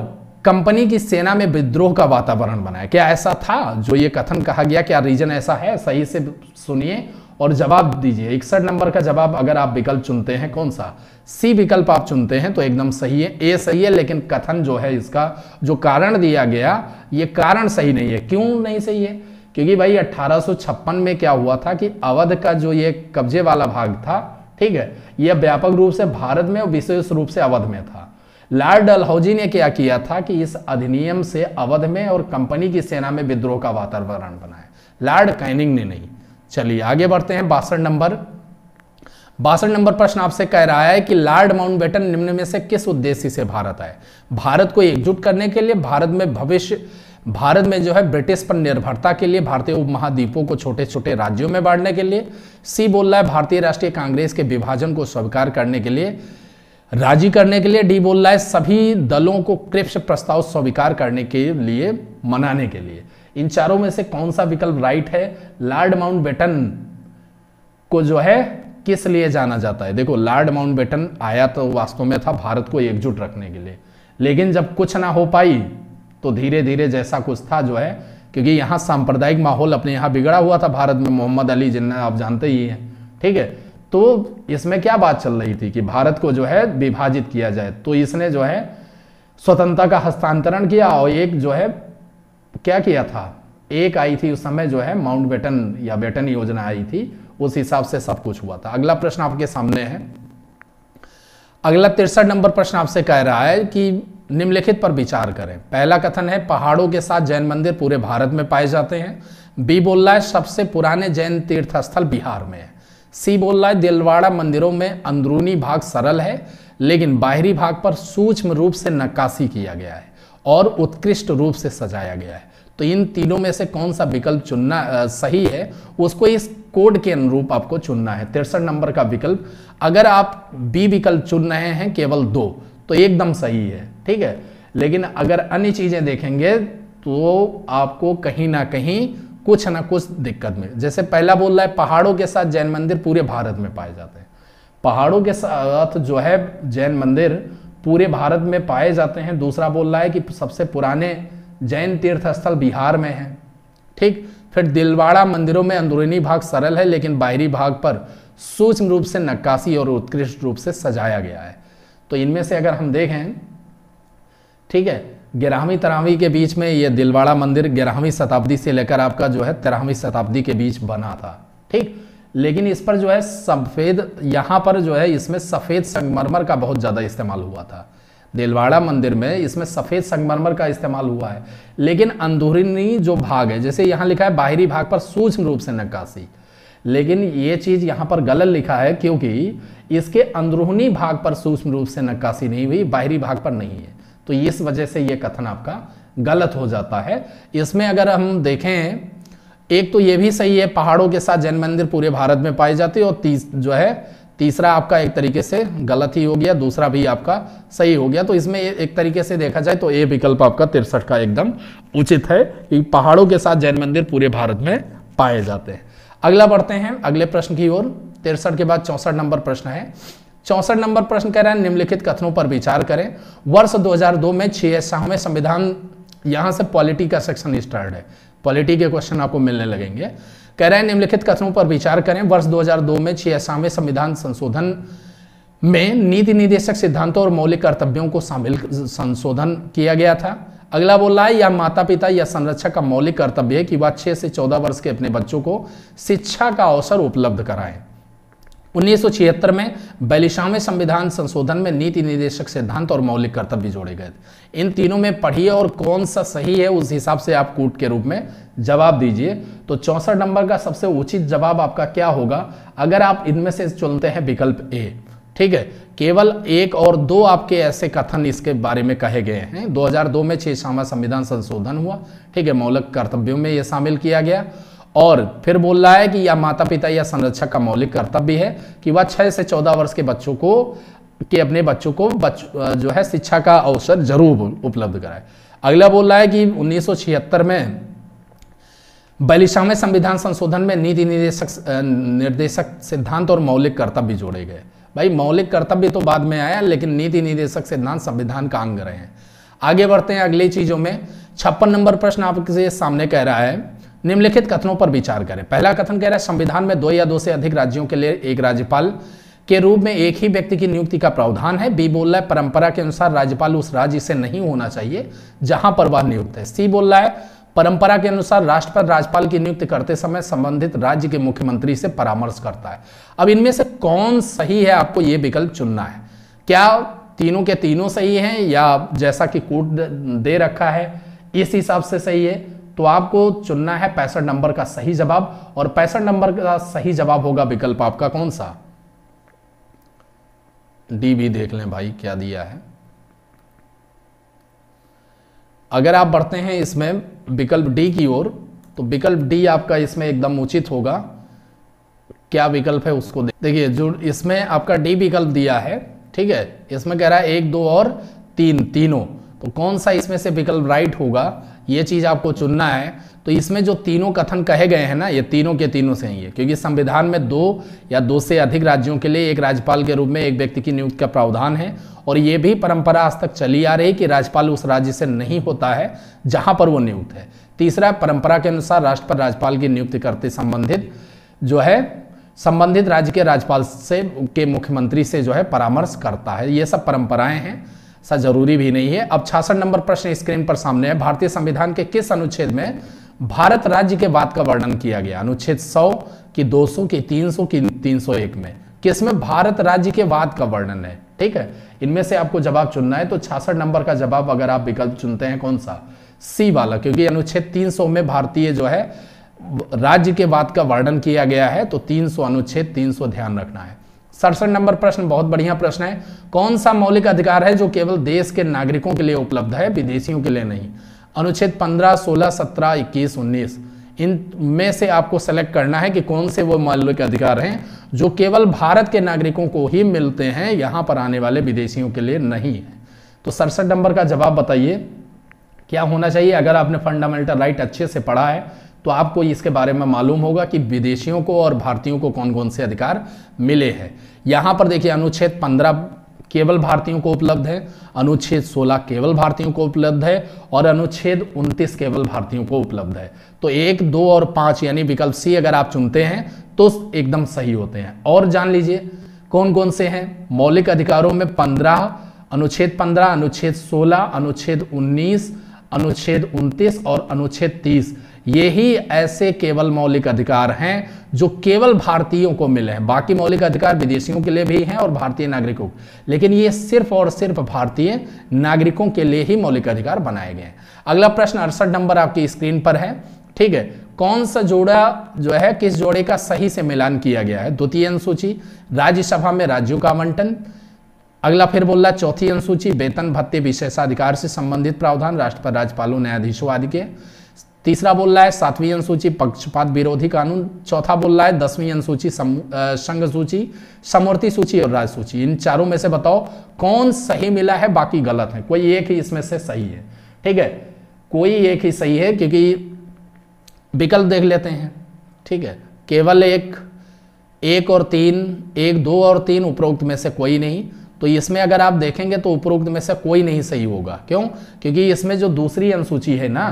कंपनी की सेना में विद्रोह का वातावरण बनाया क्या ऐसा था जो ये कथन कहा गया क्या रीजन ऐसा है सही से सुनिए और जवाब दीजिए इकसठ नंबर का जवाब अगर आप विकल्प चुनते हैं कौन सा सी विकल्प आप चुनते हैं तो एकदम सही है ए सही है लेकिन कथन जो है इसका जो कारण दिया गया ये कारण सही नहीं है क्यों नहीं सही है क्योंकि भाई अट्ठारह में क्या हुआ था कि अवध का जो ये कब्जे वाला भाग था ठीक है यह व्यापक रूप से भारत में विशेष रूप से अवध में था लॉर्ड डलहौजी ने क्या किया था कि इस अधिनियम से अवध में और कंपनी की सेना में विद्रोह का वातावरण बनाया लॉर्ड कैनिंग ने नहीं चलिए आगे बढ़ते हैं बासठ नंबर बासठ नंबर प्रश्न आपसे कह रहा है कि लॉर्ड माउंटबेटन निम्न में से किस उद्देश्य से भारत आए भारत को एकजुट करने के लिए भारत में भविष्य भारत में जो है ब्रिटिश पर निर्भरता के लिए भारतीय उपमहाद्वीपों को छोटे छोटे राज्यों में बांटने के लिए सी बोल रहा है भारतीय राष्ट्रीय कांग्रेस के विभाजन को स्वीकार करने के लिए राजी करने के लिए डी बोल रहा है सभी दलों को कृप्स प्रस्ताव स्वीकार करने के लिए मनाने के लिए इन चारों में से कौन सा विकल्प राइट है लॉर्ड माउंट बेटन को जो है किस लिए जाना जाता है देखो लॉर्ड माउंट बेटन आया तो वास्तव में था भारत को एकजुट रखने के लिए लेकिन जब कुछ ना हो पाई तो धीरे धीरे जैसा कुछ था जो है क्योंकि यहाँ सांप्रदायिक माहौल अपने यहाँ बिगड़ा हुआ था भारत में मोहम्मद अली जिन्ना आप जानते ही हैं ठीक है तो इसमें क्या बात चल रही थी कि भारत को जो है विभाजित किया जाए तो इसने जो है स्वतंत्रता का हस्तांतरण किया और एक जो है क्या किया था एक आई थी उस समय जो है माउंट बेटन या बेटन योजना आई थी उस हिसाब से सब कुछ हुआ था अगला प्रश्न आपके सामने है अगला तिरसठ नंबर प्रश्न आपसे कह रहा है कि निम्नलिखित पर विचार करें पहला कथन है पहाड़ों के साथ जैन मंदिर पूरे भारत में पाए जाते हैं बी बोल रहा है सबसे पुराने जैन तीर्थस्थल बिहार में है सी बोल रहा है दिलवाड़ा मंदिरों में अंदरूनी भाग सरल है लेकिन बाहरी भाग पर सूक्ष्म रूप से नक्काशी किया गया है और उत्कृष्ट रूप से सजाया गया है तो इन तीनों में से कौन सा विकल्प चुनना सही है उसको इस कोड के अनुरूप आपको चुनना है तिरसठ नंबर का विकल्प अगर आप बी विकल्प चुन रहे हैं केवल दो तो एकदम सही है ठीक है लेकिन अगर अन्य चीज़ें देखेंगे तो आपको कहीं ना कहीं कुछ ना कुछ दिक्कत में जैसे पहला बोल रहा है पहाड़ों के साथ जैन मंदिर पूरे भारत में पाए जाते हैं पहाड़ों के साथ जो है जैन मंदिर पूरे भारत में पाए जाते हैं दूसरा बोल रहा है कि सबसे पुराने जैन तीर्थ स्थल बिहार में है ठीक फिर दिलवाड़ा मंदिरों में अंदरूनी भाग सरल है लेकिन बाहरी भाग पर सूक्ष्म रूप से नक्काशी और उत्कृष्ट रूप से सजाया गया है तो इनमें से अगर हम देखें ठीक है ग्यारहवीं तेरहवीं के बीच में ये दिलवाड़ा मंदिर ग्यारहवीं शताब्दी से लेकर आपका जो है तेरहवीं शताब्दी के बीच बना था ठीक लेकिन इस पर जो है सफ़ेद यहां पर जो है इसमें सफ़ेद संगमरमर का बहुत ज़्यादा इस्तेमाल हुआ था दिलवाड़ा मंदिर में इसमें सफ़ेद संगमरमर का इस्तेमाल हुआ है लेकिन अंदरूनी जो भाग है जैसे यहां लिखा है बाहरी भाग पर सूक्ष्म रूप से नक्काशी लेकिन ये चीज़ यहां पर गलत लिखा है क्योंकि इसके अंदरूनी भाग पर सूक्ष्म रूप से नक्काशी नहीं हुई बाहरी भाग पर नहीं है तो इस वजह से यह कथन आपका गलत हो जाता है इसमें अगर हम देखें एक तो यह भी सही है पहाड़ों के साथ जैन मंदिर पूरे भारत में पाए जाते और तीस जो है तीसरा आपका एक तरीके से गलत ही हो गया दूसरा भी आपका सही हो गया तो इसमें एक तरीके से देखा जाए तो ये विकल्प आपका तिरसठ का एकदम उचित है कि पहाड़ों के साथ जैन मंदिर पूरे भारत में पाए जाते हैं अगला बढ़ते हैं अगले प्रश्न की ओर तिरसठ के बाद चौसठ नंबर प्रश्न है चौसठ नंबर प्रश्न कह रहे हैं निम्नलिखित कथनों पर विचार करें वर्ष 2002 में में संविधान यहां से पॉलिटी का सेक्शन स्टार्ट है पॉलिटी के क्वेश्चन आपको मिलने लगेंगे कह रहे हैं निम्नलिखित कथनों पर विचार करें वर्ष 2002 में में संविधान संशोधन में नीति निदेशक सिद्धांतों और मौलिक कर्तव्यों को शामिल संशोधन किया गया था अगला बोल रहा है या माता पिता या संरक्षक का मौलिक कर्तव्य है कि वह छह से चौदह वर्ष के अपने बच्चों को शिक्षा का अवसर उपलब्ध कराएं 1976 में बयालीसवें संविधान संशोधन में नीति निदेशक सिद्धांत और मौलिक कर्तव्य जोड़े गए इन तीनों में पढ़िए और कौन सा सही है उस हिसाब से आप कूट के रूप में जवाब दीजिए तो चौसठ नंबर का सबसे उचित जवाब आपका क्या होगा अगर आप इनमें से चुनते हैं विकल्प ए ठीक है केवल एक और दो आपके ऐसे कथन इसके बारे में कहे गए हैं 2002 में छह शामा संविधान संशोधन हुआ ठीक है मौलिक कर्तव्यों में यह शामिल किया गया और फिर बोल रहा है कि यह माता पिता या संरक्षक का मौलिक कर्तव्य है कि वह छह से चौदह वर्ष के बच्चों को कि अपने बच्चों को बच्च, जो है शिक्षा का अवसर जरूर उपलब्ध कराए अगला बोल रहा है कि उन्नीस में बलिशा में संविधान संशोधन में नीति निर्देशक निर्देशक सिद्धांत और मौलिक कर्तव्य जोड़े गए भाई मौलिक कर्तव्य तो बाद में आया लेकिन नीति निदेशक सिद्धांत संविधान का अंग रहे हैं आगे बढ़ते हैं अगली चीजों में छप्पन नंबर प्रश्न आपके सामने कह रहा है निम्नलिखित कथनों पर विचार करें पहला कथन कह रहा है संविधान में दो या दो से अधिक राज्यों के लिए एक राज्यपाल के रूप में एक ही व्यक्ति की नियुक्ति का प्रावधान है बी बोल रहा है परंपरा के अनुसार राज्यपाल उस राज्य से नहीं होना चाहिए जहां पर वह नियुक्त है सी बोल रहा है परंपरा के अनुसार राष्ट्रपति राज्यपाल की नियुक्ति करते समय संबंधित राज्य के मुख्यमंत्री से परामर्श करता है अब इनमें से कौन सही है आपको यह विकल्प चुनना है क्या तीनों के तीनों सही हैं या जैसा कि कोर्ट दे रखा है इस हिसाब से सही है तो आपको चुनना है पैंसठ नंबर का सही जवाब और पैंसठ नंबर का सही जवाब होगा विकल्प आपका कौन सा डी भी देख लें भाई क्या दिया है अगर आप बढ़ते हैं इसमें विकल्प डी की ओर तो विकल्प डी आपका इसमें एकदम उचित होगा क्या विकल्प है उसको देखिए जो इसमें आपका डी विकल्प दिया है ठीक है इसमें कह रहा है एक दो और तीन तीनों तो कौन सा इसमें से विकल्प राइट होगा ये चीज़ आपको चुनना है तो इसमें जो तीनों कथन कहे गए हैं ना ये तीनों के तीनों से ही है क्योंकि संविधान में दो या दो से अधिक राज्यों के लिए एक राज्यपाल के रूप में एक व्यक्ति की नियुक्ति का प्रावधान है और ये भी परंपरा आज तक चली आ रही कि राज्यपाल उस राज्य से नहीं होता है जहां पर वो नियुक्त है तीसरा परंपरा के अनुसार राष्ट्रपति राज्यपाल की नियुक्ति करते संबंधित जो है संबंधित राज्य के राज्यपाल से के मुख्यमंत्री से जो है परामर्श करता है ये सब परंपराएं हैं सा जरूरी भी नहीं है अब छियासठ नंबर प्रश्न स्क्रीन पर सामने है भारतीय संविधान के किस अनुच्छेद में भारत राज्य के बाद का वर्णन किया गया अनुच्छेद 100 की 200 की 300 की 301 में कि इसमें भारत राज्य के वाद का वर्णन है ठीक है इनमें से आपको जवाब चुनना है तो छियासठ नंबर का जवाब अगर आप विकल्प चुनते हैं कौन सा सी वाला क्योंकि अनुच्छेद 300 में भारतीय जो है राज्य के वाद का वर्णन किया गया है तो 300 अनुच्छेद 300 ध्यान रखना है सड़सठ नंबर प्रश्न बहुत बढ़िया प्रश्न है कौन सा मौलिक अधिकार है जो केवल देश के नागरिकों के लिए उपलब्ध है विदेशियों के लिए नहीं अनुच्छेद 15, 16, 17, 21, 19 इन में से आपको सेलेक्ट करना है कि कौन से वो मौलिक अधिकार हैं जो केवल भारत के नागरिकों को ही मिलते हैं यहाँ पर आने वाले विदेशियों के लिए नहीं है तो सड़सठ नंबर का जवाब बताइए क्या होना चाहिए अगर आपने फंडामेंटल राइट अच्छे से पढ़ा है तो आपको इसके बारे में मालूम होगा कि विदेशियों को और भारतीयों को कौन कौन से अधिकार मिले हैं यहाँ पर देखिए अनुच्छेद पंद्रह केवल भारतीयों को उपलब्ध है अनुच्छेद 16 केवल भारतीयों को उपलब्ध है और अनुच्छेद 29 केवल भारतीयों को उपलब्ध है तो एक दो और पांच यानी विकल्प सी अगर आप चुनते हैं तो एकदम सही होते हैं और जान लीजिए कौन कौन से हैं मौलिक अधिकारों में पंद्रह अनुच्छेद पंद्रह अनुच्छेद सोलह अनुच्छेद उन्नीस अनुच्छेद उनतीस और अनुच्छेद तीस ये ही ऐसे केवल मौलिक अधिकार हैं जो केवल भारतीयों को मिले हैं बाकी मौलिक अधिकार विदेशियों के लिए भी हैं और भारतीय नागरिकों लेकिन ये सिर्फ और सिर्फ भारतीय नागरिकों के लिए ही मौलिक अधिकार बनाए गए हैं अगला प्रश्न अड़सठ नंबर आपकी स्क्रीन पर है ठीक है कौन सा जोड़ा जो है किस जोड़े का सही से मिलान किया गया है द्वितीय अनुसूची राज्यसभा में राज्यों का आवंटन अगला फिर बोल रहा चौथी अनुसूची वेतन भत्ते विशेषाधिकार से संबंधित प्रावधान राष्ट्रपति राज्यपालों न्यायाधीशों आदि के तीसरा बोल रहा है सातवीं अनुसूची पक्षपात विरोधी कानून चौथा बोल रहा है दसवीं अनुसूची संघ सूची समवर्ती सूची और राज्य सूची इन चारों में से बताओ कौन सही मिला है बाकी गलत है कोई एक ही इसमें से सही है ठीक है कोई एक ही सही है क्योंकि विकल्प देख लेते हैं ठीक है केवल एक एक और तीन एक दो और तीन उपरोक्त में से कोई नहीं तो इसमें अगर आप देखेंगे तो उपरोक्त में से कोई नहीं सही होगा क्यों क्योंकि इसमें जो दूसरी अनुसूची है ना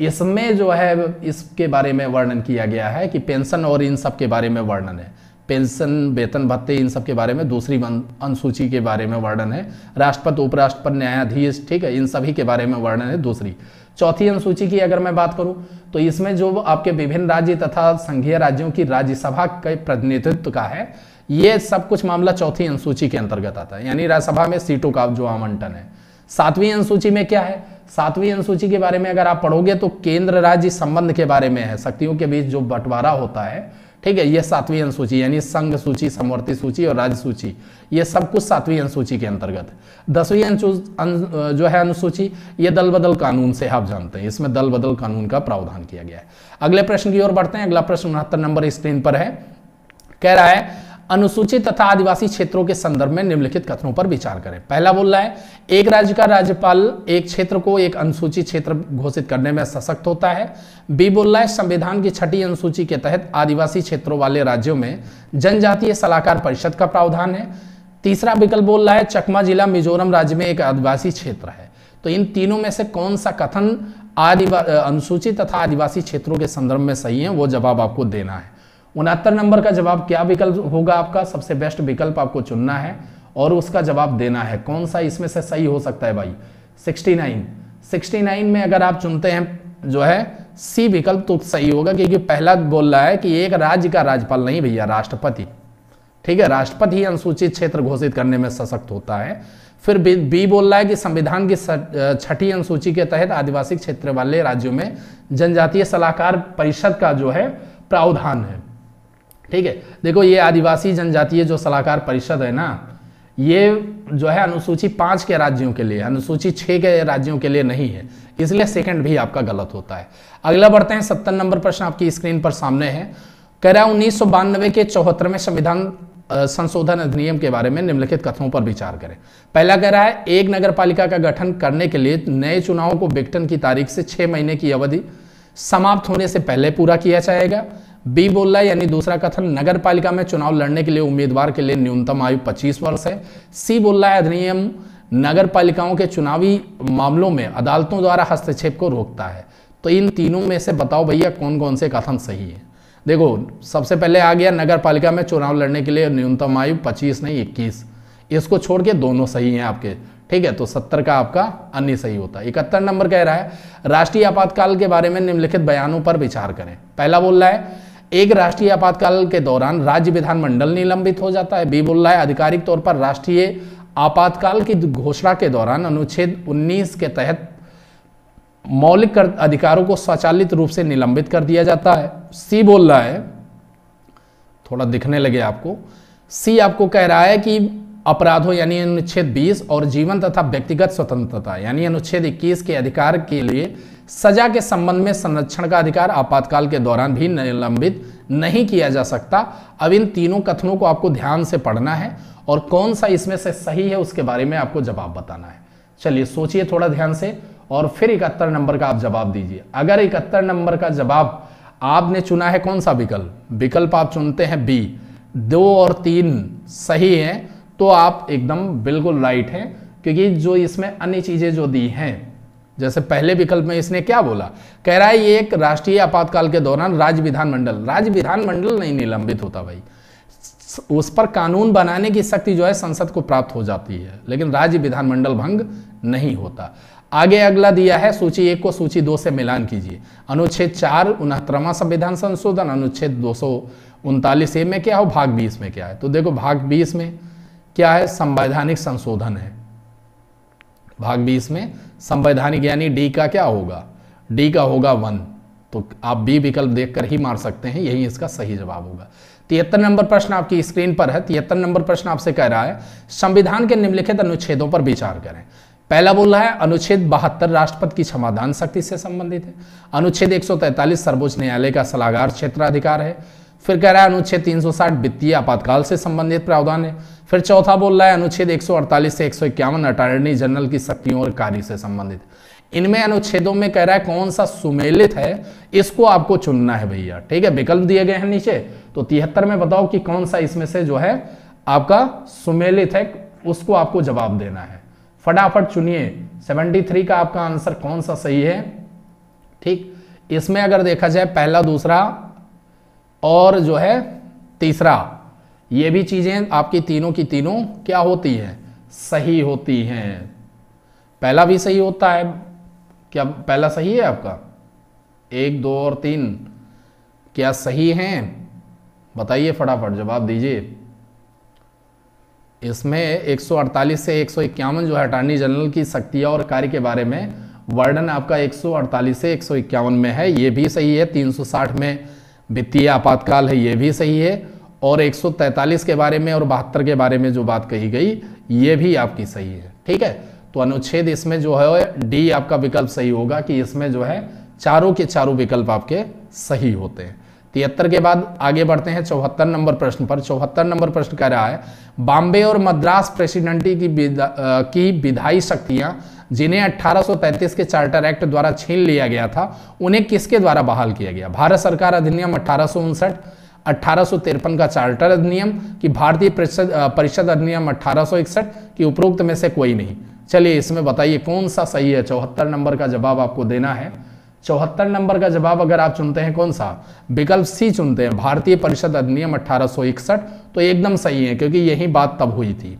इसमें जो है इसके बारे में वर्णन किया गया है कि पेंशन और इन सब के बारे में वर्णन है पेंशन वेतन भत्ते इन सब के बारे में दूसरी अनुसूची के बारे में वर्णन है राष्ट्रपति उपराष्ट्रपति न्यायाधीश ठीक है इन सभी के बारे में वर्णन है दूसरी चौथी अनुसूची की अगर मैं बात करूं तो इसमें जो आपके विभिन्न राज्य तथा संघीय राज्यों की राज्यसभा के प्रतिनिधित्व का है ये सब कुछ मामला चौथी अनुसूची के अंतर्गत आता है यानी राज्यसभा में सीटों का जो आवंटन है सातवीं अनुसूची में क्या है सातवीं अनुसूची के बारे में अगर आप पढ़ोगे तो केंद्र राज्य संबंध के बारे में है शक्तियों के बीच जो बंटवारा होता है ठीक है ये सातवीं अनुसूची यानी संघ सूची समवर्ती सूची और राज्य सूची ये सब कुछ सातवीं अनुसूची के अंतर्गत दसवीं जो है अनुसूची ये दल बदल कानून से आप जानते हैं इसमें दल बदल कानून का प्रावधान किया गया है अगले प्रश्न की ओर बढ़ते हैं अगला प्रश्न उनहत्तर नंबर स्क्रीन पर है कह रहा है अनुसूचित तथा आदिवासी क्षेत्रों के संदर्भ में निम्नलिखित कथनों पर विचार करें पहला बोल रहा है एक राज्य का राज्यपाल एक क्षेत्र को एक अनुसूचित क्षेत्र घोषित करने में सशक्त होता है बी बोल रहा है संविधान की छठी अनुसूची के तहत आदिवासी क्षेत्रों वाले राज्यों में जनजातीय सलाहकार परिषद का प्रावधान है तीसरा विकल्प बोल रहा है चकमा जिला मिजोरम राज्य में एक आदिवासी क्षेत्र है तो इन तीनों में से कौन सा कथन आदिवा अनुसूचित तथा आदिवासी क्षेत्रों के संदर्भ में सही है वो जवाब आपको देना है उनहत्तर नंबर का जवाब क्या विकल्प होगा आपका सबसे बेस्ट विकल्प आपको चुनना है और उसका जवाब देना है कौन सा इसमें से सही हो सकता है भाई 69 69 में अगर आप चुनते हैं जो है सी विकल्प तो सही होगा क्योंकि पहला बोल रहा है कि एक राज्य का राज्यपाल नहीं भैया राष्ट्रपति ठीक है राष्ट्रपति ही अनुसूचित क्षेत्र घोषित करने में सशक्त होता है फिर बी, बी बोल रहा है कि संविधान की छठी अनुसूची के तहत आदिवासी क्षेत्र वाले राज्यों में जनजातीय सलाहकार परिषद का जो है प्रावधान है ठीक है देखो ये आदिवासी जनजातीय जो सलाहकार परिषद है ना ये जो है अनुसूची पांच के राज्यों के लिए अनुसूची छह के राज्यों के लिए नहीं है इसलिए सेकंड भी आपका गलत होता है अगला बढ़ते हैं सत्तर नंबर प्रश्न आपकी स्क्रीन पर सामने है कह रहा है उन्नीस के चौहत्तरवें संविधान संशोधन अधिनियम के बारे में निम्नलिखित कथनों पर विचार करें पहला कह रहा है एक नगर पालिका का गठन करने के लिए नए चुनावों को विघटन की तारीख से छह महीने की अवधि समाप्त होने से पहले पूरा किया जाएगा बी बोल रहा है यानी दूसरा कथन नगर पालिका में चुनाव लड़ने के लिए उम्मीदवार के लिए न्यूनतम आयु 25 वर्ष है सी बोल रहा है अधिनियम नगर पालिकाओं के चुनावी मामलों में अदालतों द्वारा हस्तक्षेप को रोकता है तो इन तीनों में से बताओ भैया कौन कौन से कथन सही है देखो सबसे पहले आ गया नगर पालिका में चुनाव लड़ने के लिए न्यूनतम आयु पच्चीस नहीं इक्कीस इसको छोड़ के दोनों सही हैं आपके ठीक है तो सत्तर का आपका अन्य सही होता है इकहत्तर नंबर कह रहा है राष्ट्रीय आपातकाल के बारे में निम्नलिखित बयानों पर विचार करें पहला बोल रहा है एक राष्ट्रीय आपातकाल के दौरान राज्य विधानमंडल निलंबित हो जाता है बी बोल रहा है आधिकारिक तौर पर राष्ट्रीय आपातकाल की घोषणा के दौरान अनुच्छेद 19 के तहत मौलिक अधिकारों को स्वचालित रूप से निलंबित कर दिया जाता है सी बोल रहा है थोड़ा दिखने लगे आपको सी आपको कह रहा है कि अपराधों यानी अनुच्छेद 20 और जीवन तथा व्यक्तिगत स्वतंत्रता यानी अनुच्छेद 21 के अधिकार के लिए सजा के संबंध में संरक्षण का अधिकार आपातकाल के दौरान भी निलंबित नहीं किया जा सकता अब इन तीनों कथनों को आपको ध्यान से पढ़ना है और कौन सा इसमें से सही है उसके बारे में आपको जवाब बताना है चलिए सोचिए थोड़ा ध्यान से और फिर इकहत्तर नंबर का आप जवाब दीजिए अगर इकहत्तर नंबर का जवाब आपने चुना है कौन सा विकल्प विकल्प आप चुनते हैं बी दो और तीन सही हैं तो आप एकदम बिल्कुल राइट हैं क्योंकि जो इसमें अन्य चीज़ें जो दी हैं जैसे पहले विकल्प में इसने क्या बोला कह रहा है ये एक राष्ट्रीय आपातकाल के दौरान राज्य विधानमंडल राज्य विधानमंडल नहीं निलंबित होता भाई उस पर कानून बनाने की शक्ति जो है संसद को प्राप्त हो जाती है लेकिन राज्य विधानमंडल भंग नहीं होता आगे अगला दिया है सूची एक को सूची दो से मिलान कीजिए अनुच्छेद चार उनहत्तरवा संविधान संशोधन अनुच्छेद दो सौ उनतालीस ए में क्या हो भाग बीस में क्या है तो देखो भाग बीस में क्या है संवैधानिक संशोधन है भाग बीस में संवैधानिक यानी डी का क्या होगा डी का होगा वन तो आप बी विकल्प देखकर ही मार सकते हैं यही इसका सही जवाब होगा तिहत्तर नंबर प्रश्न आपकी स्क्रीन पर है तिहत्तर नंबर प्रश्न आपसे कह रहा है संविधान के निम्नलिखित अनुच्छेदों पर विचार करें पहला बोल रहा है अनुच्छेद बहत्तर राष्ट्रपति की क्षमादान शक्ति से संबंधित है अनुच्छेद 143 सर्वोच्च न्यायालय का सलाहकार क्षेत्राधिकार है फिर कह रहा है अनुच्छेद 360 वित्तीय आपातकाल से संबंधित प्रावधान है फिर चौथा बोल रहा है अनुच्छेद 148 से एक सौ इक्यावन अटॉर्नी जनरल की शक्तियों और कार्य से संबंधित इनमें अनुच्छेदों में कह रहा है कौन सा सुमेलित है इसको आपको चुनना है भैया ठीक है विकल्प दिए गए हैं नीचे तो तिहत्तर में बताओ कि कौन सा इसमें से जो है आपका सुमेलित है उसको आपको जवाब देना है फटाफट चुनिए 73 का आपका आंसर कौन सा सही है ठीक इसमें अगर देखा जाए पहला दूसरा और जो है तीसरा ये भी चीज़ें आपकी तीनों की तीनों क्या होती हैं सही होती हैं पहला भी सही होता है क्या पहला सही है आपका एक दो और तीन क्या सही हैं बताइए फटाफट जवाब दीजिए इसमें 148 से एक जो है अटॉर्नी जनरल की शक्तियां और कार्य के बारे में वर्णन आपका 148 से एक में है ये भी सही है 360 में वित्तीय आपातकाल है ये भी सही है और 143 के बारे में और बहत्तर के बारे में जो बात कही गई ये भी आपकी सही है ठीक है तो अनुच्छेद इसमें जो है डी आपका विकल्प सही होगा कि इसमें जो है चारों के चारों विकल्प आपके सही होते हैं तिहत्तर के बाद आगे बढ़ते हैं चौहत्तर नंबर प्रश्न पर चौहत्तर नंबर प्रश्न कह रहा है बॉम्बे और मद्रास प्रेसिडेंटी की विधाई की विधायी शक्तियां जिन्हें 1835 के चार्टर एक्ट द्वारा छीन लिया गया था उन्हें किसके द्वारा बहाल किया गया भारत सरकार अधिनियम अठारह अठारह का चार्टर अधिनियम की भारतीय परिषद अधिनियम अठारह की उपरोक्त में से कोई नहीं चलिए इसमें बताइए कौन सा सही है चौहत्तर नंबर का जवाब आपको देना है चौहत्तर नंबर का जवाब अगर आप चुनते हैं कौन सा विकल्प सी चुनते हैं भारतीय परिषद अधिनियम अठारह तो एकदम सही है क्योंकि यही बात तब हुई थी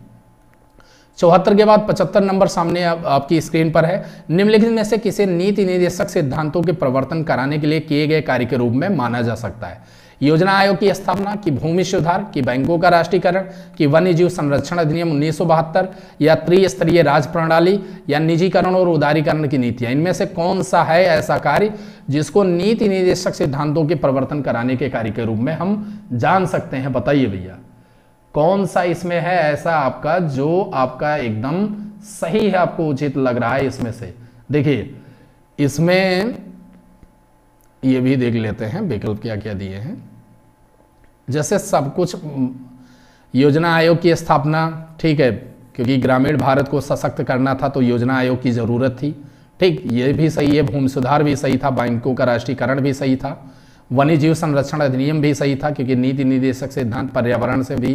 चौहत्तर के बाद पचहत्तर नंबर सामने आप, आपकी स्क्रीन पर है निम्नलिखित में से किसे नीति निर्देशक सिद्धांतों के प्रवर्तन कराने के लिए किए गए कार्य के रूप में माना जा सकता है योजना आयोग की स्थापना की भूमि सुधार की बैंकों का राष्ट्रीयकरण की वन्य जीव संरक्षण अधिनियम उन्नीस या त्रिस्तरीय राज प्रणाली या निजीकरण और उदारीकरण की नीतियां इनमें से कौन सा है ऐसा कार्य जिसको नीति निदेशक सिद्धांतों के प्रवर्तन कराने के कार्य के रूप में हम जान सकते हैं बताइए भैया कौन सा इसमें है ऐसा आपका जो आपका एकदम सही है आपको उचित लग रहा है इसमें से देखिए इसमें ये भी देख लेते हैं विकल्प क्या क्या दिए हैं जैसे सब कुछ योजना आयोग की स्थापना ठीक है क्योंकि ग्रामीण भारत को सशक्त करना था तो योजना आयोग की ज़रूरत थी ठीक ये भी सही है भूमि सुधार भी सही था बैंकों का राष्ट्रीयकरण भी सही था वन्य जीव संरक्षण अधिनियम भी सही था क्योंकि नीति निदेशक सिद्धांत पर्यावरण से भी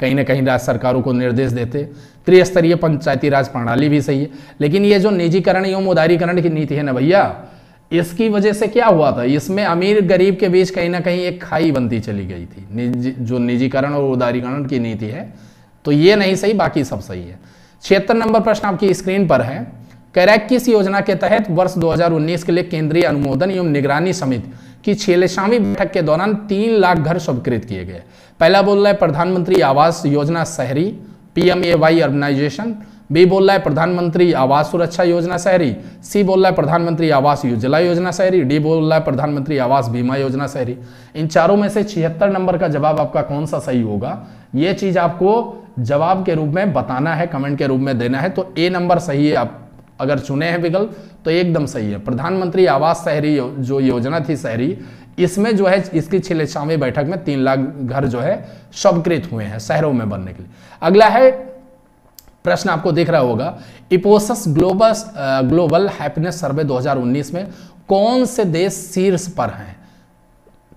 कहीं ना कहीं राज्य सरकारों को निर्देश देते त्रिस्तरीय पंचायती राज प्रणाली भी सही है लेकिन ये जो निजीकरण एवं उदारीकरण की नीति है ना भैया इसकी वजह से क्या हुआ था इसमें अमीर गरीब के बीच कहीं ना कहीं एक खाई बनती चली गई थी निजी जो निजीकरण और उदारीकरण की नीति है तो ये नहीं सही बाकी सब सही है छिहत्तर नंबर प्रश्न आपकी स्क्रीन पर है कैरैक किस योजना के तहत वर्ष 2019 के लिए केंद्रीय अनुमोदन एवं निगरानी समिति की छेलेशावी बैठक के दौरान तीन लाख घर स्वीकृत किए गए पहला बोल रहा है प्रधानमंत्री आवास योजना शहरी पीएमएवाई ऑर्गेनाइजेशन बी बोल रहा है प्रधानमंत्री आवास सुरक्षा योजना शहरी सी बोल रहा है प्रधानमंत्री आवास उज्ज्वला योजना शहरी डी बोल रहा है प्रधानमंत्री आवास बीमा योजना शहरी इन चारों में से छिहत्तर नंबर का जवाब आपका कौन सा सही होगा ये चीज आपको जवाब के रूप में बताना है कमेंट के रूप में देना है तो ए नंबर सही है आप अगर चुने हैं विकल्प तो एकदम सही है प्रधानमंत्री आवास शहरी जो योजना थी शहरी इसमें जो है इसकी छिलेछावी बैठक में तीन लाख घर जो है स्वीकृत हुए हैं शहरों में बनने के लिए अगला है प्रश्न आपको दिख रहा होगा Ipsos global global happiness survey 2019 में कौन से देश शीर्ष पर हैं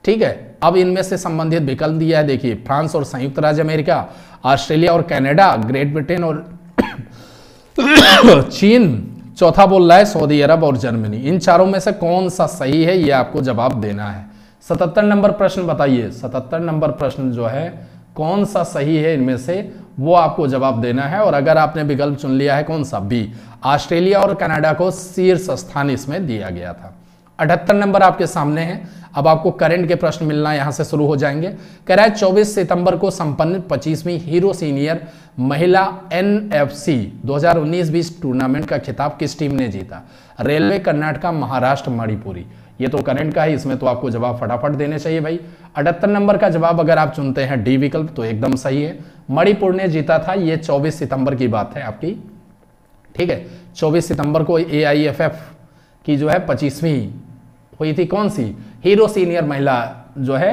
ठीक है अब इनमें से संबंधित विकल्प दिया है देखिए फ्रांस और संयुक्त राज्य अमेरिका ऑस्ट्रेलिया और कनाडा ग्रेट ब्रिटेन और चीन चौथा बोल रहा है सऊदी अरब और जर्मनी इन चारों में से कौन सा सही है ये आपको जवाब देना है सतहत्तर नंबर प्रश्न बताइए सतहत्तर नंबर प्रश्न जो है कौन सा सही है इनमें से वो आपको जवाब देना है और अगर आपने विकल्प चुन लिया है कौन सा बी ऑस्ट्रेलिया और कनाडा को शीर्ष स्थान इसमें दिया गया था अठहत्तर नंबर आपके सामने है अब आपको करंट के प्रश्न मिलना यहां से शुरू हो जाएंगे कह रहा है चौबीस सितंबर को संपन्न पच्चीसवीं हीरो सीनियर महिला एन एफ सी दो टूर्नामेंट का खिताब किस टीम ने जीता रेलवे कर्नाटका महाराष्ट्र मणिपुरी ये तो करंट का है इसमें तो आपको जवाब फटाफट देने चाहिए भाई अठहत्तर नंबर का जवाब अगर आप चुनते हैं डी विकल्प तो एकदम सही है मणिपुर ने जीता था ये 24 सितंबर की बात है आपकी ठीक है 24 सितंबर को ए की जो है पच्चीसवीं हुई थी कौन सी हीरो सीनियर महिला जो है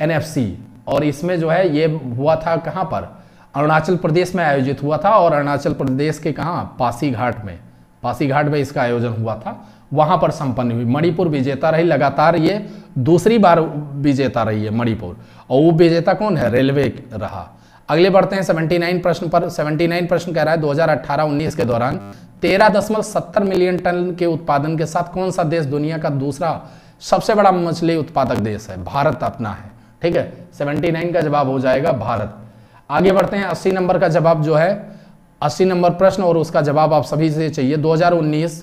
एनएफसी और इसमें जो है ये हुआ था कहाँ पर अरुणाचल प्रदेश में आयोजित हुआ था और अरुणाचल प्रदेश के कहाँ पासीघाट में पासीघाट में इसका आयोजन हुआ था वहाँ पर संपन्न हुई मणिपुर विजेता रही लगातार ये दूसरी बार विजेता रही है मणिपुर और वो विजेता कौन है रेलवे रहा अगले बढ़ते हैं 79 प्रश्न पर 79 प्रश्न कह रहा है 2018-19 के दौरान तेरह दशमलव सत्तर मिलियन टन के उत्पादन के साथ कौन सा देश दुनिया का दूसरा सबसे बड़ा मछली उत्पादक देश है भारत अपना है ठीक है सेवेंटी नाइन का जवाब हो जाएगा भारत आगे बढ़ते हैं अस्सी नंबर का जवाब जो है अस्सी नंबर प्रश्न और उसका जवाब आप सभी से चाहिए 2019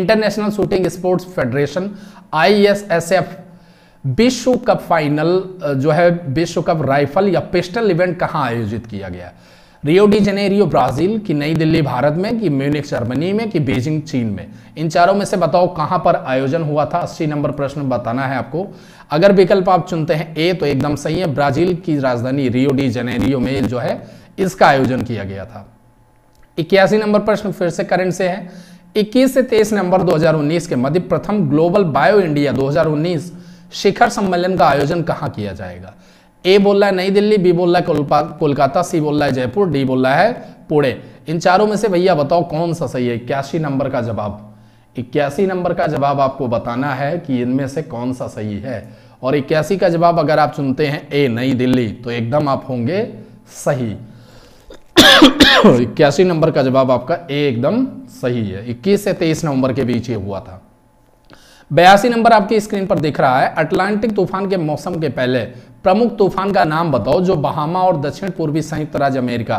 international shooting sports federation ISSF विश्व कप फाइनल जो है विश्व कप राइफल या पिस्टल इवेंट कहाँ आयोजित किया गया रियो डी जेनेरियो ब्राज़ील कि नई दिल्ली भारत में कि म्यूनिक जर्मनी में कि बीजिंग चीन में इन चारों में से बताओ कहां पर आयोजन हुआ था अस्सी नंबर प्रश्न बताना है आपको अगर विकल्प आप चुनते हैं ए तो एकदम सही है ब्राज़ील की राजधानी रियो डी जनेरियो में जो है इसका आयोजन किया गया था इक्यासी नंबर प्रश्न फिर से करंट से है 21 से 23 नंबर 2019 के मध्य प्रथम ग्लोबल बायो इंडिया 2019 शिखर सम्मेलन का आयोजन कहाँ किया जाएगा ए बोल रहा है नई दिल्ली बी बोल रहा है कोलकाता सी बोल रहा है जयपुर डी बोल रहा है पुणे इन चारों में से भैया बताओ कौन सा सही है इक्यासी नंबर का जवाब इक्यासी नंबर का जवाब आपको बताना है कि इनमें से कौन सा सही है और इक्यासी का जवाब अगर आप चुनते हैं ए नई दिल्ली तो एकदम आप होंगे सही इक्यासी नंबर का जवाब आपका ए एकदम सही है इक्कीस से तेईस नवंबर के बीच ये हुआ था बयासी नंबर आपकी स्क्रीन पर दिख रहा है अटलांटिक तूफान के मौसम के पहले प्रमुख तूफान का नाम बताओ जो बहामा और दक्षिण पूर्वी संयुक्त राज्य अमेरिका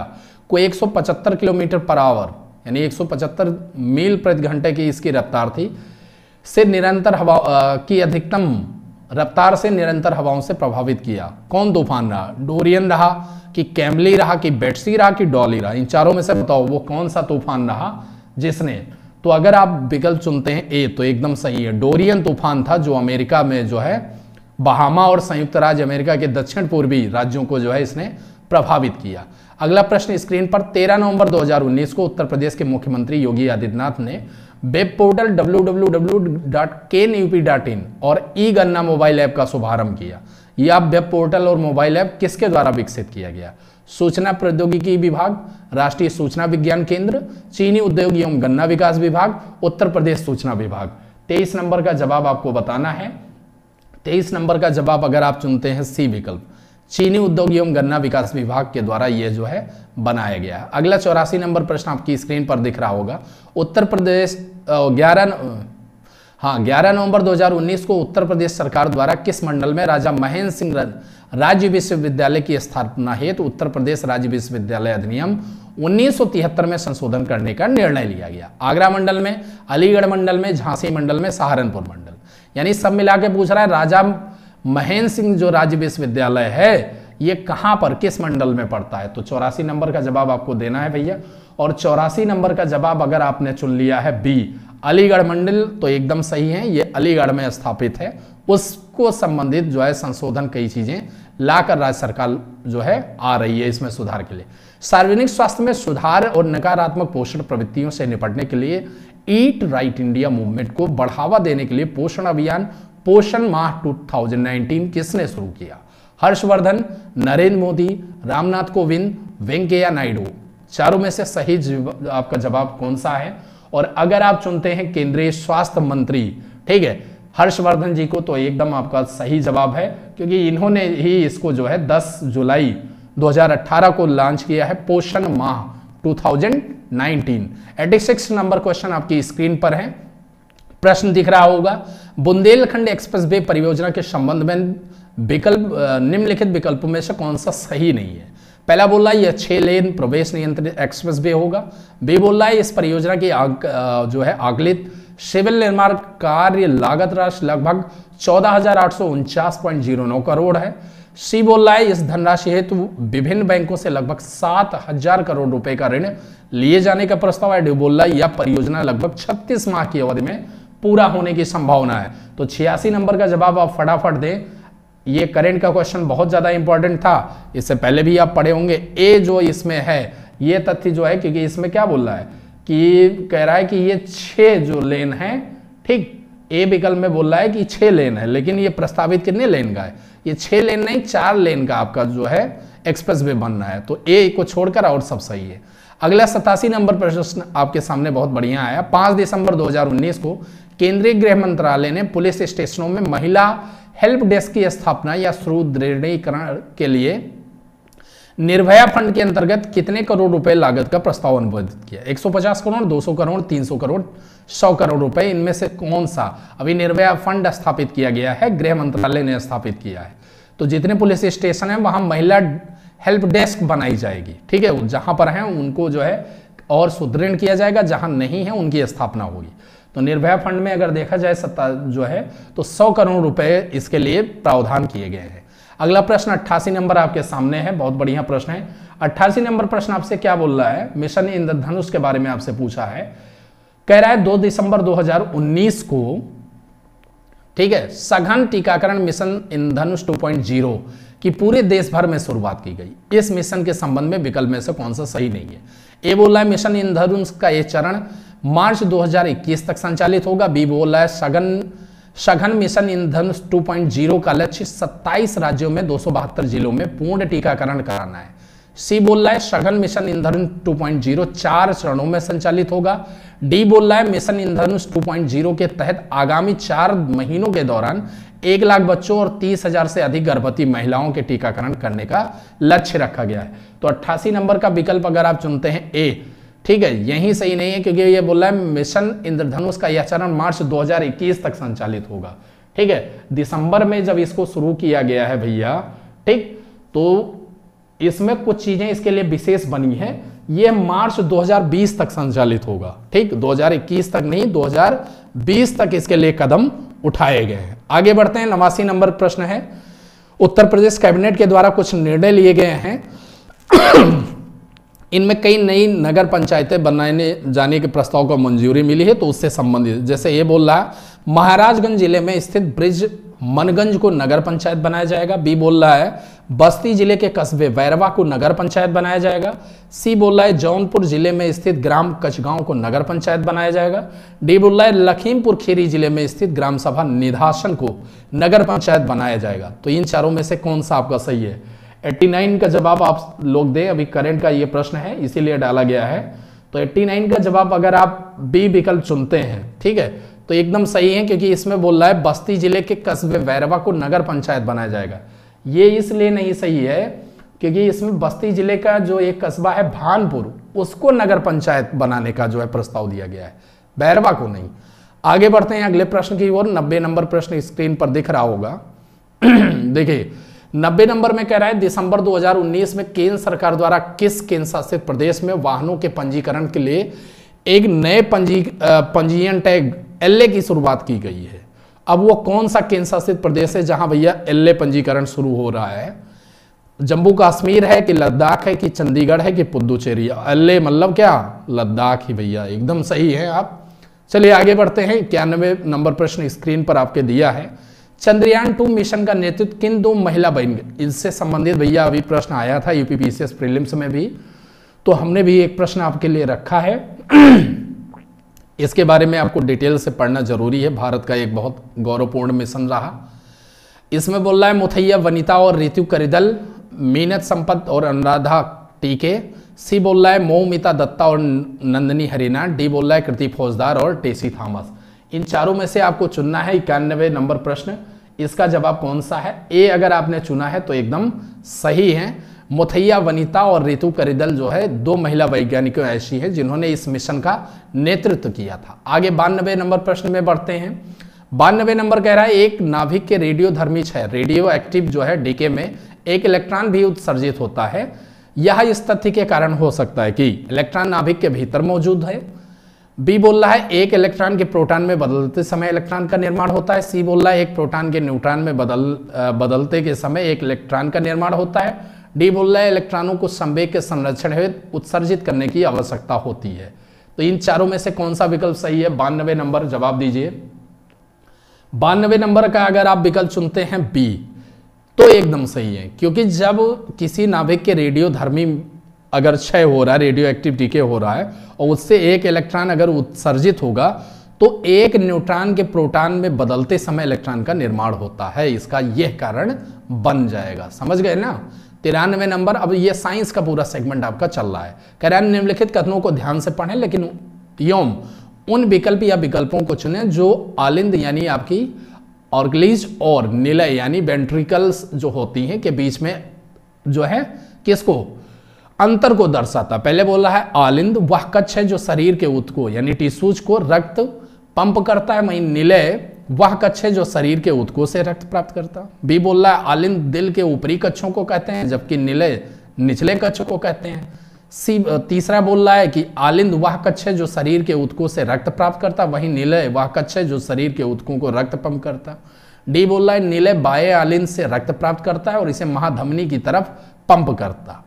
को 175 किलोमीटर पर आवर यानी 175 मील प्रति घंटे की इसकी रफ्तार थी से निरंतर हवा की अधिकतम रफ्तार से निरंतर हवाओं से प्रभावित किया कौन तूफान रहा डोरियन रहा कि कैमली रहा कि बेटसी रहा कि डॉली रहा इन चारों में से बताओ वो कौन सा तूफान रहा जिसने तो अगर आप विकल्प चुनते हैं ए तो एकदम सही है डोरियन तूफान था जो अमेरिका में जो है बहामा और संयुक्त राज्य अमेरिका के दक्षिण पूर्वी राज्यों को जो है इसने प्रभावित किया अगला प्रश्न स्क्रीन पर 13 नवंबर 2019 को उत्तर प्रदेश के मुख्यमंत्री योगी आदित्यनाथ ने वेब पोर्टल डब्ल्यू और ई गन्ना मोबाइल ऐप का शुभारंभ किया यह वेब पोर्टल और मोबाइल ऐप किसके द्वारा विकसित किया गया सूचना प्रौद्योगिकी विभाग राष्ट्रीय सूचना विज्ञान केंद्र चीनी उद्योग एवं गन्ना विकास विभाग उत्तर प्रदेश सूचना विभाग तेईस नंबर का जवाब आपको बताना है तेईस नंबर का जवाब अगर आप चुनते हैं सी विकल्प चीनी उद्योग एवं गन्ना विकास विभाग के द्वारा यह जो है बनाया गया है अगला चौरासी नंबर प्रश्न आपकी स्क्रीन पर दिख रहा होगा उत्तर प्रदेश ग्यारह हाँ 11 नवंबर 2019 को उत्तर प्रदेश सरकार द्वारा किस मंडल में राजा महेंद्र सिंह राज्य विश्वविद्यालय की स्थापना हेतु तो उत्तर प्रदेश राज्य विश्वविद्यालय अधिनियम 1973 में संशोधन करने का निर्णय लिया गया आगरा मंडल में अलीगढ़ मंडल में झांसी मंडल में सहारनपुर मंडल यानी सब मिला के पूछ रहा है राजा महेंद्र सिंह जो राज्य विश्वविद्यालय है ये कहां पर किस मंडल में पड़ता है तो चौरासी नंबर का जवाब आपको देना है भैया और चौरासी नंबर का जवाब अगर आपने चुन लिया है बी अलीगढ़ मंडल तो एकदम सही है ये अलीगढ़ में स्थापित है उसको संबंधित जो है संशोधन कई चीजें लाकर राज्य सरकार जो है आ रही है इसमें सुधार के लिए सार्वजनिक स्वास्थ्य में सुधार और नकारात्मक पोषण प्रवृत्तियों से निपटने के लिए ईट राइट इंडिया मूवमेंट को बढ़ावा देने के लिए पोषण अभियान पोषण माह 2019 किसने शुरू किया हर्षवर्धन नरेंद्र मोदी रामनाथ कोविंद वेंकैया नायडू चारों में से सही आपका जवाब कौन सा है और अगर आप चुनते हैं केंद्रीय स्वास्थ्य मंत्री ठीक है हर्षवर्धन जी को तो एकदम आपका सही जवाब है क्योंकि इन्होंने ही इसको जो है 10 जुलाई 2018 को लॉन्च किया है पोषण माह 2019 86 नंबर क्वेश्चन आपकी स्क्रीन पर है प्रश्न दिख रहा होगा बुंदेलखंड एक्सप्रेस वे परियोजना के संबंध में विकल्प निम्नलिखित विकल्पों में से कौन सा सही नहीं है पहला बोल रहा है यह छह लेन प्रवेश नियंत्रित एक्सप्रेस वे होगा बी बोल रहा है इस परियोजना की आग, जो है आगलित सिविल निर्माण कार्य लागत राशि लगभग चौदह करोड़ है सी बोल रहा है इस धनराशि हेतु विभिन्न बैंकों से लगभग सात हजार करोड़ रुपए का ऋण लिए जाने का प्रस्ताव है डी बोल रहा है यह परियोजना लगभग छत्तीस माह की अवधि में पूरा होने की संभावना है तो छियासी नंबर का जवाब आप फटाफट दें ये करेंट का क्वेश्चन बहुत ज्यादा इंपॉर्टेंट था इससे पहले भी आप पढ़े होंगे ए जो इसमें है ये तथ्य जो है क्योंकि इसमें क्या बोल रहा है कि कह रहा है कि ये छह जो लेन है ठीक ए विकल्प में बोल रहा है कि छह लेन है लेकिन ये प्रस्तावित कितने लेन का है ये छह लेन नहीं चार लेन का आपका जो है एक्सप्रेस वे बन रहा है तो ए को छोड़कर और सब सही है अगला सतासी नंबर प्रश्न आपके सामने बहुत बढ़िया आया पांच दिसंबर 2019 को केंद्रीय गृह मंत्रालय ने पुलिस स्टेशनों में महिला हेल्प डेस्क की स्थापना या सुदृढ़ीकरण के लिए निर्भया फंड के अंतर्गत कितने करोड़ रुपए लागत का प्रस्ताव अनुमोदित किया 150 करोड़ 200 करोड़ 300 करोड़ 100 करोड़ रुपए इनमें से कौन सा अभी निर्भया फंड स्थापित किया गया है गृह मंत्रालय ने स्थापित किया है तो जितने पुलिस स्टेशन है वहां महिला हेल्प डेस्क बनाई जाएगी ठीक है जहां पर है उनको जो है और सुदृढ़ किया जाएगा जहां नहीं है उनकी स्थापना होगी तो निर्भया फंड में अगर देखा जाए सत्ता जो है तो सौ करोड़ रुपए इसके लिए प्रावधान किए गए हैं अगला प्रश्न अट्ठासी नंबर आपके सामने है बहुत बढ़िया प्रश्न है अट्ठासी नंबर प्रश्न आपसे क्या बोल रहा है मिशन इंद्रधनुष के बारे में आपसे पूछा है कह रहा है दो दिसंबर 2019 को ठीक है सघन टीकाकरण मिशन इंधनुष 2.0 की पूरे देश भर में शुरुआत की गई इस मिशन के संबंध में विकल्प में से कौन सा सही नहीं है ए बोला है मिशन इंधनुष का यह चरण मार्च 2021 तक संचालित होगा बी बोला है सघन सघन मिशन पॉइंट 2.0 का लक्ष्य 27 राज्यों में दो जिलों में पूर्ण टीकाकरण कराना है सी बोल रहा है सघन मिशन पॉइंट 2.0 चार चरणों में संचालित होगा डी बोल रहा है मिशन पॉइंट 2.0 के तहत आगामी चार महीनों के दौरान एक लाख बच्चों और तीस हजार से अधिक गर्भवती महिलाओं के टीकाकरण करने का लक्ष्य रखा गया है तो अट्ठासी नंबर का विकल्प अगर आप चुनते हैं ए ठीक है यही सही नहीं है क्योंकि ये बोला है मिशन इंद्रधनुष का यह चरण मार्च 2021 तक संचालित होगा ठीक है दिसंबर में जब इसको शुरू किया गया है भैया ठीक तो इसमें कुछ चीजें इसके लिए विशेष बनी है यह मार्च 2020 तक संचालित होगा ठीक 2021 तक नहीं 2020 तक इसके लिए कदम उठाए गए हैं आगे बढ़ते हैं नवासी नंबर प्रश्न है उत्तर प्रदेश कैबिनेट के द्वारा कुछ निर्णय लिए गए हैं इनमें कई नई नगर पंचायतें बनाने जाने के प्रस्ताव को मंजूरी मिली है तो उससे संबंधित जैसे ये बोल रहा है महाराजगंज जिले में स्थित ब्रिज मनगंज को नगर पंचायत बनाया जाएगा बी बोल रहा है बस्ती जिले के कस्बे वैरवा को नगर पंचायत बनाया जाएगा सी बोल रहा है जौनपुर जिले में स्थित ग्राम कचगांव को नगर पंचायत बनाया जाएगा डी बोल रहा है लखीमपुर खीरी जिले में स्थित ग्राम सभा निधासन को नगर पंचायत बनाया जाएगा तो इन चारों में से कौन सा आपका सही है 89 का जवाब आप लोग दें अभी करंट का ये प्रश्न है इसीलिए डाला गया है तो 89 का जवाब अगर आप बी विकल्प चुनते हैं ठीक है तो एकदम सही है क्योंकि इसमें बोल रहा है बस्ती जिले के कस्बे वैरवा को नगर पंचायत बनाया जाएगा ये इसलिए नहीं सही है क्योंकि इसमें बस्ती जिले का जो एक कस्बा है भानपुर उसको नगर पंचायत बनाने का जो है प्रस्ताव दिया गया है बैरवा को नहीं आगे बढ़ते हैं अगले प्रश्न की ओर नब्बे नंबर प्रश्न स्क्रीन पर दिख रहा होगा देखिए नब्बे नंबर में कह रहा है दिसंबर 2019 में केंद्र सरकार द्वारा किस केंद्र शासित प्रदेश में वाहनों के पंजीकरण के लिए एक नए पंजी पंजीयन टैग एल की शुरुआत की गई है अब वो कौन सा केंद्र शासित प्रदेश है जहां भैया एल पंजीकरण शुरू हो रहा है जम्मू कश्मीर है कि लद्दाख है कि चंडीगढ़ है कि पुदुचेरी एल मतलब क्या लद्दाख ही भैया एकदम सही है आप चलिए आगे बढ़ते हैं इक्यानवे नंबर प्रश्न स्क्रीन पर आपके दिया है चंद्रयान टू मिशन का नेतृत्व किन दो महिला इससे संबंधित भैया अभी प्रश्न आया था यूपीपीसीएस प्रीलिम्स में भी तो हमने भी एक प्रश्न आपके लिए रखा है इसके बारे में आपको डिटेल से पढ़ना जरूरी है भारत का एक बहुत गौरवपूर्ण मिशन रहा इसमें बोल रहा है मुथैया वनिता और ऋतु करिदल मीनत संपत और अनुराधा टीके सी बोल रहा है मोमिता दत्ता और नंदनी हरिना डी बोल रहा है कृति फौजदार और टेसी थॉमस इन चारों में से आपको चुनना है इक्यानवे नंबर प्रश्न इसका जवाब कौन सा है ए अगर आपने चुना है तो एकदम सही है मुथैया वनिता और रितु करिदल जो है दो महिला वैज्ञानिकों ऐसी हैं जिन्होंने इस मिशन का नेतृत्व किया था आगे बानबे नंबर प्रश्न में बढ़ते हैं बानबे नंबर कह रहा है एक नाभिक के रेडियो धर्मी छह रेडियो एक्टिव जो है डीके में एक इलेक्ट्रॉन भी उत्सर्जित होता है यह इस तथ्य के कारण हो सकता है कि इलेक्ट्रॉन नाभिक के भीतर मौजूद है बी बोल रहा है एक इलेक्ट्रॉन के प्रोटॉन में बदलते समय इलेक्ट्रॉन का निर्माण होता है सी बोल रहा है एक प्रोटॉन के न्यूट्रॉन में बदल बदलते के समय एक इलेक्ट्रॉन का निर्माण होता है डी बोल रहा है इलेक्ट्रॉनों को संवेग के संरक्षण हेतु उत्सर्जित करने की आवश्यकता होती है तो इन चारों में से कौन सा विकल्प सही है बानवे नंबर जवाब दीजिए बानवे नंबर का अगर आप विकल्प चुनते हैं बी तो एकदम सही है क्योंकि जब किसी नाभिक के रेडियो धर्मी अगर क्षय हो रहा है रेडियो एक्टिव डीके हो रहा है और उससे एक इलेक्ट्रॉन अगर उत्सर्जित होगा तो एक न्यूट्रॉन के प्रोटॉन में बदलते समय इलेक्ट्रॉन का निर्माण होता है इसका यह कारण बन जाएगा समझ गए ना तिरानवे नंबर अब यह साइंस का पूरा सेगमेंट आपका चल रहा है कह रहे है निम्नलिखित कथनों को ध्यान से पढ़ें लेकिन योम उन विकल्प या विकल्पों को चुने जो आलिंद यानी आपकी ऑर्गलीज और निलय यानी वेंट्रिकल्स जो होती हैं के बीच में जो है किसको अंतर को दर्शाता पहले बोला है आलिंद वह कच्छ है जो शरीर के उत्को यानी टिश्यूज को रक्त पंप करता है वहीं निलय वह कच्छ है जो शरीर के उत्को से रक्त प्राप्त करता बी बोल रहा है आलिंद दिल के ऊपरी कच्छों को कहते हैं जबकि निलय निचले कच्छ को कहते हैं सी तीसरा बोल रहा है कि आलिंद वह कच्छ है जो शरीर के उत्को से रक्त प्राप्त करता वहीं निलय वह कच्छ है जो शरीर के उत्कों को रक्त पंप करता डी बोल रहा है निलय बाय आलिंद से रक्त प्राप्त करता है और इसे महाधमनी की तरफ पंप करता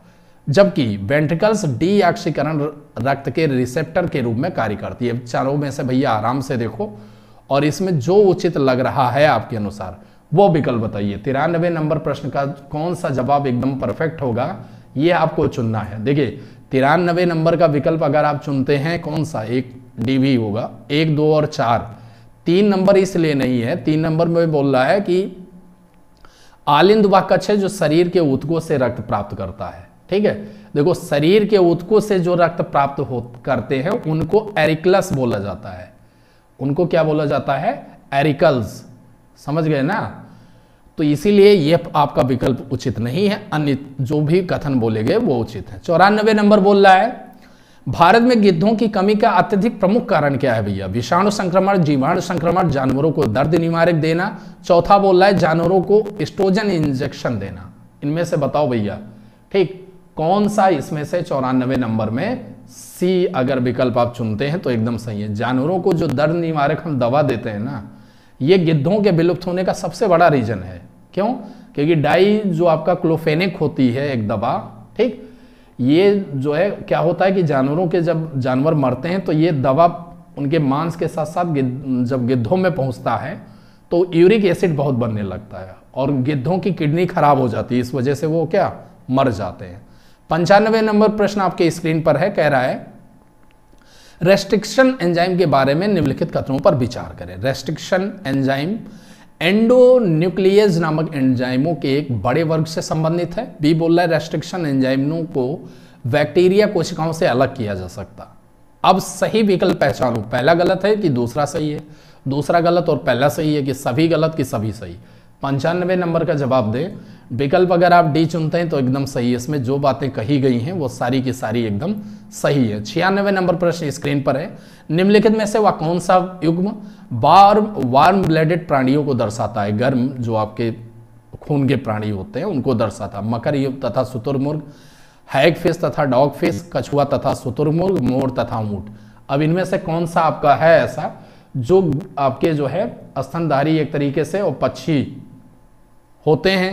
जबकि वेंट्रिकल्स ऑक्सीकरण रक्त के रिसेप्टर के रूप में कार्य करती है चारों में से भैया आराम से देखो और इसमें जो उचित लग रहा है आपके अनुसार वो विकल्प बताइए तिरानवे नंबर प्रश्न का कौन सा जवाब एकदम परफेक्ट होगा ये आपको चुनना है देखिए तिरानवे नंबर का विकल्प अगर आप चुनते हैं कौन सा एक डी भी होगा एक दो और चार तीन नंबर इसलिए नहीं है तीन नंबर में बोल रहा है कि आलिंद व कच्छ है जो शरीर के उत्को से रक्त प्राप्त करता है ठीक है देखो शरीर के उत्कों से जो रक्त प्राप्त हो करते हैं उनको एरिकल्स बोला जाता है उनको क्या बोला जाता है एरिकल्स समझ गए ना तो इसीलिए यह आपका विकल्प उचित नहीं है अन्य जो भी कथन बोले गए वो उचित है चौरानबे नंबर बोल रहा है भारत में गिद्धों की कमी का अत्यधिक प्रमुख कारण क्या है भैया विषाणु संक्रमण जीवाणु संक्रमण जानवरों को दर्द निवारक देना चौथा बोल रहा है जानवरों को स्टोजन इंजेक्शन देना इनमें से बताओ भैया ठीक कौन सा इसमें से चौरानवे नंबर में सी अगर विकल्प आप चुनते हैं तो एकदम सही है जानवरों को जो दर्द निवारक हम दवा देते हैं ना ये गिद्धों के विलुप्त होने का सबसे बड़ा रीजन है क्यों क्योंकि डाई जो आपका क्लोफेनिक होती है एक दवा ठीक ये जो है क्या होता है कि जानवरों के जब जानवर मरते हैं तो ये दवा उनके मांस के साथ साथ गिद, जब गिद्धों में पहुंचता है तो यूरिक एसिड बहुत बनने लगता है और गिद्धों की किडनी खराब हो जाती है इस वजह से वो क्या मर जाते हैं पंचानवे नंबर प्रश्न आपके स्क्रीन पर है कह रहा है रेस्ट्रिक्शन एंजाइम के बारे में निम्नलिखित कथनों पर विचार करें रेस्ट्रिक्शन एंजाइम एंडोन्यूक्लियस नामक एंजाइमों के एक बड़े वर्ग से संबंधित है बी बोल रहा है रेस्ट्रिक्शन एंजाइमों को बैक्टीरिया कोशिकाओं से अलग किया जा सकता अब सही विकल्प पहचानो पहला गलत है कि दूसरा सही है दूसरा गलत और पहला सही है कि सभी गलत कि सभी सही पंचानवे नंबर का जवाब दें विकल्प अगर आप डी चुनते हैं तो एकदम सही है इसमें जो बातें कही गई हैं वो सारी की सारी एकदम सही है छियानवे नंबर प्रश्न स्क्रीन पर है निम्नलिखित में से वह कौन सा युग्म वार्म वार्म ब्लडेड प्राणियों को दर्शाता है गर्म जो आपके खून के प्राणी होते हैं उनको दर्शाता है मकर युग तथा सुतुरमुर्ग हैग फेस तथा डॉग फेस कछुआ तथा सुतुरमुर्ग मोर तथा ऊंट अब इनमें से कौन सा आपका है ऐसा जो आपके जो है स्तनधारी एक तरीके से और पक्षी होते हैं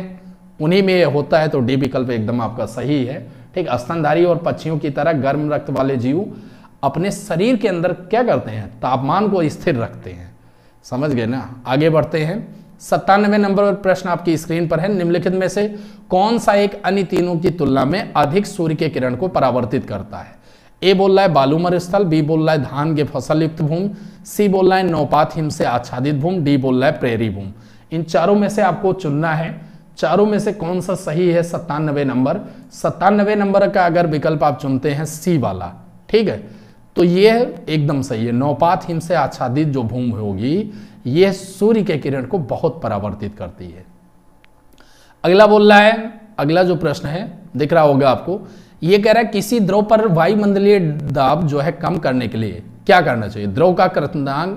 उन्हीं में होता है तो डी विकल्प एकदम आपका सही है ठीक स्तनधारी और पक्षियों की तरह गर्म रक्त वाले जीव अपने शरीर के अंदर क्या करते हैं तापमान को स्थिर रखते हैं समझ गए ना आगे बढ़ते हैं सत्तानवे नंबर प्रश्न आपकी स्क्रीन पर है निम्नलिखित में से कौन सा एक अन्य तीनों की तुलना में अधिक सूर्य के किरण को परावर्तित करता है ए बोल रहा है बालूमर स्थल बी बोल रहा है धान के फसल युक्त भूमि सी बोल रहा है नौपात हिम से आच्छादित भूमि डी बोल रहा है प्रेरी भूमि इन चारों में से आपको चुनना है चारों में से कौन सा सही है सत्तानवे नंबर सत्तानवे नंबर का अगर विकल्प आप चुनते हैं सी वाला ठीक है तो ये एकदम सही है नौपात हिम से आच्छादित जो भूमि होगी यह सूर्य के किरण को बहुत परावर्तित करती है अगला बोल रहा है अगला जो प्रश्न है दिख रहा होगा आपको ये कह रहा है किसी द्रव पर वायुमंडलीय दाब जो है कम करने के लिए क्या करना चाहिए द्रव का कृतनांग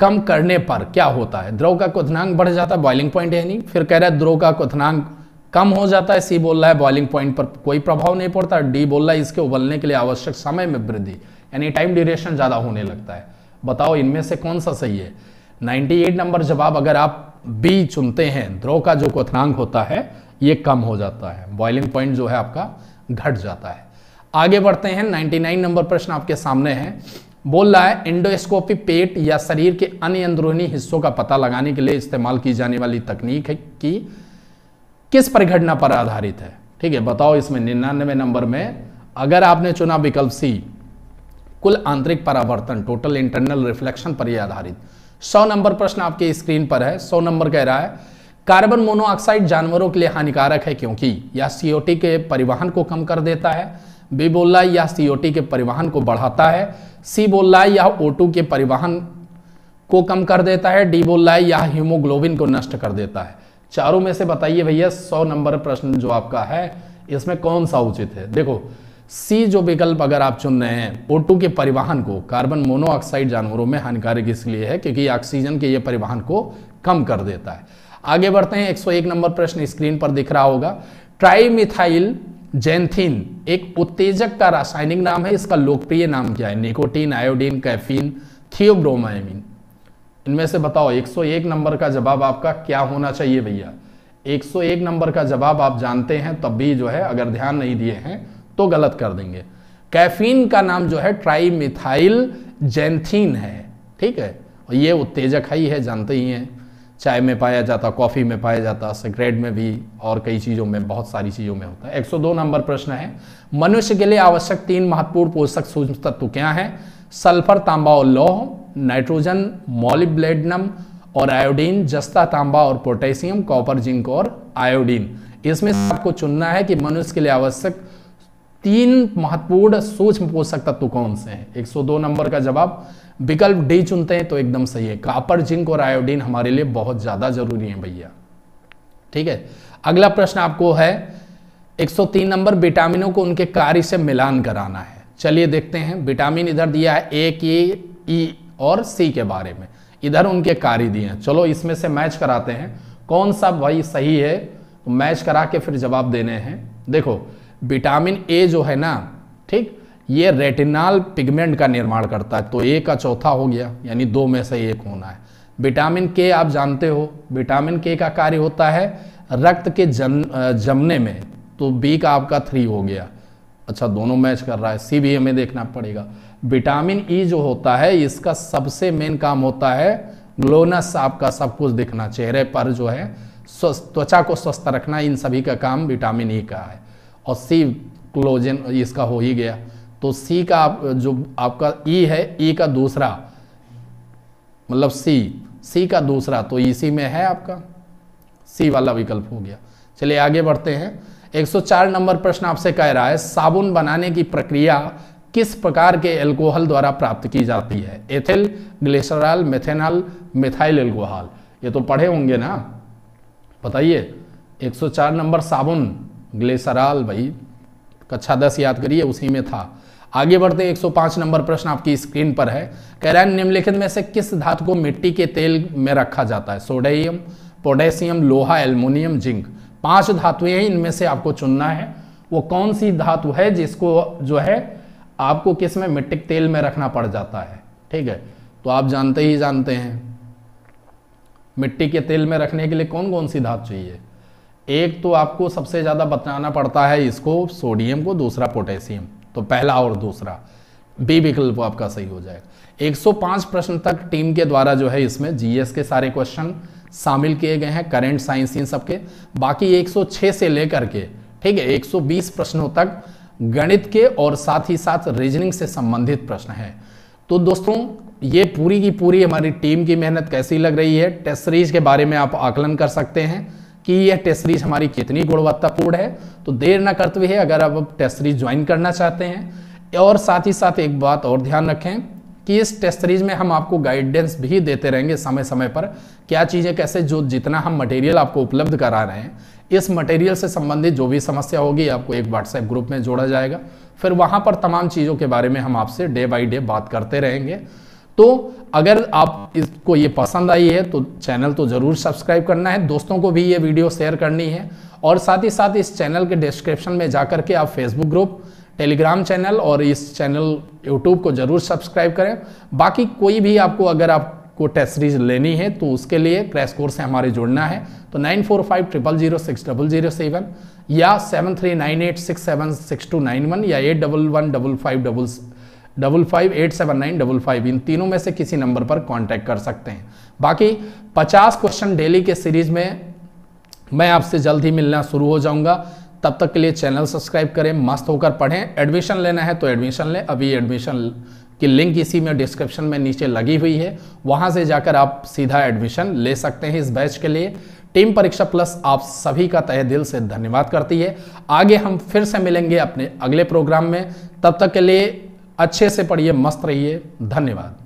कम करने पर क्या होता है द्रव का क्वनांक बढ़ जाता है बॉइलिंग पॉइंट यानी फिर कह रहा है द्रव का क्वनांक कम हो जाता है सी बोल रहा है बॉइलिंग पॉइंट पर कोई प्रभाव नहीं पड़ता डी बोल रहा है इसके उबलने के लिए आवश्यक समय में वृद्धि यानी टाइम ड्यूरेशन ज़्यादा होने लगता है बताओ इनमें से कौन सा सही है 98 नंबर जवाब अगर आप बी चुनते हैं द्रोह का जो क्वनांक होता है ये कम हो जाता है बॉइलिंग पॉइंट जो है आपका घट जाता है आगे बढ़ते हैं 99 नंबर प्रश्न आपके सामने है बोल रहा है एंडोस्कोपी पेट या शरीर के अन्य अंदरूनी हिस्सों का पता लगाने के लिए इस्तेमाल की जाने वाली तकनीक है कि किस परिघटना पर आधारित है ठीक है बताओ इसमें निन्यानवे नंबर में अगर आपने चुना विकल्प सी कुल आंतरिक परावर्तन टोटल इंटरनल रिफ्लेक्शन पर यह आधारित सौ नंबर प्रश्न आपके स्क्रीन पर है सौ नंबर कह रहा है कार्बन मोनोऑक्साइड जानवरों के लिए हानिकारक है क्योंकि यह सीओटी के परिवहन को कम कर देता है बी है यह सीओटी के परिवहन को बढ़ाता है सी बोल रहा है यह ओ के परिवहन को कम कर देता है डी बोल रहा है यह हीमोग्लोबिन को नष्ट कर देता है चारों में से बताइए भैया सौ नंबर प्रश्न जो आपका है इसमें कौन सा उचित है देखो सी जो विकल्प अगर आप चुन रहे हैं ओ के परिवहन को कार्बन मोनोऑक्साइड जानवरों में हानिकारक इसलिए है क्योंकि ऑक्सीजन के ये परिवहन को कम कर देता है आगे बढ़ते हैं 101 नंबर प्रश्न स्क्रीन पर दिख रहा होगा ट्राईमिथाइल जेंथिन एक उत्तेजक का रासायनिक नाम है इसका लोकप्रिय नाम क्या है निकोटीन आयोडीन कैफीन थियोब्रोमाइमिन इनमें से बताओ 101 नंबर का जवाब आपका क्या होना चाहिए भैया 101 नंबर का जवाब आप जानते हैं तब भी जो है अगर ध्यान नहीं दिए हैं तो गलत कर देंगे कैफीन का नाम जो है ट्राई मिथाइल जेंथिन है ठीक है ये उत्तेजक ही है जानते ही हैं चाय में पाया जाता कॉफ़ी में पाया जाता सिगरेट में भी और कई चीज़ों में बहुत सारी चीज़ों में होता है 102 नंबर प्रश्न है मनुष्य के लिए आवश्यक तीन महत्वपूर्ण पोषक सूक्ष्म तत्व क्या हैं सल्फर तांबा और लोह नाइट्रोजन मॉलिब्लेडनम और आयोडीन जस्ता तांबा और पोटेशियम कॉपर जिंक और आयोडीन इसमें से आपको चुनना है कि मनुष्य के लिए आवश्यक तीन महत्वपूर्ण सूक्ष्म पोषक तत्व कौन से हैं 102 नंबर का जवाब विकल्प डी चुनते हैं तो एकदम सही है कापर जिंक और आयोडीन हमारे लिए बहुत ज़्यादा जरूरी है भैया ठीक है अगला प्रश्न आपको है 103 नंबर विटामिनों को उनके कार्य से मिलान कराना है चलिए देखते हैं विटामिन इधर दिया है ए के ई और सी के बारे में इधर उनके कार्य दिए हैं चलो इसमें से मैच कराते हैं कौन सा भाई सही है तो मैच करा के फिर जवाब देने हैं देखो विटामिन ए जो है ना ठीक ये रेटिनाल पिगमेंट का निर्माण करता है तो ए का चौथा हो गया यानी दो में से एक होना है विटामिन के आप जानते हो विटामिन के का कार्य होता है रक्त के जन जमने में तो बी का आपका थ्री हो गया अच्छा दोनों मैच कर रहा है सी भी हमें देखना पड़ेगा विटामिन ई e जो होता है इसका सबसे मेन काम होता है ग्लोनस आपका सब कुछ दिखना चेहरे पर जो है त्वचा को स्वस्थ रखना इन सभी का काम विटामिन ई e का है और सी क्लोजन इसका हो ही गया तो सी का आप जो आपका ई e है ई e का दूसरा मतलब सी सी का दूसरा तो इसी में है आपका सी वाला विकल्प हो गया चलिए आगे बढ़ते हैं 104 नंबर प्रश्न आपसे कह रहा है साबुन बनाने की प्रक्रिया किस प्रकार के एल्कोहल द्वारा प्राप्त की जाती है ethyl glycerol methanol methyl alcohol ये तो पढ़े होंगे ना बताइए 104 नंबर साबुन ग्लेसराल भाई कक्षा दस याद करिए उसी में था आगे बढ़ते 105 नंबर प्रश्न आपकी स्क्रीन पर है कह रहे हैं निम्नलिखित में से किस धातु को मिट्टी के तेल में रखा जाता है सोडियम पोटेशियम लोहा एल्मोनियम जिंक पांच धातुएं हैं इनमें से आपको चुनना है वो कौन सी धातु है जिसको जो है आपको किस में मिट्टी तेल में रखना पड़ जाता है ठीक है तो आप जानते ही जानते हैं मिट्टी के तेल में रखने के लिए कौन कौन सी धातु चाहिए एक तो आपको सबसे ज़्यादा बताना पड़ता है इसको सोडियम को दूसरा पोटेशियम तो पहला और दूसरा बी विकल्प आपका सही हो जाएगा 105 प्रश्न तक टीम के द्वारा जो है इसमें जीएस के सारे क्वेश्चन शामिल किए गए हैं करेंट साइंस इन सबके बाकी 106 से लेकर के ठीक है 120 प्रश्नों तक गणित के और साथ ही साथ रीजनिंग से संबंधित प्रश्न है तो दोस्तों ये पूरी की पूरी हमारी टीम की मेहनत कैसी लग रही है टेस्ट सीरीज के बारे में आप आकलन कर सकते हैं कि यह टेस्ट सीरीज हमारी कितनी गुणवत्तापूर्ण है तो देर ना करते हुए अगर आप टेस्ट सीरीज ज्वाइन करना चाहते हैं और साथ ही साथ एक बात और ध्यान रखें कि इस टेस्ट सीरीज में हम आपको गाइडेंस भी देते रहेंगे समय समय पर क्या चीज़ें कैसे जो जितना हम मटेरियल आपको उपलब्ध करा रहे हैं इस मटेरियल से संबंधित जो भी समस्या होगी आपको एक व्हाट्सएप ग्रुप में जोड़ा जाएगा फिर वहाँ पर तमाम चीज़ों के बारे में हम आपसे डे बाई डे बात करते रहेंगे तो अगर आप इसको ये पसंद आई है तो चैनल तो ज़रूर सब्सक्राइब करना है दोस्तों को भी ये वीडियो शेयर करनी है और साथ ही साथ इस चैनल के डिस्क्रिप्शन में जा के आप फेसबुक ग्रुप टेलीग्राम चैनल और इस चैनल यूट्यूब को ज़रूर सब्सक्राइब करें बाकी कोई भी आपको अगर आपको टेस्ट सीरीज लेनी है तो उसके लिए क्रैश कोर्स से हमारे जुड़ना है तो nine four five triple zero six double zero seven या seven three nine eight six seven six two nine one या eight double one double five double double five eight seven nine double five इन तीनों में से किसी number पर contact कर सकते हैं बाकी पचास क्वेश्चन डेली के सीरीज में मैं आपसे जल्द ही मिलना शुरू हो जाऊंगा तब तक के लिए चैनल सब्सक्राइब करें मस्त होकर पढ़ें एडमिशन लेना है तो एडमिशन लें अभी एडमिशन की लिंक इसी में डिस्क्रिप्शन में नीचे लगी हुई है वहाँ से जाकर आप सीधा एडमिशन ले सकते हैं इस बैच के लिए टीम परीक्षा प्लस आप सभी का तहे दिल से धन्यवाद करती है आगे हम फिर से मिलेंगे अपने अगले प्रोग्राम में तब तक के लिए अच्छे से पढ़िए मस्त रहिए धन्यवाद